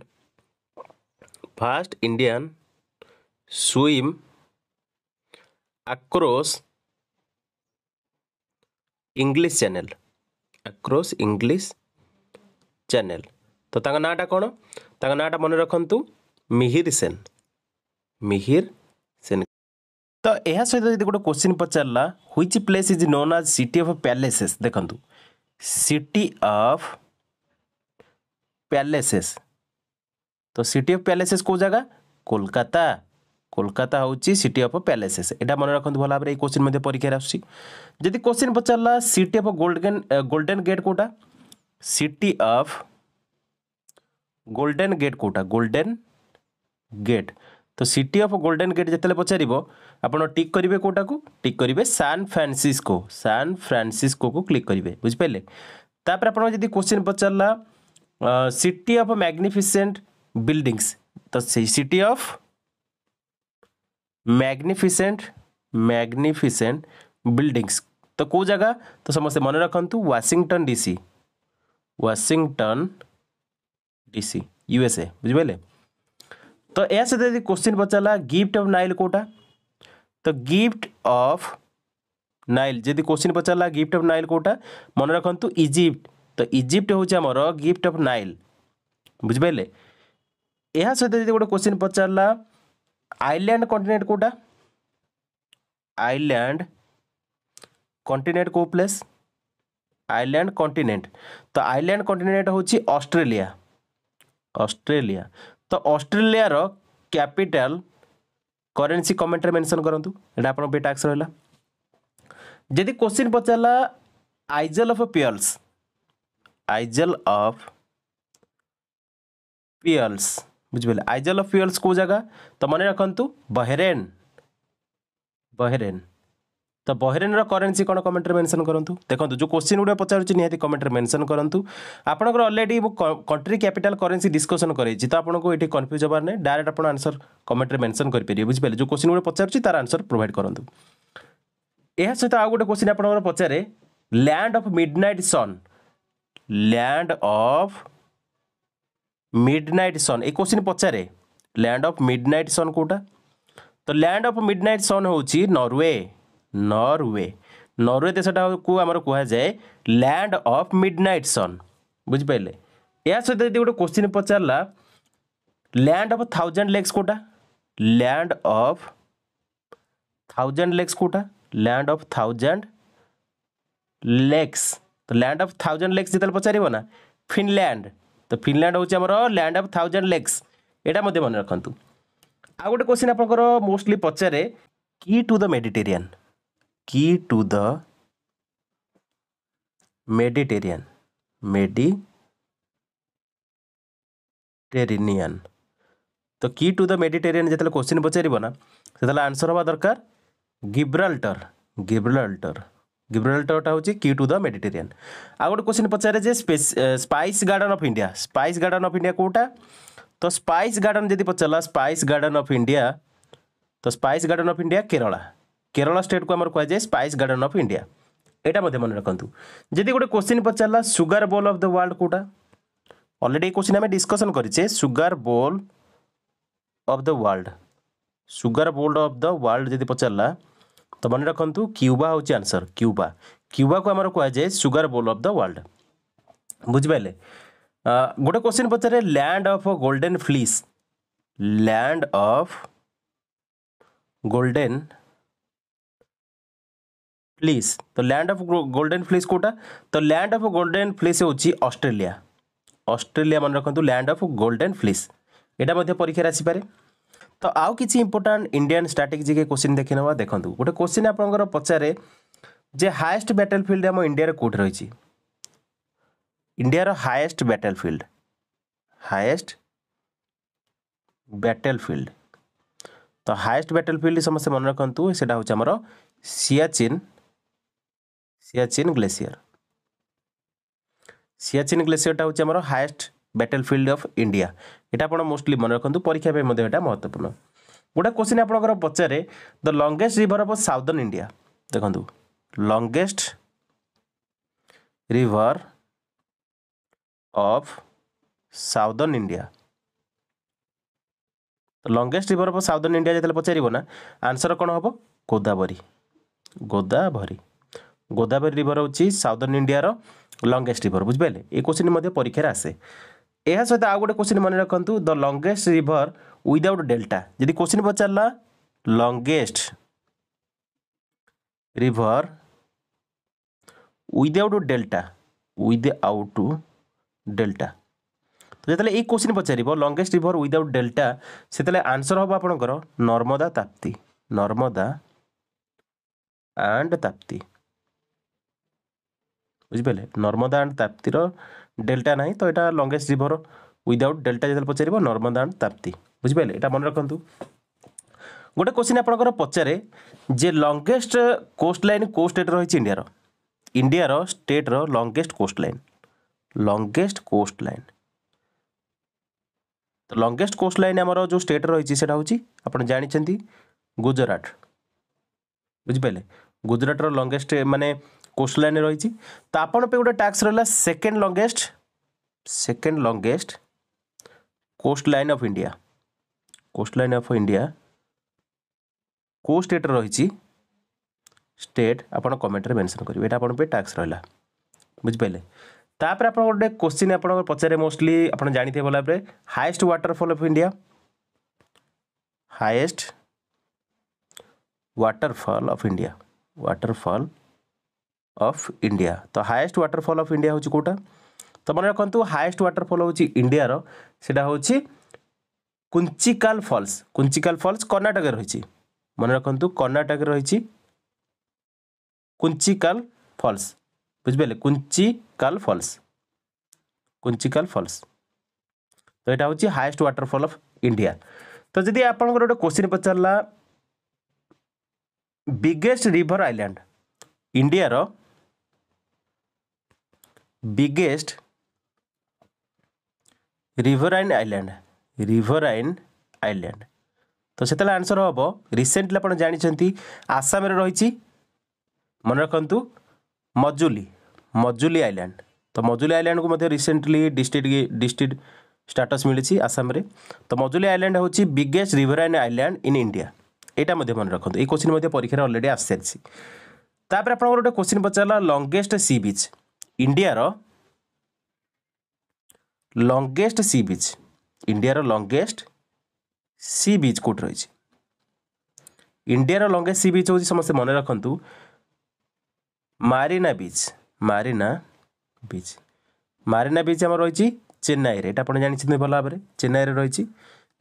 first Indian swim across English channel across English channel ତ ତାଙ୍କ ନାଁଟା କ'ଣ ତାଙ୍କ ନାଁଟା ମନେ ରଖନ୍ତୁ ମିହିର ସେନ୍ ମିହିର ସେନ୍ ତ ଏହା ସହିତ ଯଦି ଗୋଟେ କୋଶ୍ଚିନ୍ ପଚାରିଲା which place is known as city of palaces ଦେଖନ୍ତୁ ସିଟି ଅଫ୍ ପ୍ୟାଲେସେସ୍ ତ ସିଟି ଅଫ୍ ପ୍ୟାଲେସେସ୍ କେଉଁ ଜାଗା କୋଲକାତା କୋଲକାତା ହେଉଛି ସିଟି ଅଫ୍ ପ୍ୟାଲେସେସ୍ ଏଇଟା ମନେ ରଖନ୍ତୁ ଭଲ ଭାବରେ ଏଇ କୋଶ୍ଚିନ୍ ମଧ୍ୟ ପରୀକ୍ଷାରେ ଆସୁଛି ଯଦି କୋଶ୍ଚିନ୍ ପଚାରିଲା city of golden golden gate କେଉଁଟା सिटी ऑफ गोल्डन गेट कौटा गोल्डन गेट तो सिटी ऑफ गोल्डन गेट जो पचार टिक करेंगे कौटा को टिक करेंगे सान फ्रांसिस्को सान फ्रांसिस्को को क्लिक करेंगे बुझिपारे आपड़ी क्वेश्चन पचारा सिटी ऑफ मैग्निफिसेंट बिल्डिंग्स तो city of magnificent magnificent buildings तो कौ जगह तो समस्त मन रखु Washington DC Washington DC USA बुझे तो या सहित तो यदि क्वेश्चन ला गिफ्ट अफ नाइल कौटा तो गिफ्ट अफ नाइल जी क्वेश्चन ला गिफ्ट अफ नाइल कौटा मन रखु इजिप्ट तो इजिप्ट हूँ आम गिफ्ट अफ नाइल बुझे यह सहित जो गोटे क्वेश्चन पचारा आईलैंड कंटिनेंट कौटा आईलैंड कंटिनेंट को प्लेस ଆଇଲ୍ୟାଣ୍ଡ କଣ୍ଟିନେଣ୍ଟ ତ ଆଇଲ୍ୟାଣ୍ଡ କଣ୍ଟିନେଣ୍ଟ ହେଉଛି ଅଷ୍ଟ୍ରେଲିଆ ଅଷ୍ଟ୍ରେଲିଆ ତ ଅଷ୍ଟ୍ରେଲିଆର କ୍ୟାପିଟାଲ କରେନ୍ସି କମେଣ୍ଟରେ ମେନସନ୍ କରନ୍ତୁ ଏଇଟା ଆପଣଙ୍କ ପାଇଁ ଟ୍ୟାକ୍ସ ରହିଲା ଯଦି କୋଶ୍ଚିନ୍ ପଚାରିଲା isle of pearls isle of pearls ବୁଝିପାରିଲେ ଆଇଜଲ୍ ଅଫ୍ ପିଅଲ୍ସ କେଉଁ ଜାଗା ତ ମନେ ରଖନ୍ତୁ ବହେରେନ୍ ବହେରେନ୍ ତ ବହରିନ୍ର କରେନ୍ସି କ'ଣ କମେଣ୍ଟରେ ମେନ୍ସନ୍ କରନ୍ତୁ ଦେଖନ୍ତୁ ଯେଉଁ କୋଶ୍ଚିନ୍ ଗୁଡ଼ିକ ପଚାରୁଛି ନିହାତି କମେଣ୍ଟରେ ମେନ୍ସନ୍ କରନ୍ତୁ ଆପଣଙ୍କର ଅଲରେଡ଼ି ମୁଁ କଣ୍ଟ୍ରି କ୍ୟାପିଟାଲ୍ କରେନ୍ସି ଡିସ୍କସନ୍ କରେଇଛି ତ ଆପଣଙ୍କୁ ଏଠି କନଫ୍ୟୁଜ୍ ହେବାର ନାହିଁ ଡାଇରେକ୍ଟ ଆପଣ ଆନ୍ସର୍ କମେଣ୍ଟରେ ମେନ୍ସନ୍ କରିପାରିବେ ବୁଝିପାରିଲେ ଯେଉଁ କୋଶ୍ଚିନ୍ ଗୁଡ଼ିକ ପଚାରୁଛି ତାର ଆନ୍ସର୍ ପ୍ରୋଭାଇଡ଼ କରନ୍ତୁ ଏହା ସହିତ ଆଉ ଗୋଟେ କୋଶ୍ଚିନ୍ ଆପଣଙ୍କର ପଚାରେ land of midnight sun land of midnight sun ଏ କୋଶ୍ଚିନ୍ ପଚାରେ land of midnight sun କେଉଁଟା ତ land of midnight sun ହେଉଛି ନରୱେ ନରୱେ ନରୱେ ଦେଶଟାକୁ ଆମର କୁହାଯାଏ ଲ୍ୟାଣ୍ଡ ଅଫ୍ ମିଡ଼ନାଇଟ୍ ସନ୍ ବୁଝିପାରିଲେ ଏହା ସହିତ ଯଦି ଗୋଟେ କୋଶ୍ଚିନ୍ ପଚାରିଲା ଲ୍ୟାଣ୍ଡ ଅଫ୍ ଥାଉଜେଣ୍ଡ ଲେଗ୍ସ କେଉଁଟା ଲ୍ୟାଣ୍ଡ ଅଫ୍ ଥାଉଜେଣ୍ଡ ଲେଗ୍ସ କେଉଁଟା ଲ୍ୟାଣ୍ଡ ଅଫ୍ ଥାଉଜେଣ୍ଡ ଲେଗ୍ସ ତ ଲ୍ୟାଣ୍ଡ ଅଫ୍ ଥାଉଜେଣ୍ଡ ଲେଗ୍ସ ଯେତେବେଳେ ପଚାରିବ ନା ଫିନଲ୍ୟାଣ୍ଡ ତ ଫିନଲ୍ୟାଣ୍ଡ ହେଉଛି ଆମର ଲ୍ୟାଣ୍ଡ ଅଫ୍ ଥାଉଜେଣ୍ଡ ଲେଗ୍ସ ଏଇଟା ମଧ୍ୟ ମନେ ରଖନ୍ତୁ ଆଉ ଗୋଟେ କୋଶ୍ଚିନ୍ ଆପଣଙ୍କର ମୋଷ୍ଟଲି ପଚାରେ key to the Mediterranean key to the Mediterranean Mediterranean तो की टू द मेडिटेरियन जो क्वेश्चन पचार ना से आंसर हवा दरकार गिब्राल्टर गिब्राल्टर गिब्राल्टरटा हूँ की टू द मेडिटेरियन आ गोटे क्वेश्चन पचारे spice garden of India spice garden of India कौटा तो स्पाइस गार्डन जब पचारा स्पाइस गार्डन अफ इंडिया तो spice garden of India Kerala Kerala ଷ୍ଟେଟ୍କୁ ଆମର କୁହାଯାଏ ସ୍ପାଇସ୍ ଗାର୍ଡ଼େନ୍ ଅଫ୍ ଇଣ୍ଡିଆ এটা মধ্যে মনে রাখতু যদি গোটে কোশ্চিন পচারা sugar bowl of the world কোটা অলরেডি এই কোশ্চিন আমি ডিসকসন করেছে sugar bowl of the world sugar bowl of the world যদি পচারা তো মনে রাখতু কিউবা হচ্ছে আনসর কিউবা কিউবাকে আমার কুযায়ে sugar bowl of the world বুঝিপারে গোটে কোশ্চিন পচারে land of golden fleece land of golden fleece তো ল্যান্ড অফ গোল্ডেন ফ্লিস কোটা তো ল্যান্ড অফ গোল্ডেন ফ্লিস হচ্ছে অস্ট্রেলিয়া অস্ট্রেলিয়া মনে রাখতু ল্যান্ড অফ গোল্ডেন ফ্লিস এটা মধ্যে পরীক্ষার আসিপারে তো আউ কিছু ইম্পর্টাট ইন্ডিয়ান স্ট্রাটেজিক কোশ্চিন দেখে নেওয়া দেখুন গোটে কোশ্চিন আপনার পচারে যে হায়েস্ট ব্যাটেল ফিল্ড আমার ইন্ডিয়ার কোটি রয়েছে ইন্ডিয়ার highest battlefield highest battlefield তো হায়েস্ট ব্যাটেল ফিল্ড সমস্ত মনে রাখতু সেটা হচ্ছে আমার সিয়াচিন সিয়াচিন গ্লেসিয়ার সিয়াচিন গ্লেসিয়ারটা হচ্ছে আমার highest battlefield of India এটা আপনার মোস্টলি মনে রাখুন পরীক্ষা পাই এটা মহত্বপূর্ণ গোটা কোশ্চিন আপনার পচারে the longest river of southern India দেখুন longest river of southern India longest river of southern India যেতে পচারিব না আনসর কোণ হব গোদাবরী গোদাবরী ଗୋଦାବରୀ ରିଭର ହେଉଛି ସାଉଦର୍ନ ଇଣ୍ଡିଆର ଲଙ୍ଗେଷ୍ଟ ରିଭର ବୁଝିପାରିଲେ ଏ କୋଶ୍ଚିନ୍ ମଧ୍ୟ ପରୀକ୍ଷାରେ ଆସେ ଏହା ସହିତ ଆଉ ଗୋଟେ କୋଶ୍ଚିନ୍ ମନେ ରଖନ୍ତୁ the longest river without delta ଯଦି କୋଶ୍ଚିନ୍ ପଚାରିଲା longest river without delta without delta ତ ଯେତେବେଳେ ଏଇ କୋଶ୍ଚିନ୍ ପଚାରିବ ଲଙ୍ଗେଷ୍ଟ ରିଭର ୱିଦାଉଟ୍ ଡେଲ୍ଟା ସେତେବେଳେ ଆନ୍ସର ହେବ ଆପଣଙ୍କର ନର୍ମଦା ତାପ୍ତି ନର୍ମଦା ଆଣ୍ଡ ତାପ୍ତି বুঝিপারে নর্মদা আন্ড তাপ্তির ডেল্টা না তো এটা লঙ্গেস্ট রিভর উইদাউট ডেল্টা যেতে পচার নর্মদা আন্ড তাপ্তি বুঝিপারে এটা মনে রাখতু গোটে কোশ্চিন আপনার পচারে যে longest coastline coast state রয়েছে ইন্ডিয়ার ইন্ডিয়ার স্টেট্র longest coastline longest coastline ତ ଲଙ୍ଗେଷ୍ଟ କୋଷ୍ଟ ଲାଇନ୍ ଆମର ଯେଉଁ ଷ୍ଟେଟ୍ ରହିଛି ସେଇଟା ହେଉଛି ଆପଣ ଜାଣିଛନ୍ତି ଗୁଜରାଟ ବୁଝିପାରିଲେ ଗୁଜରାଟର ଲଙ୍ଗେଷ୍ଟ ମାନେ କୋଷ୍ଟ ଲାଇନ୍ରେ ରହିଛି ତ ଆପଣଙ୍କ ପାଇଁ ଗୋଟେ ଟ୍ୟାକ୍ସ ରହିଲା second longest second longest coastline of India coastline of India କେଉଁ ଷ୍ଟେଟ୍ରେ ରହିଛି ଷ୍ଟେଟ୍ ଆପଣ କମେଣ୍ଟରେ ମେନସନ୍ କରିବେ ଏଇଟା ଆପଣଙ୍କ ପାଇଁ ଟ୍ୟାକ୍ସ ରହିଲା ବୁଝିପାରିଲେ ତାପରେ ଆପଣ ଗୋଟେ କୋଶ୍ଚିନ୍ ଆପଣଙ୍କର ପଚାରେ ମୋଷ୍ଟଲି ଆପଣ ଜାଣିଥିବେ ବୋଲା ପରେ ହାଏଷ୍ଟ ୱାଟରଫଲ୍ ଅଫ୍ ଇଣ୍ଡିଆ ହାଏଷ୍ଟ waterfall of India. Waterfall of India ତ ହାଏଷ୍ଟ ୱାଟରଫଲ୍ ଅଫ୍ ଇଣ୍ଡିଆ ହେଉଛି କେଉଁଟା ତ ମନେ ରଖନ୍ତୁ ହାଏଷ୍ଟ ୱାଟରଫଲ୍ ହେଉଛି ଇଣ୍ଡିଆର ସେଇଟା ହେଉଛି କୁଞ୍ଚିକାଲ ଫଲ୍ସ କୁଞ୍ଚିକାଲ ଫଲ୍ସ କର୍ଣ୍ଣାଟକରେ ରହିଛି ମନେ ରଖନ୍ତୁ କର୍ଣ୍ଣାଟକରେ ରହିଛି କୁଞ୍ଚିକାଲ ଫଲ୍ସ ବୁଝିପାରିଲେ କୁଞ୍ଚିକାଲ ଫଲ୍ସ କୁଞ୍ଚିକାଲ ଫଲ୍ସ ତ ଏଇଟା ହେଉଛି ହାଏଷ୍ଟ ୱାଟରଫଲ୍ ଅଫ୍ ଇଣ୍ଡିଆ ତ ଯଦି ଆପଣଙ୍କର ଗୋଟେ କୋଶ୍ଚିନ୍ ପଚାରିଲା ବିଗେଷ୍ଟ ରିଭର ଆଇଲ୍ୟାଣ୍ଡ ଇଣ୍ଡିଆର biggest riverine island riverine island তো সেতলে আনসর হব রিসেন্টলি আপনার জাঁচান আসামের রয়েছে মনে রাখতু মজুলি মজুলি আইল্যান্ড তো মজুলি আইল্যান্ডକୁ ମଧ୍ୟ ରିସେଣ୍ଟଲି ଡିଷ୍ଟ୍ରିକ୍ଟ ଡିଷ୍ଟ୍ରିକ୍ଟ ଷ୍ଟାଟସ୍ ମିଳିଛି ଆସାମରେ ତ ମଜୁଲି ଆଇଲ୍ୟାଣ୍ଡ ହେଉଛି biggest riverine island in India ଏଇଟା ମଧ୍ୟ ମନେ ରଖନ୍ତୁ ଏଇ କୋଶ୍ଚିନ୍ ମଧ୍ୟ ପରୀକ୍ଷାରେ ଅଲରେଡ଼ି ଆସିସାରିଛି ତାପରେ ଆପଣଙ୍କର ଗୋଟେ କୋଶ୍ଚିନ୍ ପଚାରିଲା ଲଙ୍ଗେଷ୍ଟ ସି ବିଚ୍ ଇଣ୍ଡିଆର ଲଙ୍ଗେଷ୍ଟ ସି ବିଚ୍ ଇଣ୍ଡିଆର ଲଙ୍ଗେଷ୍ଟ ସି ବିଚ୍ କେଉଁଠି ରହିଛି ଇଣ୍ଡିଆର ଲଙ୍ଗେଷ୍ଟ ସି ବିଚ୍ ହେଉଛି ସମସ୍ତେ ମନେ ରଖନ୍ତୁ Marina beach Marina beach Marina beach ଆମର ରହିଛି ଚେନ୍ନାଇରେ ଏଇଟା ଆପଣ ଜାଣିଛନ୍ତି ଭଲ ଭାବରେ ଚେନ୍ନାଇରେ ରହିଛି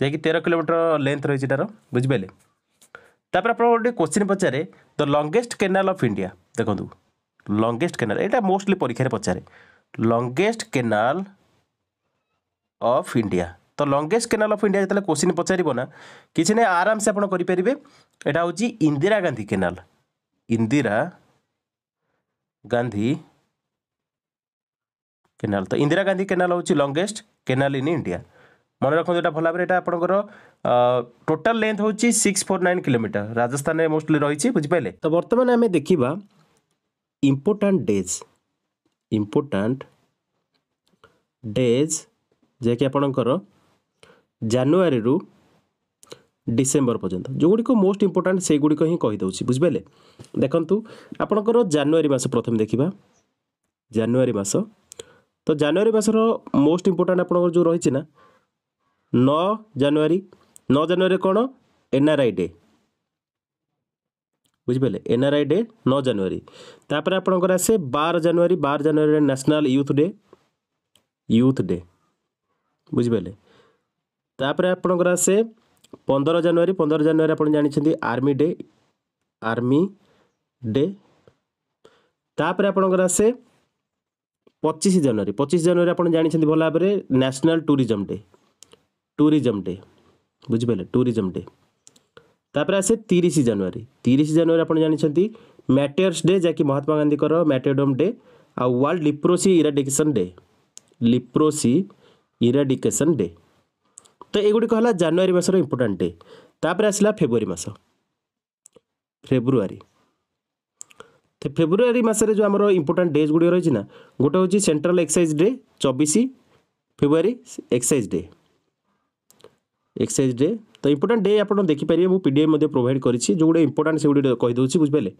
ଯାହାକି ତେର କିଲୋମିଟର ଲେନ୍ଥ ରହିଛି ଏଟାର ବୁଝିପାରିଲେ ତାପରେ ଆପଣ ଗୋଟେ କୋଶ୍ଚିନ୍ ପଚାରେ the longest canal of India ଦେଖନ୍ତୁ ଲଙ୍ଗେଷ୍ଟ କେନାଲ ଏଇଟା ମୋଷ୍ଟଲି ପରୀକ୍ଷାରେ ପଚାରେ ଲଙ୍ଗେଷ୍ଟ କେନାଲ ଅଫ୍ ଇଣ୍ଡିଆ ତ ଲଙ୍ଗେଷ୍ଟ କେନାଲ ଅଫ୍ ଇଣ୍ଡିଆ ଯେତେବେଳେ କୋଶ୍ଚିନ୍ ପଚାରିବ ନା କିଛି ନାହିଁ ଆରାମସେ ଆପଣ କରିପାରିବେ ଏଇଟା ହେଉଛି ଇନ୍ଦିରା ଗାନ୍ଧୀ କେନାଲ ଇନ୍ଦିରା ଗାନ୍ଧୀ କେନାଲ ତ ଇନ୍ଦିରା ଗାନ୍ଧୀ କେନାଲ ହେଉଛି ଲଙ୍ଗେଷ୍ଟ କେନାଲ ଇନ୍ ଇଣ୍ଡିଆ ମନେ ରଖନ୍ତୁ ଏଇଟା ଭଲ ଭାବରେ ଏଇଟା ଆପଣଙ୍କର ଟୋଟାଲ ଲେନ୍ଥ ହେଉଛି ସିକ୍ସ ଫୋର୍ ନାଇନ୍ କିଲୋମିଟର ରାଜସ୍ଥାନରେ ମୋଷ୍ଟଲି ରହିଛି ବୁଝିପାରିଲେ ତ ବର୍ତ୍ତମାନ ଆମେ ଦେଖିବା important days important days ଯେ କି ଆପଣଙ୍କର ଜାନୁଆରୀରୁ ଡିସେମ୍ବର ପର୍ଯ୍ୟନ୍ତ ଯେଉଁଗୁଡ଼ିକ ମୋଷ୍ଟ ଇମ୍ପୋର୍ଟାଣ୍ଟ ସେଇଗୁଡ଼ିକ ହିଁ କହିଦେଉଛି ବୁଝିପାରିଲେ ଦେଖନ୍ତୁ ଆପଣଙ୍କର ଜାନୁଆରୀ ମାସ ପ୍ରଥମେ ଦେଖିବା ଜାନୁଆରୀ ମାସ ତ ଜାନୁଆରୀ ମାସର ମୋଷ୍ଟ ଇମ୍ପୋର୍ଟାଣ୍ଟ ଆପଣଙ୍କର ଯେଉଁ ରହିଛି ନା ନଅ ଜାନୁଆରୀ ନଅ ଜାନୁଆରୀ କ'ଣ ଏନ୍ଆର୍ଆଇ ଡେ ବୁଝିପାରିଲେ ଏନ୍ଆର୍ଆଇ ଡେ ନଅ ଜାନୁଆରୀ ତାପରେ ଆପଣଙ୍କର ଆସେ ବାର ଜାନୁଆରୀ ବାର ଜାନୁଆରୀରେ national youth day youth day ବୁଝିପାରିଲେ ତାପରେ ଆପଣଙ୍କର ଆସେ ପନ୍ଦର ଜାନୁଆରୀ ପନ୍ଦର ଜାନୁଆରୀ ଆପଣ ଜାଣିଛନ୍ତି ଆର୍ମି ଡେ ଆର୍ମି ଡେ ତାପରେ ଆପଣଙ୍କର ଆସେ ପଚିଶ ଜାନୁଆରୀ ପଚିଶ ଜାନୁଆରୀ ଆପଣ ଜାଣିଛନ୍ତି ଭଲ ଭାବରେ national tourism day tourism day ବୁଝିପାରିଲେ ଟୁରିଜମ୍ ଡେ ତାପରେ ଆସେ ତିରିଶ ଜାନୁଆରୀ ତିରିଶ ଜାନୁଆରୀ ଆପଣ ଜାଣିଛନ୍ତି ମ୍ୟାଟେୟର୍ସ ଡେ ଯାହାକି ମହାତ୍ମା ଗାନ୍ଧୀଙ୍କର ମ୍ୟାଟେଡମ୍ ଡେ ଆଉ world leprosy eradication day leprosy eradication day ତ ଏଗୁଡ଼ିକ ହେଲା ଜାନୁଆରୀ ମାସର ଇମ୍ପୋର୍ଟାଣ୍ଟ ଡେ ତାପରେ ଆସିଲା ଫେବୃଆରୀ ମାସ ଫେବୃଆରୀ ଫେବୃଆରୀ ମାସରେ ଯେଉଁ ଆମର ଇମ୍ପୋର୍ଟାଣ୍ଟ ଡେଜ୍ ଗୁଡ଼ିକ ରହିଛି ନା ଗୋଟେ ହେଉଛି ସେଣ୍ଟ୍ରାଲ ଏକ୍ସାଇଜ୍ ଡେ ଚବିଶ February excise day exercise day ତ ଇମ୍ପୋର୍ଟାଣ୍ଟ ଡେ ଆପଣ ଦେଖିପାରିବେ ମୁଁ ପି ଡି ଏଫ୍ ମଧ୍ୟ ପ୍ରୋଭାଇଡ଼ କରିଛି ଯେଉଁଗୁଡ଼ା ଇମ୍ପୋର୍ଟାଣ୍ଟ ସେଗୁଡ଼ିକ କହିଦେଉଛି ବୁଝିପାରିଲେ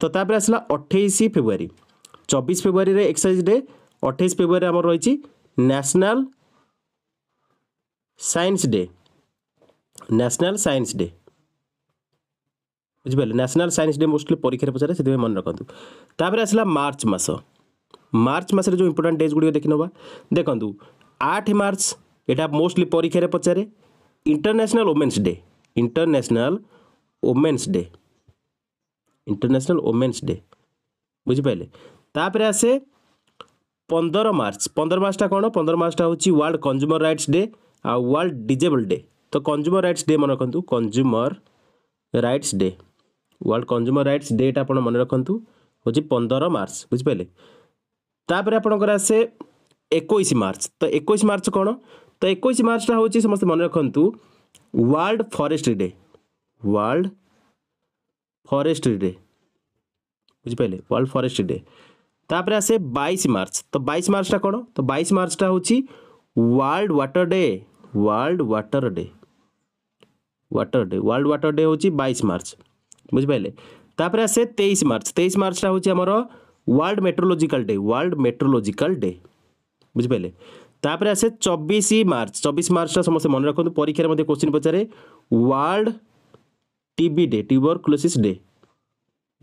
ତ ତାପରେ ଆସିଲା ଅଠେଇଶ ଫେବୃଆରୀ ଚବିଶ ଫେବୃଆରୀରେ ଏକ୍ସରସାଇଜ୍ ଡେ ଅଠେଇଶ ଫେବୃଆରୀ ଆମର ରହିଛି national science day national science day ବୁଝିପାରିଲେ ନ୍ୟାସନାଲ୍ ସାଇନ୍ସ ଡେ ମୋଷ୍ଟଲି ପରୀକ୍ଷାରେ ପଚାରେ ସେଥିପାଇଁ ମନେ ରଖନ୍ତୁ ତାପରେ ଆସିଲା ମାର୍ଚ୍ଚ ମାସ ମାର୍ଚ୍ଚ ମାସରେ ଯେଉଁ ଇମ୍ପୋର୍ଟାଣ୍ଟ ଡେଜ୍ ଗୁଡ଼ିକ ଦେଖିନେବା ଦେଖନ୍ତୁ ଆଠ ମାର୍ଚ୍ଚ ଏଇଟା ମୋଷ୍ଟଲି ପରୀକ୍ଷାରେ ପଚାରେ international women's day international women's day international women's day ବୁଝିପାରିଲେ ତାପରେ ଆସେ ପନ୍ଦର ମାର୍ଚ୍ଚ ପନ୍ଦର ମାର୍ଚ୍ଚଟା କ'ଣ ପନ୍ଦର ମାର୍ଚ୍ଚଟା ହେଉଛି ୱାର୍ଲଡ଼ କଞ୍ଜୁମର ରାଇଟ୍ସ ଡେ ଆଉ ୱାର୍ଲଡ଼ ଡିଜେବଲ୍ ଡେ ତ କଞ୍ଜୁମର ରାଇଟ୍ସ ଡେ ମନେ ରଖନ୍ତୁ consumer rights day world consumer rights ଡେଟା ଆପଣ ମନେ ରଖନ୍ତୁ ହେଉଛି ପନ୍ଦର ମାର୍ଚ୍ଚ ବୁଝିପାରିଲେ ତାପରେ ଆପଣଙ୍କର ଆସେ ଏକୋଇଶ ମାର୍ଚ୍ଚ ତ ଏକୋଇଶ ମାର୍ଚ୍ଚ କ'ଣ तो एक मार्चटा हूँ समस्त मन रखु world forest day world forest day बुझे वर्ल्ड फरेस्ट डे तापर आसे 22 मार्च तो 22 मार्चटा कौन तो मार्च टा हूँ world water day world water day water day world water day हूँ 22 मार्च बुझे तापर आसे तेईस मार्च 23 मार्चटा हूँ world meteorological day world meteorological day बुझे ତାପରେ ଆସେ ଚବିଶ ମାର୍ଚ୍ଚ ଚବିଶ ମାର୍ଚ୍ଚଟା ସମସ୍ତେ ମନେ ରଖନ୍ତୁ ପରୀକ୍ଷାରେ ମଧ୍ୟ କୋଶ୍ଚିନ୍ ପଚାରେ world TB day tuberculosis day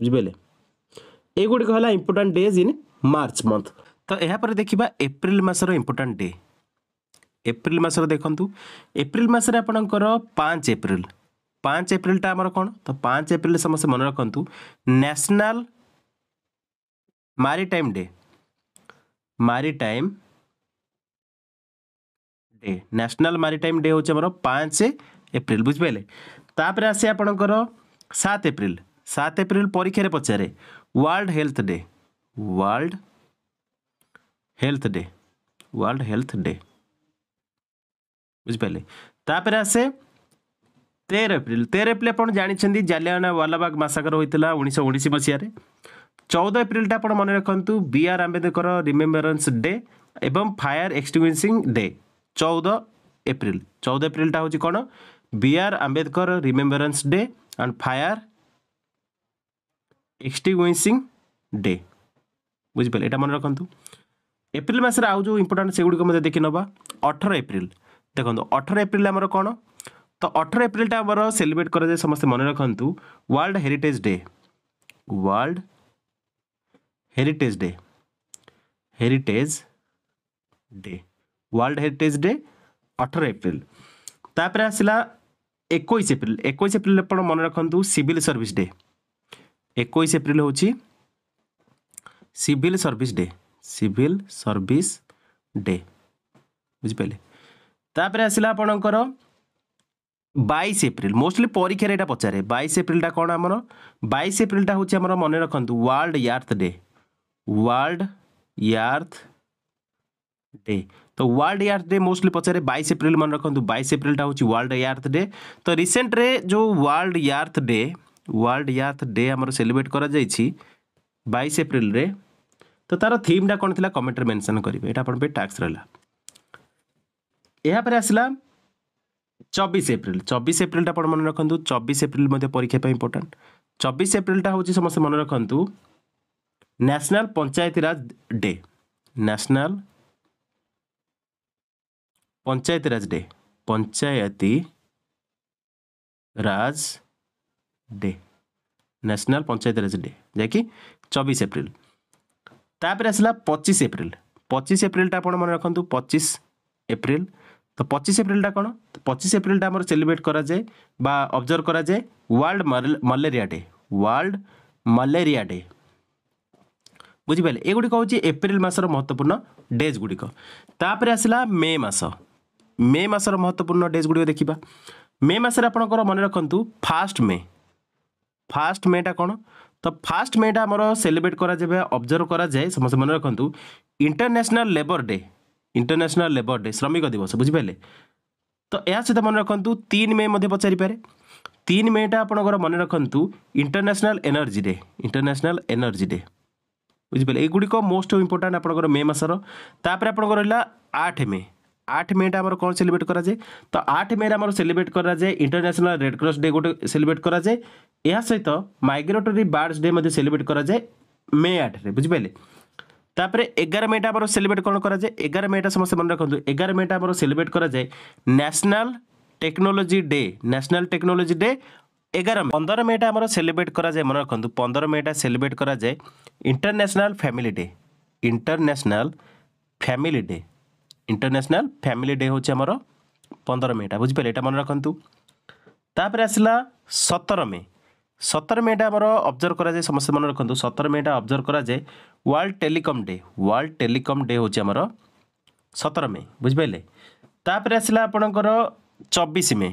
ବୁଝିପାରିଲେ ଏଗୁଡ଼ିକ ହେଲା important days in March month ତ ଏହାପରେ ଦେଖିବା ଏପ୍ରିଲ ମାସର ଇମ୍ପୋର୍ଟାଣ୍ଟ ଡେ ଏପ୍ରିଲ ମାସର ଦେଖନ୍ତୁ ଏପ୍ରିଲ ମାସରେ ଆପଣଙ୍କର ପାଞ୍ଚ ଏପ୍ରିଲ ପାଞ୍ଚ ଏପ୍ରିଲଟା ଆମର କ'ଣ ତ ପାଞ୍ଚ ଏପ୍ରିଲ ସମସ୍ତେ ମନେ ରଖନ୍ତୁ national maritime day maritime day national maritime day ହେଉଛି ଆମର ପାଞ୍ଚ ଏପ୍ରିଲ ବୁଝିପାରିଲେ ତାପରେ ଆସେ ଆପଣଙ୍କର ସାତ ଏପ୍ରିଲ ସାତ ଏପ୍ରିଲ ପରୀକ୍ଷାରେ ପଚାରେ world health day world health day world health day ବୁଝିପାରିଲେ ତାପରେ ଆସେ ତେର ଏପ୍ରିଲ ତେର ଏପ୍ରିଲ ଆପଣ ଜାଣିଛନ୍ତି ଜାଲିଆନା ୱାଲାବାଗ ମାସାକର ହୋଇଥିଲା ଉଣେଇଶହ ଉଣେଇଶ ମସିହାରେ ଚଉଦ ଏପ୍ରିଲଟା ଆପଣ ମନେ ରଖନ୍ତୁ B R Ambedkar remembrance day ଏବଂ ଫାୟାର ଏକ୍ସଟିଙ୍ଗୁଇସିଂ ଡେ ଚଉଦ ଏପ୍ରିଲ ଚଉଦ ଏପ୍ରିଲଟା ହେଉଛି କ'ଣ B R Ambedkar remembrance day and fire extinguishing day ବୁଝିପାରିଲେ ଏଇଟା ମନେ ରଖନ୍ତୁ ଏପ୍ରିଲ ମାସରେ ଆଉ ଯେଉଁ ଇମ୍ପୋର୍ଟାଣ୍ଟ ସେଗୁଡ଼ିକ ମଧ୍ୟ ଦେଖିନେବା ଅଠର ଏପ୍ରିଲ ଦେଖନ୍ତୁ ଅଠର ଏପ୍ରିଲ ଆମର କ'ଣ ତ ଅଠର ଏପ୍ରିଲଟା ଆମର ସେଲିବ୍ରେଟ୍ କରାଯାଏ ସମସ୍ତେ ମନେ ରଖନ୍ତୁ world heritage day world heritage day heritage day world heritage day অঠর এপ্রিল তাপরে আসিলা একইশ এপ্রিল একইশ এপ্রিল আপনার মনে রাখতু সিভিল সর্ভিস ডে একইশ এপ্রিল হচ্ছে civil service day civil service day বুঝিপারে তাপরে আসিলা আপনার বাইশ এপ্রিল মোস্টলি পরীক্ষার এটা পচারে বাইশ এপ্রিলটা কোণ আমার বাইশ এপ্রিলটা হচ্ছে আমার মনে রাখতু world earth day world earth day तो वर्ल्ड एयर्थ डे मोस्टली पचारे बैस एप्रिल मन रखु बैस एप्रिलटा हूँ वर्ल्ड एयर्थ डे तो रिसेंटे जो world earth day world earth day आम सेलिब्रेट कर बैस एप्रिल तो तार थीमटा कौन थी कमेन्ट्रे मेनसन करेंगे यहाँ आप टैक्स रहा यापर आसला चबीस एप्रिल चबीस एप्रिलटा मन रखु चबीस एप्रिल परीक्षा इंपोर्टां चबीस एप्रिलटा हूँ समस्त मन रखु national Panchayati Raj day national Panchayat Raj day Panchayati Raj day national Panchayat Raj day যাকি চবিশ এপ্রিল ତାପରେ ଆସିଲା ପଚିଶ ଏପ୍ରିଲ ପଚିଶ ଏପ୍ରିଲଟା ଆପଣ ମନେ ରଖନ୍ତୁ ପଚିଶ ଏପ୍ରିଲ ତ ପଚିଶ ଏପ୍ରିଲଟା କ'ଣ ପଚିଶ ଏପ୍ରିଲଟା ଆମର ସେଲିବ୍ରେଟ୍ କରାଯାଏ ବା ଅବଜର୍ଭ କରାଯାଏ world malaria day world malaria day ବୁଝିପାରିଲେ ଏଗୁଡ଼ିକ ହେଉଛି ଏପ୍ରିଲ ମାସର ମହତ୍ତ୍ୱପୂର୍ଣ୍ଣ ଡେଜ୍ ଗୁଡ଼ିକ ତାପରେ ଆସିଲା ମେ ମାସ ମେ ମାସର ମହତ୍ତ୍ୱପୂର୍ଣ୍ଣ ଡେଜ୍ ଗୁଡ଼ିକ ଦେଖିବା ମେ ମାସରେ ଆପଣଙ୍କର ମନେ ରଖନ୍ତୁ ଫାଷ୍ଟ ମେ ଫାଷ୍ଟ ମେଟା କ'ଣ ତ ଫାଷ୍ଟ ମେଟା ଆମର ସେଲିବ୍ରେଟ୍ କରାଯାଏ ଅବଜର୍ଭ କରାଯାଏ ସମସ୍ତେ ମନେ ରଖନ୍ତୁ international labour day international labour day ଶ୍ରମିକ ଦିବସ ବୁଝିପାରିଲେ ତ ଏହା ସହିତ ମନେ ରଖନ୍ତୁ ତିନି ମେ ମଧ୍ୟ ପଚାରିପାରେ ତିନି ମେଟା ଆପଣଙ୍କର ମନେ ରଖନ୍ତୁ international energy day international energy day ବୁଝିପାରିଲେ ଏଗୁଡ଼ିକ ମୋଷ୍ଟ ଇମ୍ପୋର୍ଟାଣ୍ଟ ଆପଣଙ୍କର ମେ ମାସର ତାପରେ ଆପଣଙ୍କର ରହିଲା ଆଠ ମେ আট মেটা আমার কোণ সেলিব্রেট করা যায় তো আট মেরে আমার সেলিব্রেট করা যায় ইন্টারন্যাশনাল রেড ক্রস ডে গোটে সেলিব্রেট করা যায় এর সহিত মাইগ্রেটরি বার্ডস ডে মধ্যে সেলিব্রেট করা যায় মে আটরে বুঝিপারে তাপরে এগার মেটা আমার সেলিব্রেট কোণ করা যায় এগার মেটা সমস্ত মনে রাখুন এগার মেটা আমার সেলিব্রেট করা যায় national technology day national technology day এগার পনেরো মেটা আমার সেলিব্রেট করা যায় মনে রাখুন পনেরো মেটা সেলিব্রেট করা যায় international family day international family day international family day হচ্ছে আমার পনেরো মেটা বুঝিপারে এটা মনে রাখতু তাপরে আসলা সতের মে সতের মেটা আমার অবজর্ভ করা যায় সমস্ত মনে রাখতু সতের মেটা অবজর্ভ করা যায় world telecom day world telecom day হচ্ছে আমার সতের মে বুঝিপারে তাপরে আসলা আপনার চবিশ মে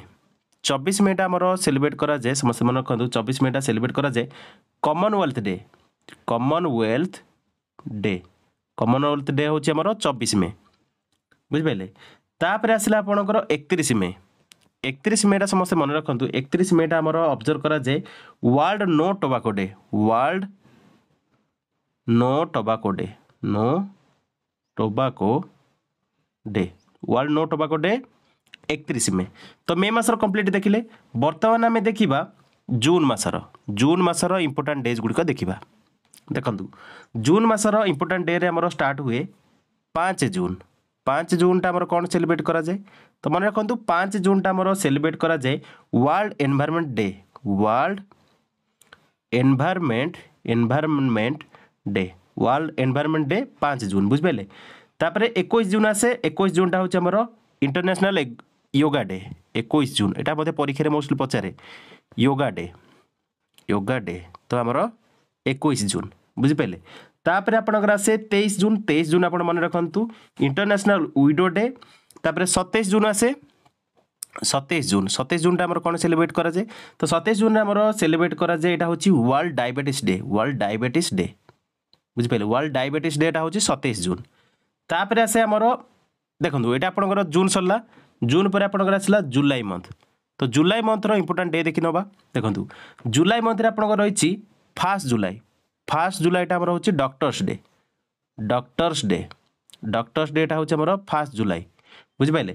চবিশ মেটা আমার সেলিব্রেট করা যায় সমস্ত মনে রাখতু চবিশ মেটা সেলিব্রেট করা যায় commonwealth day commonwealth day commonwealth day হচ্ছে আমার চবিশ মে ବୁଝିପାରିଲେ ତାପରେ ଆସିଲା ଆପଣଙ୍କର ଏକତିରିଶ ମେ ଏକତିରିଶ ମେଟା ସମସ୍ତେ ମନେ ରଖନ୍ତୁ ଏକତିରିଶ ମେଟା ଆମର ଅବଜର୍ଭ କରାଯାଏ world no tobacco day world no tobacco day no tobacco day world no tobacco day ଏକତିରିଶ ମେ ତ ମେ ମାସର କମ୍ପ୍ଲିଟ୍ ଦେଖିଲେ ବର୍ତ୍ତମାନ ଆମେ ଦେଖିବା ଜୁନ୍ ମାସର ଜୁନ୍ ମାସର ଇମ୍ପୋର୍ଟାଣ୍ଟ ଡେଜ୍ ଗୁଡ଼ିକ ଦେଖିବା ଦେଖନ୍ତୁ ଜୁନ୍ ମାସର ଇମ୍ପୋର୍ଟାଣ୍ଟ ଡେରେ ଆମର ଷ୍ଟାର୍ଟ ହୁଏ ପାଞ୍ଚ ଜୁନ୍ ପାଞ୍ଚ জুনটা ଆମର କ'ଣ ସେଲିବ୍ରେଟ୍ କରାଯାଏ ତ ମନେ ରଖନ୍ତୁ ପାଞ୍ଚ ଜୁନଟା ଆମର ସେଲିବ୍ରେଟ୍ କରାଯାଏ world environment day world environment environment day world environment day ପାଞ୍ଚ ଜୁନ୍ ବୁଝିପାରିଲେ ତାପରେ ଏକୋଇଶ ଜୁନ ଆସେ ଏକୋଇଶ ଜୁନଟା ହେଉଛି ଆମର ଇଣ୍ଟରନ୍ୟାସନାଲ ୟୋଗା ଡେ ଏକୋଇଶ ଜୁନ୍ ଏଇଟା ବୋଧେ ପରୀକ୍ଷାରେ ମୋଷ୍ଟଲି ପଚାରେ ୟୋଗା ଡେ ୟୋଗା ଡେ ତ ଆମର ଏକୋଇଶ ଜୁନ୍ ବୁଝିପାରିଲେ ତାପରେ ଆପଣଙ୍କର ଆସେ ତେଇଶ ଜୁନ୍ ତେଇଶ ଜୁନ୍ ଆପଣ ମନେ ରଖନ୍ତୁ ଇଣ୍ଟରନ୍ୟାସନାଲ୍ ୱିଡୋ ଡେ ତାପରେ ସତେଇଶ ଜୁନ୍ ଆସେ ସତେଇଶ ଜୁନ୍ ସତେଇଶ ଜୁନ୍ଟା ଆମର କ'ଣ ସେଲିବ୍ରେଟ୍ କରାଯାଏ ତ ସତେଇଶ ଜୁନ୍ରେ ଆମର ସେଲିବ୍ରେଟ୍ କରାଯାଏ ଏଇଟା ହେଉଛି world diabetes day world diabetes day ବୁଝିପାରିଲେ ୱାର୍ଲଡ ଡାଇବେଟିସ୍ ଡେଟା ହେଉଛି ସତେଇଶ ଜୁନ୍ ତାପରେ ଆସେ ଆମର ଦେଖନ୍ତୁ ଏଇଟା ଆପଣଙ୍କର ଜୁନ୍ ସରିଲା ଜୁନ୍ ପରେ ଆପଣଙ୍କର ଆସିଲା ଜୁଲାଇ ମନ୍ଥ ତ ଜୁଲାଇ ମନ୍ଥର ଇମ୍ପୋର୍ଟାଣ୍ଟ ଡେ ଦେଖିନେବା ଦେଖନ୍ତୁ ଜୁଲାଇ ମନ୍ଥରେ ଆପଣଙ୍କର ରହିଛି ଫାର୍ଷ୍ଟ ଜୁଲାଇ ফার্স্ট জুলাইটা আমার হচ্ছে doctors day doctors day doctors ডেটা হচ্ছে আমার ফার্স্ট জুলাই বুঝিপারে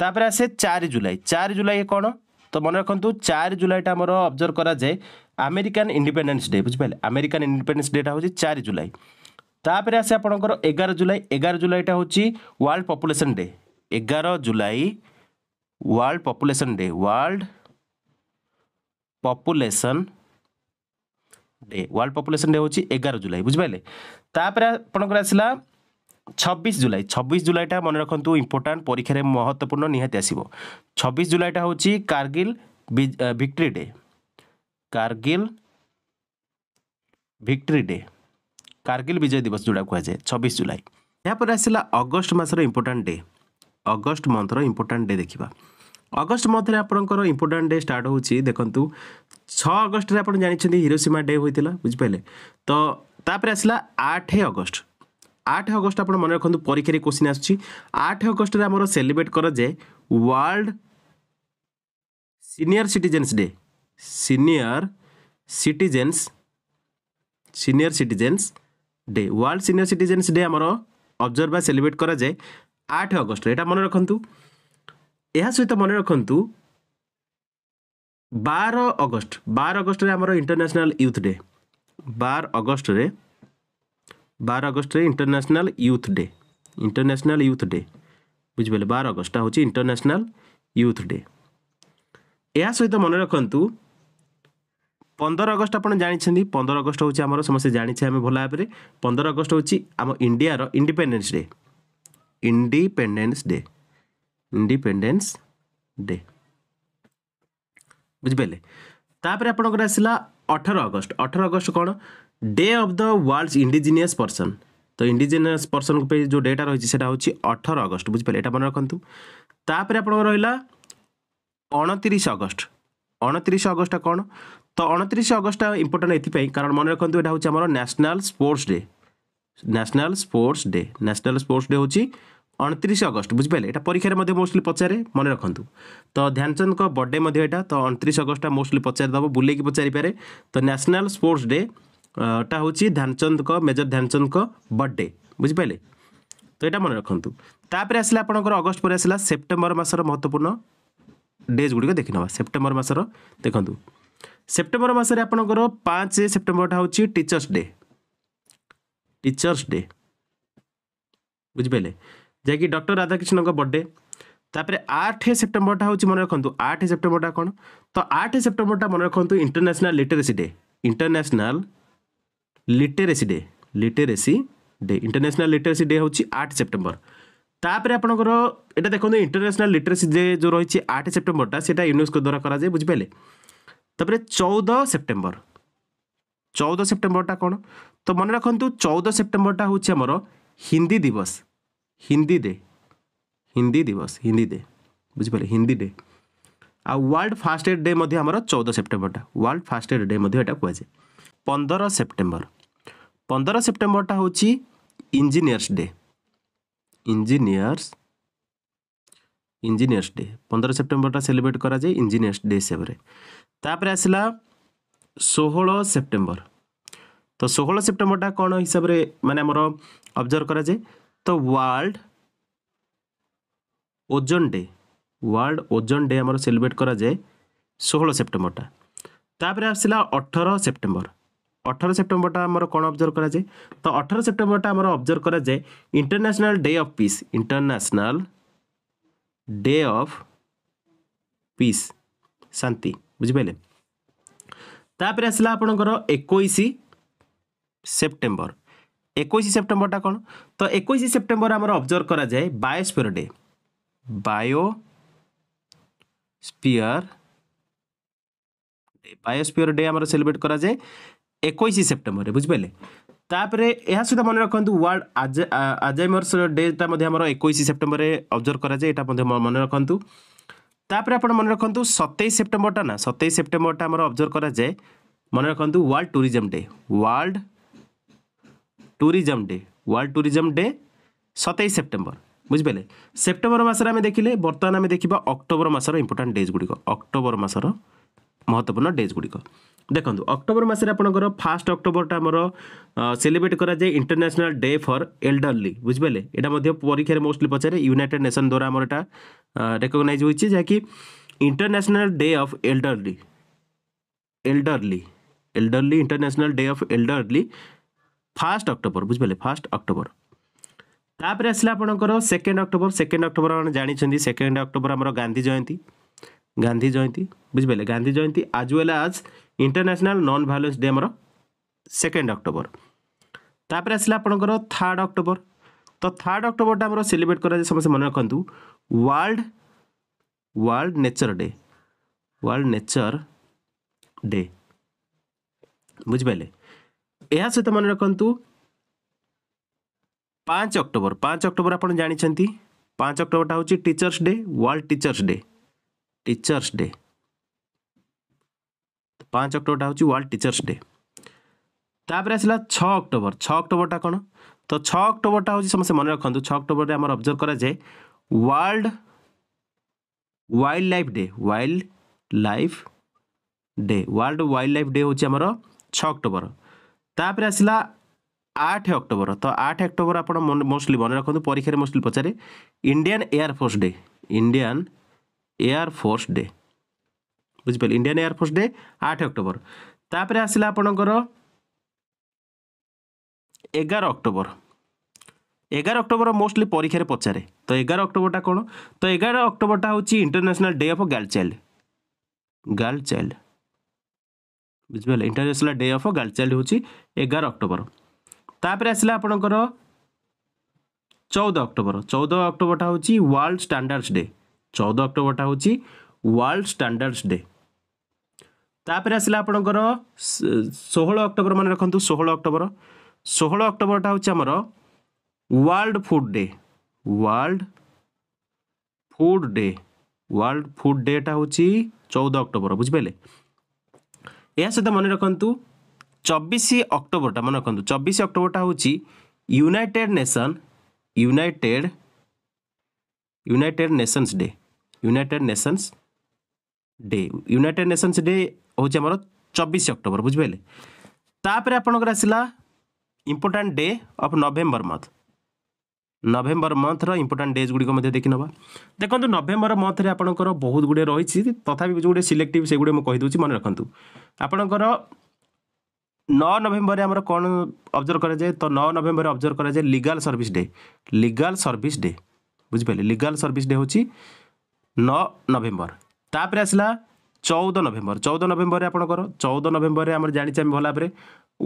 তাপরে আসে চারি জুলাই চারি জুলাই কোণ তো মনে রাখতু চারি জুলাইটা আমার অবজর্ভ করা যায় আমেরিকান ইন্ডিপেন্ডেন্স ডে বুঝিপারে আমেরিকান ইন্ডিপেন্ডেন্স ডেটা হচ্ছে চারি জুলাই তাপরে আসে আপনার এগার জুলাই এগার জুলাইটা হচ্ছে ওয়ার্ল্ড পপুলেসন ডে এগার July world population day world population day world population day হচ্ছে এগার জুলাই বুঝিপারে তাপরে আপনার আসলা ছবিশ জুলাই ছবিশ জুলাইটা মনে রাখতু ইম্পর্টাট পরীক্ষার মহত্বপূর্ণ নিহতি আসব ছবিশ জুলাইটা হচ্ছে Kargil victory day Kargil victory day Kargil বিজয় দিবস যেটা কুহযায় ছবিশ জুলাই ଏହାପରେ ଆସିଲା ଅଗଷ୍ଟ ମାସର ଇମ୍ପୋର୍ଟାଣ୍ଟ ଡେ ଅଗଷ୍ଟ ମନ୍ଥର ଇମ୍ପୋର୍ଟାଣ୍ଟ ଡେ ଦେଖିବା ଅଗଷ୍ଟ ମଧ୍ୟରେ ଆପଣଙ୍କର ଇମ୍ପୋର୍ଟାଣ୍ଟ ଡେ ଷ୍ଟାର୍ଟ ହେଉଛି ଦେଖନ୍ତୁ ଛଅ ଅଗଷ୍ଟରେ ଆପଣ ଜାଣିଛନ୍ତି ହିରୋସୀମା ଡେ ହୋଇଥିଲା ବୁଝିପାରିଲେ ତ ତାପରେ ଆସିଲା ଆଠ ଅଗଷ୍ଟ ଆଠ ଅଗଷ୍ଟ ଆପଣ ମନେ ରଖନ୍ତୁ ପରୀକ୍ଷାରେ କୋଶ୍ଚିନ୍ ଆସୁଛି ଆଠ ଅଗଷ୍ଟରେ ଆମର ସେଲିବ୍ରେଟ୍ କରାଯାଏ world senior citizens day senior citizens senior citizens day world senior citizens day ଆମର ଅବଜର୍ଭ ବା ସେଲିବ୍ରେଟ୍ କରାଯାଏ ଆଠ ଅଗଷ୍ଟ ଏଇଟା ମନେ ରଖନ୍ତୁ ଏହା ସହିତ ମନେ ରଖନ୍ତୁ ବାର ଅଗଷ୍ଟ ବାର ଅଗଷ୍ଟରେ ଆମର ଇଣ୍ଟରନ୍ୟାସନାଲ ୟୁଥ୍ ଡେ ବାର ଅଗଷ୍ଟରେ ବାର ଅଗଷ୍ଟରେ international youth day international youth day ବୁଝିପାରିଲେ ବାର ଅଗଷ୍ଟଟା ହେଉଛି ଇଣ୍ଟରନ୍ୟାସନାଲ ୟୁଥ୍ ଡେ ଏହା ସହିତ ମନେ ରଖନ୍ତୁ ପନ୍ଦର ଅଗଷ୍ଟ ଆପଣ ଜାଣିଛନ୍ତି ପନ୍ଦର ଅଗଷ୍ଟ ହେଉଛି ଆମର ସମସ୍ତେ ଜାଣିଛେ ଆମେ ଭଲ ଭାବରେ ପନ୍ଦର ଅଗଷ୍ଟ ହେଉଛି ଆମ ଇଣ୍ଡିଆର independence day independence day independence day ବୁଝିପାରିଲେ ତାପରେ ଆପଣଙ୍କର ଆସିଲା ଅଠର ଅଗଷ୍ଟ ଅଠର ଅଗଷ୍ଟ କ'ଣ day of the world's indigenous person ତ ଇଣ୍ଡିଜିନିୟସ୍ ପର୍ସନ୍ଙ୍କ ପାଇଁ ଯେଉଁ ଡେଟା ରହିଛି ସେଇଟା ହେଉଛି ଅଠର ଅଗଷ୍ଟ ବୁଝିପାରିଲେ ଏଇଟା ମନେ ରଖନ୍ତୁ ତାପରେ ଆପଣଙ୍କର ରହିଲା ଅଣତିରିଶ ଅଗଷ୍ଟ ଅଣତିରିଶ ଅଗଷ୍ଟ କ'ଣ ତ ଅଣତିରିଶ ଅଗଷ୍ଟ ଇମ୍ପୋର୍ଟାଣ୍ଟ ଏଥିପାଇଁ କାରଣ ମନେ ରଖନ୍ତୁ ଏଇଟା ହେଉଛି ଆମର national sports day national sports day national sports day ହେଉଛି अणतीश अगस्ट बुझे यहाँ परीक्षा में मोस्टली पचारे मन रखु तो ध्यानचंद बर्थडे यहाँ तो अणतीश अगस्ट मोस्टली पचारिद बुले कि पचारिपे तो न्यासनाल स्पोर्ट्स डे टा हूँ ध्यानचंद मेजर ध्यानचंद बर्थडे बुझिपारे तो यहाँ मन रखु तापर आसला आपर अगस्ट पर आसला सेप्टेम्बर मसर महत्वपूर्ण डेज गुड़िक देखने सेप्टेम्बर मसर देखु सेप्टेम्बर मसर पाँच सेप्टेम्बर हूँ टीचर्स डे टीचर्स डे बुझे ଯାହାକି ଡକ୍ଟର ରାଧାକ୍ରିଷ୍ଣଙ୍କ ବର୍ଥଡ଼େ ତାପରେ ଆଠ ସେପ୍ଟେମ୍ବରଟା ହେଉଛି ମନେ ରଖନ୍ତୁ ଆଠ ସେପ୍ଟେମ୍ବରଟା କ'ଣ ତ ଆଠ ସେପ୍ଟେମ୍ବରଟା ମନେ ରଖନ୍ତୁ international literacy day international literacy day literacy day international literacy day ହେଉଛି ଆଠ ସେପ୍ଟେମ୍ବର ତାପରେ ଆପଣଙ୍କର ଏଇଟା ଦେଖନ୍ତୁ ଇଣ୍ଟରନ୍ୟାସନାଲ୍ ଲିଟେରେସି ଡେ ଯେଉଁ ରହିଛି ଆଠ ସେପ୍ଟେମ୍ବରଟା ସେଇଟା ୟୁନେସ୍କୋ ଦ୍ୱାରା କରାଯାଏ ବୁଝିପାରିଲେ ତାପରେ ଚଉଦ ସେପ୍ଟେମ୍ବର ଚଉଦ ସେପ୍ଟେମ୍ବରଟା କ'ଣ ତ ମନେ ରଖନ୍ତୁ ଚଉଦ ସେପ୍ଟେମ୍ବରଟା ହେଉଛି ଆମର ହିନ୍ଦୀ ଦିବସ हिन्दी डे हिन्दी दिवस हिन्दी डे ବୁଝିପାରିଲେ ହିନ୍ଦୀ ଡେ ଆଉ ୱାର୍ଲଡ଼ ଫାଷ୍ଟଏଡ଼ ଡେ ମଧ୍ୟ ଆମର ଚଉଦ ସେପ୍ଟେମ୍ବରଟା ୱାର୍ଲଡ଼ ଫାଷ୍ଟଏଡ଼ ଡେ ମଧ୍ୟ ଏଇଟା କୁହାଯାଏ ପନ୍ଦର ସେପ୍ଟେମ୍ବର ପନ୍ଦର ସେପ୍ଟେମ୍ବରଟା ହେଉଛି engineers day engineers engineers day ପନ୍ଦର ସେପ୍ଟେମ୍ବରଟା ସେଲିବ୍ରେଟ୍ କରାଯାଏ ଇଞ୍ଜିନିୟର୍ସ ଡେ ହିସାବରେ ତାପରେ ଆସିଲା ଷୋହଳ ସେପ୍ଟେମ୍ବର ତ ଷୋହଳ ସେପ୍ଟେମ୍ବରଟା କ'ଣ ହିସାବରେ ମାନେ ଆମର ଅବଜର୍ଭ କରାଯାଏ ତ world ozone day world ozone day ଆମର ସେଲିବ୍ରେଟ୍ କରାଯାଏ ଷୋହଳ ସେପ୍ଟେମ୍ବରଟା ତାପରେ ଆସିଲା ଅଠର ସେପ୍ଟେମ୍ବର ଅଠର ସେପ୍ଟେମ୍ବରଟା ଆମର କ'ଣ ଅବଜର୍ଭ କରାଯାଏ ତ ଅଠର ସେପ୍ଟେମ୍ବରଟା ଆମର ଅବଜର୍ଭ କରାଯାଏ international day of peace international day of peace ଶାନ୍ତି ବୁଝିପାରିଲେ ତାପରେ ଆସିଲା ଆପଣଙ୍କର ଏକୋଇଶ ସେପ୍ଟେମ୍ବର একুশ সেপ্টেম্বরটা কোণ তো একুশ সেপ্টেম্বর আমার অবজর্ভ করা যায় biosphere day biosphere biosphere day আমার সেলিব্রেট করা যায় একুশ সেপ্টেম্বরে বুঝিপারে তাপরে ଏହା ସହିତ ମନେ ରଖନ୍ତୁ ୱାର୍ଲଡ ଆଜାଇମର୍ସ ଡେଟା ମଧ୍ୟ ଆମର ଏକୋଇଶ ସେପ୍ଟେମ୍ବରରେ ଅବଜର୍ଭ କରାଯାଏ ଏଇଟା ମଧ୍ୟ ମନେ ରଖନ୍ତୁ ତାପରେ ଆପଣ ମନେ ରଖନ୍ତୁ ସତେଇଶ ସେପ୍ଟେମ୍ବରଟା ନା ସତେଇଶ ସେପ୍ଟେମ୍ବରଟା ଆମର ଅବଜର୍ଭ କରାଯାଏ ମନେ ରଖନ୍ତୁ world tourism day world tourism day world tourism day ସତେଇଶ ସେପ୍ଟେମ୍ବର ବୁଝିପାରିଲେ ସେପ୍ଟେମ୍ବର ମାସରେ ଆମେ ଦେଖିଲେ ବର୍ତ୍ତମାନ ଆମେ ଦେଖିବା ଅକ୍ଟୋବର ମାସର ଇମ୍ପୋର୍ଟାଣ୍ଟ ଡେଜ୍ ଗୁଡ଼ିକ ଅକ୍ଟୋବର ମାସର ମହତ୍ତ୍ୱପୂର୍ଣ୍ଣ ଡେଜ୍ ଗୁଡ଼ିକ ଦେଖନ୍ତୁ ଅକ୍ଟୋବର ମାସରେ ଆପଣଙ୍କର ଫାର୍ଷ୍ଟ ଅକ୍ଟୋବରଟା ଆମର ସେଲିବ୍ରେଟ୍ କରାଯାଏ ଇଣ୍ଟରନ୍ୟାସନାଲ୍ ଡେ ଫର୍ ଏଲ୍ଡରଲି ବୁଝିପାରିଲେ ଏଇଟା ମଧ୍ୟ ପରୀକ୍ଷାରେ ମୋଷ୍ଟଲି ପଚାରେ ୟୁନାଇଟେଡ୍ ନେସନ୍ ଦ୍ୱାରା ଆମର ଏଇଟା ରେକଗ୍ନାଇଜ୍ ହୋଇଛି ଯାହାକି international day of elderly elderly elderly international day of elderly first October বুঝিপারে ফার্স্ট অক্টোবর তাপরে আসলে আপনার সেকেন্ড অক্টোবর সেকেন্ড অক্টোবর আপনার জাঁচান সেকেন্ড অক্টোবর আমার গান্ধী জয়ন্তী গান্ধী জয়ন্তী বুঝিপারে গান্ধী জয়ন্তী আজ ওয়েল আজ ইন্টারন্যাশনাল নন ভায়োলেন্স ডে আমার সেকেন্ড অক্টোবর তাপরে আসলে আপনার থার্ড অক্টোবর তো থার্ড অক্টোবরটা আমার সেলিব্রেট করা যায় সমস্ত মনে রাখতু world world nature day world nature day বুঝিপারে यह सहित मन रखु पाँच अक्टोबर पाँच अक्टोबर आप जानते अक्टोबर अक्टोबरटा हूँ teachers day world teachers day teachers day तो पाँच अक्टोबरटा हूँ वर्ल्ड टीचर्स डे तापर आसला छ अक्टोबर छ अक्टोबरटा कौन तो छ अक्टोबरटा हूँ समस्त मन रखु छ अक्टोबर में आम अब्जर्व कर world wild life day wild life day world wild life day हूँ छ अक्टोबर ତାପରେ ଆସିଲା ଆଠ ଅକ୍ଟୋବର ତ ଆଠ ଅକ୍ଟୋବର ଆପଣ ମୋଷ୍ଟଲି ମନେ ରଖନ୍ତୁ ପରୀକ୍ଷାରେ ମୋଷ୍ଟଲି ପଚାରେ Indian air force day Indian air force day ବୁଝିପାରିଲେ ଇଣ୍ଡିଆନ୍ ଏୟାରଫୋର୍ସ ଡେ ଆଠ ଅକ୍ଟୋବର ତାପରେ ଆସିଲା ଆପଣଙ୍କର ଏଗାର ଅକ୍ଟୋବର ଏଗାର ଅକ୍ଟୋବର ମୋଷ୍ଟଲି ପରୀକ୍ଷାରେ ପଚାରେ ତ ଏଗାର ଅକ୍ଟୋବରଟା କ'ଣ ତ ଏଗାର ଅକ୍ଟୋବରଟା ହେଉଛି international day of girl child girl child ବୁଝିପାରିଲେ international day of girl child ହେଉଛି ଏଗାର ଅକ୍ଟୋବର ତାପରେ ଆସିଲା ଆପଣଙ୍କର ଚଉଦ ଅକ୍ଟୋବର ଚଉଦ ଅକ୍ଟୋବରଟା ହେଉଛି ୱାର୍ଲଡ ଷ୍ଟାଣ୍ଡାର୍ଡସ୍ ଡେ ଚଉଦ ଅକ୍ଟୋବରଟା ହେଉଛି ୱାର୍ଲଡ ଷ୍ଟାଣ୍ଡାର୍ଡସ୍ ଡେ ତାପରେ ଆସିଲା ଆପଣଙ୍କର ଷୋହଳ ଅକ୍ଟୋବର ମାନେ ରଖନ୍ତୁ ଷୋହଳ ଅକ୍ଟୋବର ଷୋହଳ ଅକ୍ଟୋବରଟା ହେଉଛି ଆମର world food day world food day world food ଡେଟା ହେଉଛି ଚଉଦ ଅକ୍ଟୋବର ବୁଝିପାରିଲେ ଏହା ସହିତ ମନେ ରଖନ୍ତୁ ଚବିଶ ଅକ୍ଟୋବରଟା ମନେ ରଖନ୍ତୁ ଚବିଶ ଅକ୍ଟୋବରଟା ହେଉଛି united nation united united nations day united nations day united nations day ହେଉଛି ଆମର ଚବିଶ ଅକ୍ଟୋବର ବୁଝିପାରିଲେ ତାପରେ ଆପଣଙ୍କର ଆସିଲା important day of November month November ମନ୍ଥର ଇମ୍ପୋର୍ଟାଣ୍ଟ ଡେଜ୍ ଗୁଡ଼ିକ ମଧ୍ୟ ଦେଖିନେବା ଦେଖନ୍ତୁ ନଭେମ୍ବର ମନ୍ଥରେ ଆପଣଙ୍କର ବହୁତ ଗୁଡ଼ିଏ ରହିଛି ତଥାପି ଯେଉଁ ଗୋଟେ ସିଲେକ୍ଟିଭ୍ ସେଗୁଡ଼ିକ ମୁଁ କହିଦେଉଛି ମନେ ରଖନ୍ତୁ ଆପଣଙ୍କର ନଅ ନଭେମ୍ବରରେ ଆମର କ'ଣ ଅବଜର୍ଭ କରାଯାଏ ତ ନଅ ନଭେମ୍ବରରେ ଅବଜର୍ଭ କରାଯାଏ legal service day legal service day ବୁଝିପାରିଲେ ଲିଗାଲ୍ ସର୍ଭିସ୍ ଡେ ହେଉଛି ନଅ ନଭେମ୍ବର ତାପରେ ଆସିଲା ଚଉଦ ନଭେମ୍ବର ଚଉଦ ନଭେମ୍ବରରେ ଆପଣଙ୍କର ଚଉଦ ନଭେମ୍ବରରେ ଆମର ଜାଣିଛେ ଆମେ ଭଲ ଭାବରେ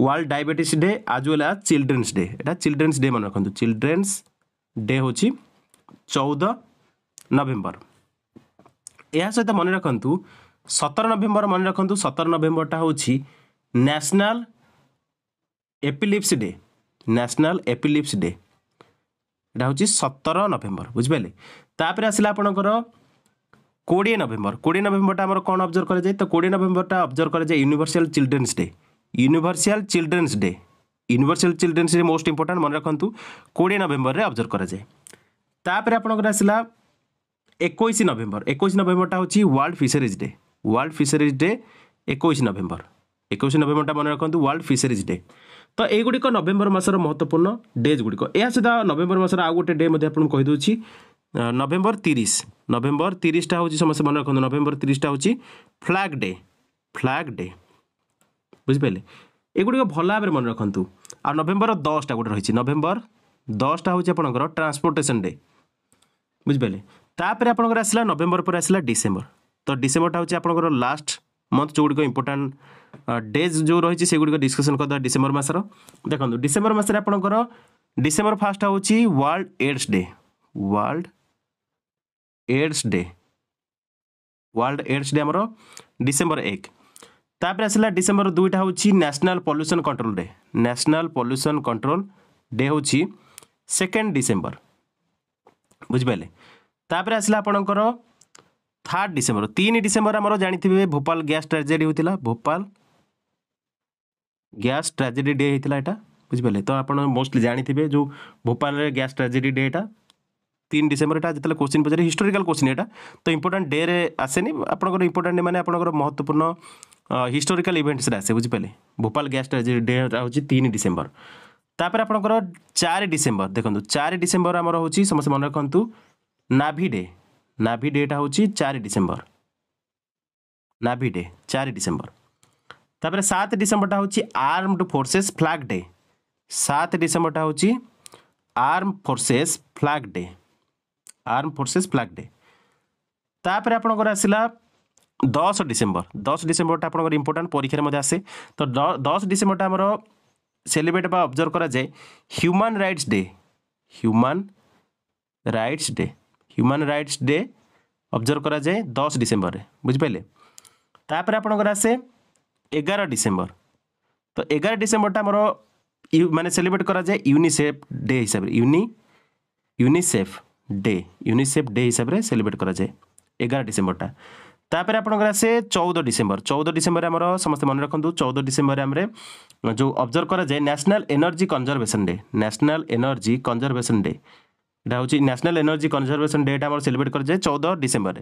ওয়ার্ল্ড ଡାଇବେଟିସ୍ ଡେ আজ ওয়েল আজ চিলড্রেন্স ডে এটা চিলড্রেন্স ডে মনে রাখুন চিলড্রেন্স ଡେ ହେଉଛି ଚଉଦ ନଭେମ୍ବର ଏହା ସହିତ ମନେ ରଖନ୍ତୁ ସତର ନଭେମ୍ବର ମନେ ରଖନ୍ତୁ ସତର ନଭେମ୍ବରଟା ହେଉଛି national epilepsy day national epilepsy day ଏଇଟା ହେଉଛି ସତର ନଭେମ୍ବର ବୁଝିପାରିଲେ ତାପରେ ଆସିଲା ଆପଣଙ୍କର କୋଡ଼ିଏ ନଭେମ୍ବର କୋଡ଼ିଏ ନଭେମ୍ବରଟା ଆମର କ'ଣ ଅବଜର୍ଭ କରାଯାଏ ତ କୋଡ଼ିଏ ନଭେମ୍ବରଟା ଅବଜର୍ଭ କରାଯାଏ universal children's day universal children's day universal children's day most important ମନେ ରଖନ୍ତୁ କୋଡ଼ିଏ ନଭେମ୍ବରରେ ଅବଜର୍ଭ କରାଯାଏ ତାପରେ ଆପଣଙ୍କର ଆସିଲା ଏକୋଇଶ ନଭେମ୍ବର ଏକୋଇଶ ନଭେମ୍ବରଟା ହେଉଛି world fisheries day world fisheries day ଏକୋଇଶ ନଭେମ୍ବର ଏକୋଇଶ ନଭେମ୍ବରଟା ମନେ ରଖନ୍ତୁ ୱାର୍ଲଡ ଫିସରିଜ ଡେ ତ ଏଗୁଡ଼ିକ ନଭେମ୍ବର ମାସର ମହତ୍ତ୍ୱପୂର୍ଣ୍ଣ ଡେଜ୍ ଗୁଡ଼ିକ ଏହା ସହିତ ନଭେମ୍ବର ମାସର ଆଉ ଗୋଟେ ଡେ ମଧ୍ୟ ଆପଣଙ୍କୁ କହିଦେଉଛି ନଭେମ୍ବର ତିରିଶ ନଭେମ୍ବର ତିରିଶଟା ହେଉଛି ସମସ୍ତେ ମନେ ରଖନ୍ତୁ ନଭେମ୍ବର ତିରିଶଟା ହେଉଛି ଫ୍ଲାଗ୍ ଡେ ଫ୍ଲାଗ୍ ଡେ ବୁଝିପାରିଲେ ଏଗୁଡ଼ିକ ଭଲ ଭାବରେ ମନେ ରଖନ୍ତୁ ଆଉ ନଭେମ୍ବର ଦଶଟା ଗୋଟେ ରହିଛି ନଭେମ୍ବର ଦଶଟା ହେଉଛି ଆପଣଙ୍କର ଟ୍ରାନ୍ସପୋର୍ଟେସନ୍ ଡେ ବୁଝିପାରିଲେ ତାପରେ ଆପଣଙ୍କର ଆସିଲା ନଭେମ୍ବର ପରେ ଆସିଲା ଡିସେମ୍ବର ତ ଡିସେମ୍ବରଟା ହେଉଛି ଆପଣଙ୍କର ଲାଷ୍ଟ ମନ୍ଥ ଯେଉଁଗୁଡ଼ିକ ଇମ୍ପୋର୍ଟାଣ୍ଟ ଡେଜ୍ ଯେଉଁ ରହିଛି ସେଗୁଡ଼ିକ ଡିସ୍କସନ୍ କରିଦେବା ଡିସେମ୍ବର ମାସର ଦେଖନ୍ତୁ ଡିସେମ୍ବର ମାସରେ ଆପଣଙ୍କର ଡିସେମ୍ବର ଫାର୍ଷ୍ଟ ହେଉଛି world AIDS day world AIDS day world AIDS day ଆମର ଡିସେମ୍ବର ଏକ ତାପରେ ଆସିଲା ଡିସେମ୍ବର ଦୁଇଟା ହେଉଛି national pollution control day national pollution control day ହେଉଛି ସେକେଣ୍ଡ ଡିସେମ୍ବର ବୁଝିପାରିଲେ ତାପରେ ଆସିଲା ଆପଣଙ୍କର থার্ড ডিসেম্বর তিন ডিসেম্বর আমার জাঁথিবে ভোপাল গ্যাস ট্রাজেডি হয়েছিল ভোপাল গ্যাস ট্রাজেডি ডে হয়েছিল এটা বুঝিপারে তো আপনার মোস্টলি জাঁথিবে যে ভোপালের গ্যাস ট্রাজেডি ডে এটা तीन डिसेम्बर यहाँ जितने क्वेश्चन पचारे हिस्टोरिकल क्वेश्चन यहाँ तो इम्पोर्टाट डे आसे आपर इम्पोर्टाट मैंने आप महत्वपूर्ण हिस्टोरिकाल इवेंट्स आसे बुझे भोपाल गैस डे हूँ तीन डिसेंबर तापर आप चार डिसेम्बर देखो चार डिसेम्बर आम हो समस्त मन रखु नाभि डे नाभि डेटा हूँ चार डिसेम्बर नाभि डे चार डिसेम्बर तापर सात डिसेंबरटा हूँ आर्मड फोर्सेस फ्लाग डे सात डिसेंबरटा हूँ arm forces flag day arm forces flag day ତାପରେ ଆପଣଙ୍କର ଆସିଲା ଦଶ ଡିସେମ୍ବର ଦଶ ଡିସେମ୍ବରଟା ଆପଣଙ୍କର ଇମ୍ପୋର୍ଟାଣ୍ଟ ପରୀକ୍ଷାରେ ମଧ୍ୟ ଆସେ ତ ଦଶ ଡିସେମ୍ବରଟା ଆମର ସେଲିବ୍ରେଟ୍ ବା ଅବଜର୍ଭ କରାଯାଏ human rights day human rights day human rights day observe କରାଯାଏ ଦଶ ଡିସେମ୍ବରରେ ବୁଝିପାରିଲେ ତାପରେ ଆପଣଙ୍କର ଆସେ ଏଗାର ଡିସେମ୍ବର ତ ଏଗାର ଡିସେମ୍ବରଟା ଆମର ମାନେ ସେଲିବ୍ରେଟ୍ କରାଯାଏ ୟୁନିସେଫ୍ ଡେ ହିସାବରେ ୟୁନି ୟୁନିସେଫ୍ ডে ইউনিসেফ ডে হিসাবে সেলিব্রেট করা যায় এগারো ডিসেম্বরটা তাপরে আপনার আসে চৌদ ডিসেম্বর চৌদ ডিসেম্বর আমার সমস্ত মনে রাখতু চৌদ ডিসেম্বর আমার যে অবজর্ভ করা যায় national energy conservation day national energy conservation day এটা হচ্ছে ন্যাশনাল এনর্জি কনজরভেসন ডেটা আমার সেলিব্রেট করা যায় চৌদ ডিসেম্বরে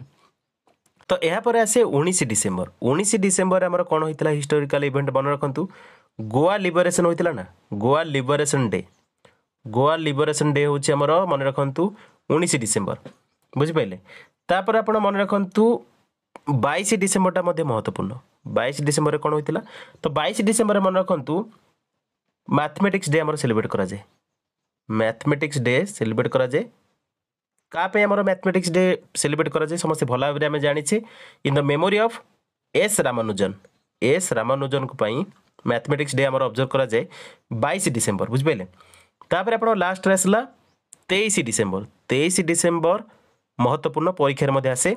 তো এরপরে আসে উনিশ ডিসেম্বর উনিশ ডিসেম্বরে আমার কোণ হয়েছিল হিস্টোরিকাল ইভেন্ট মনে রাখতু গোয়া লিবরেসন হয়েছিল না Goa liberation day Goa liberation day হচ্ছে আমার মনে রাখতু ଉଣେଇଶ ଡିସେମ୍ବର ବୁଝିପାରିଲେ ତାପରେ ଆପଣ ମନେ ରଖନ୍ତୁ বাইশ ডিসেম্বরটা মধ্যে মহত্বপূর্ণ বাইশ ডিসেম্বরে কোণ হয়েছিল তো বাইশ ডিসেম্বরে মনে রাখতু ম্যাথমেটিক্স ডে আমার সেলিব্রেট করা যায় ম্যাথমেটিক্স ডে সেলিব্রেট করা যায় কাপে আমার ম্যাথমেটিক্স ডে সেলিব্রেট করা যায় সমস্ত ভালো ভাবে আমি জাঁচে in the memory of S Ramanujan S Ramanujan mathematics day আমার অবজর্ভ করা যায় বাইশ ডিসেম্বর বুঝিপারে তাপরে আপনার লাস্টরে আসলা তেইশে ডিসেম্বর তেইশে ডিসেম্বর মহত্বপূর্ণ পরীক্ষার মধ্যে আসে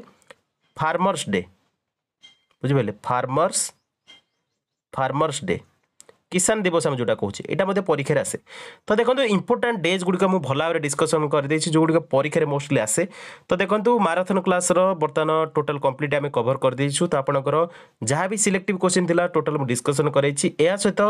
ফার্মার্স ডে বুঝিপারলে ফার্মার্স ফার্মার্স ডে কিষান দিবস আমি যেটা কହୁଛେ এটা ମଧ୍ୟ ପରୀକ୍ଷାରେ ଆସେ ତ ଦେଖନ୍ତୁ ଇମ୍ପୋର୍ଟାଣ୍ଟ ଡେଜ୍ ଗୁଡ଼ିକ ମୁଁ ଭଲ ଭାବରେ ଡିସ୍କସନ୍ କରିଦେଇଛି ଯେଉଁଗୁଡ଼ିକ ପରୀକ୍ଷାରେ ମୋଷ୍ଟଲି ଆସେ ତ ଦେଖନ୍ତୁ ମାରାଥନ୍ କ୍ଲାସ୍ର ବର୍ତ୍ତମାନ ଟୋଟାଲ୍ କମ୍ପ୍ଲିଟ୍ ଆମେ କଭର୍ କରିଦେଇଛୁ ତ ଆପଣଙ୍କର ଯାହା ବି ସିଲେକ୍ଟିଭ୍ କୋଶ୍ଚିନ୍ ଥିଲା ଟୋଟାଲ୍ ମୁଁ ଡିସ୍କସନ୍ କରାଇଛି ଏହା ସହିତ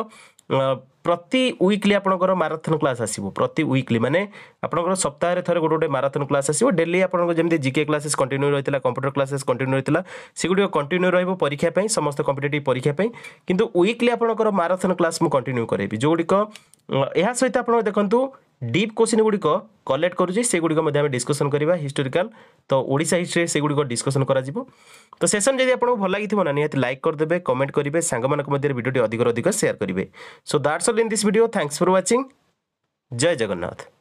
ପ୍ରତି ୱିକ୍ଲି ଆପଣଙ୍କର ମାରାଥନ୍ କ୍ଲାସ୍ ଆସିବ ପ୍ରତି ୱିକ୍ଲି ମାନେ ଆପଣଙ୍କର ସପ୍ତାହରେ ଥରେ ଗୋଟେ ଗୋଟେ ମାରାଥନ୍ କ୍ଲାସ୍ ଆସିବ ଡେଲି ଆପଣଙ୍କର ଯେମିତି ଜିକେ କ୍ଲାସେସ୍ କଣ୍ଟିନ୍ୟୁ ରହିଥିଲା କମ୍ପ୍ୟୁଟର କ୍ଲାସେସ୍ କଣ୍ଟିନ୍ୟୁ ରହିଥିଲା ସେଗୁଡ଼ିକ କଣ୍ଟିନ୍ୟୁ ରହିବ ପରୀକ୍ଷା ପାଇଁ ସମସ୍ତ କମ୍ପିଟେଟିଭ୍ ପରୀକ୍ଷା ପାଇଁ କିନ୍ତୁ ୱିକ୍ଲି ଆପଣଙ୍କର ମାରାଥନ୍ କ୍ଲାସ୍ ᱥᱢ कंटिन्यू કરેবি জৌডি কো ইয়া সৈᱛে আপোনৰ দেখন্তু ডিপ কোশ্চেন গুডি কো কালেকট কৰুছি সেই গুডি কো মাধ্যমে ডিসকাসন কৰিবা हिस्टोरിക്കাল তো ওড়িশা হিস্টৰি সেই গুডি কো ডিসকাসন কৰা জীব তো ছেছন যদি আপোনক ভাল লাগি থিব না নিহতে লাইক কৰদেবে কমেন্ট কৰিবে সংগমনক মধ্যৰ ভিডিও অধিক অধিক শেয়ার কৰিবে so that's all in this video thanks for watching জয় জগন্নাথ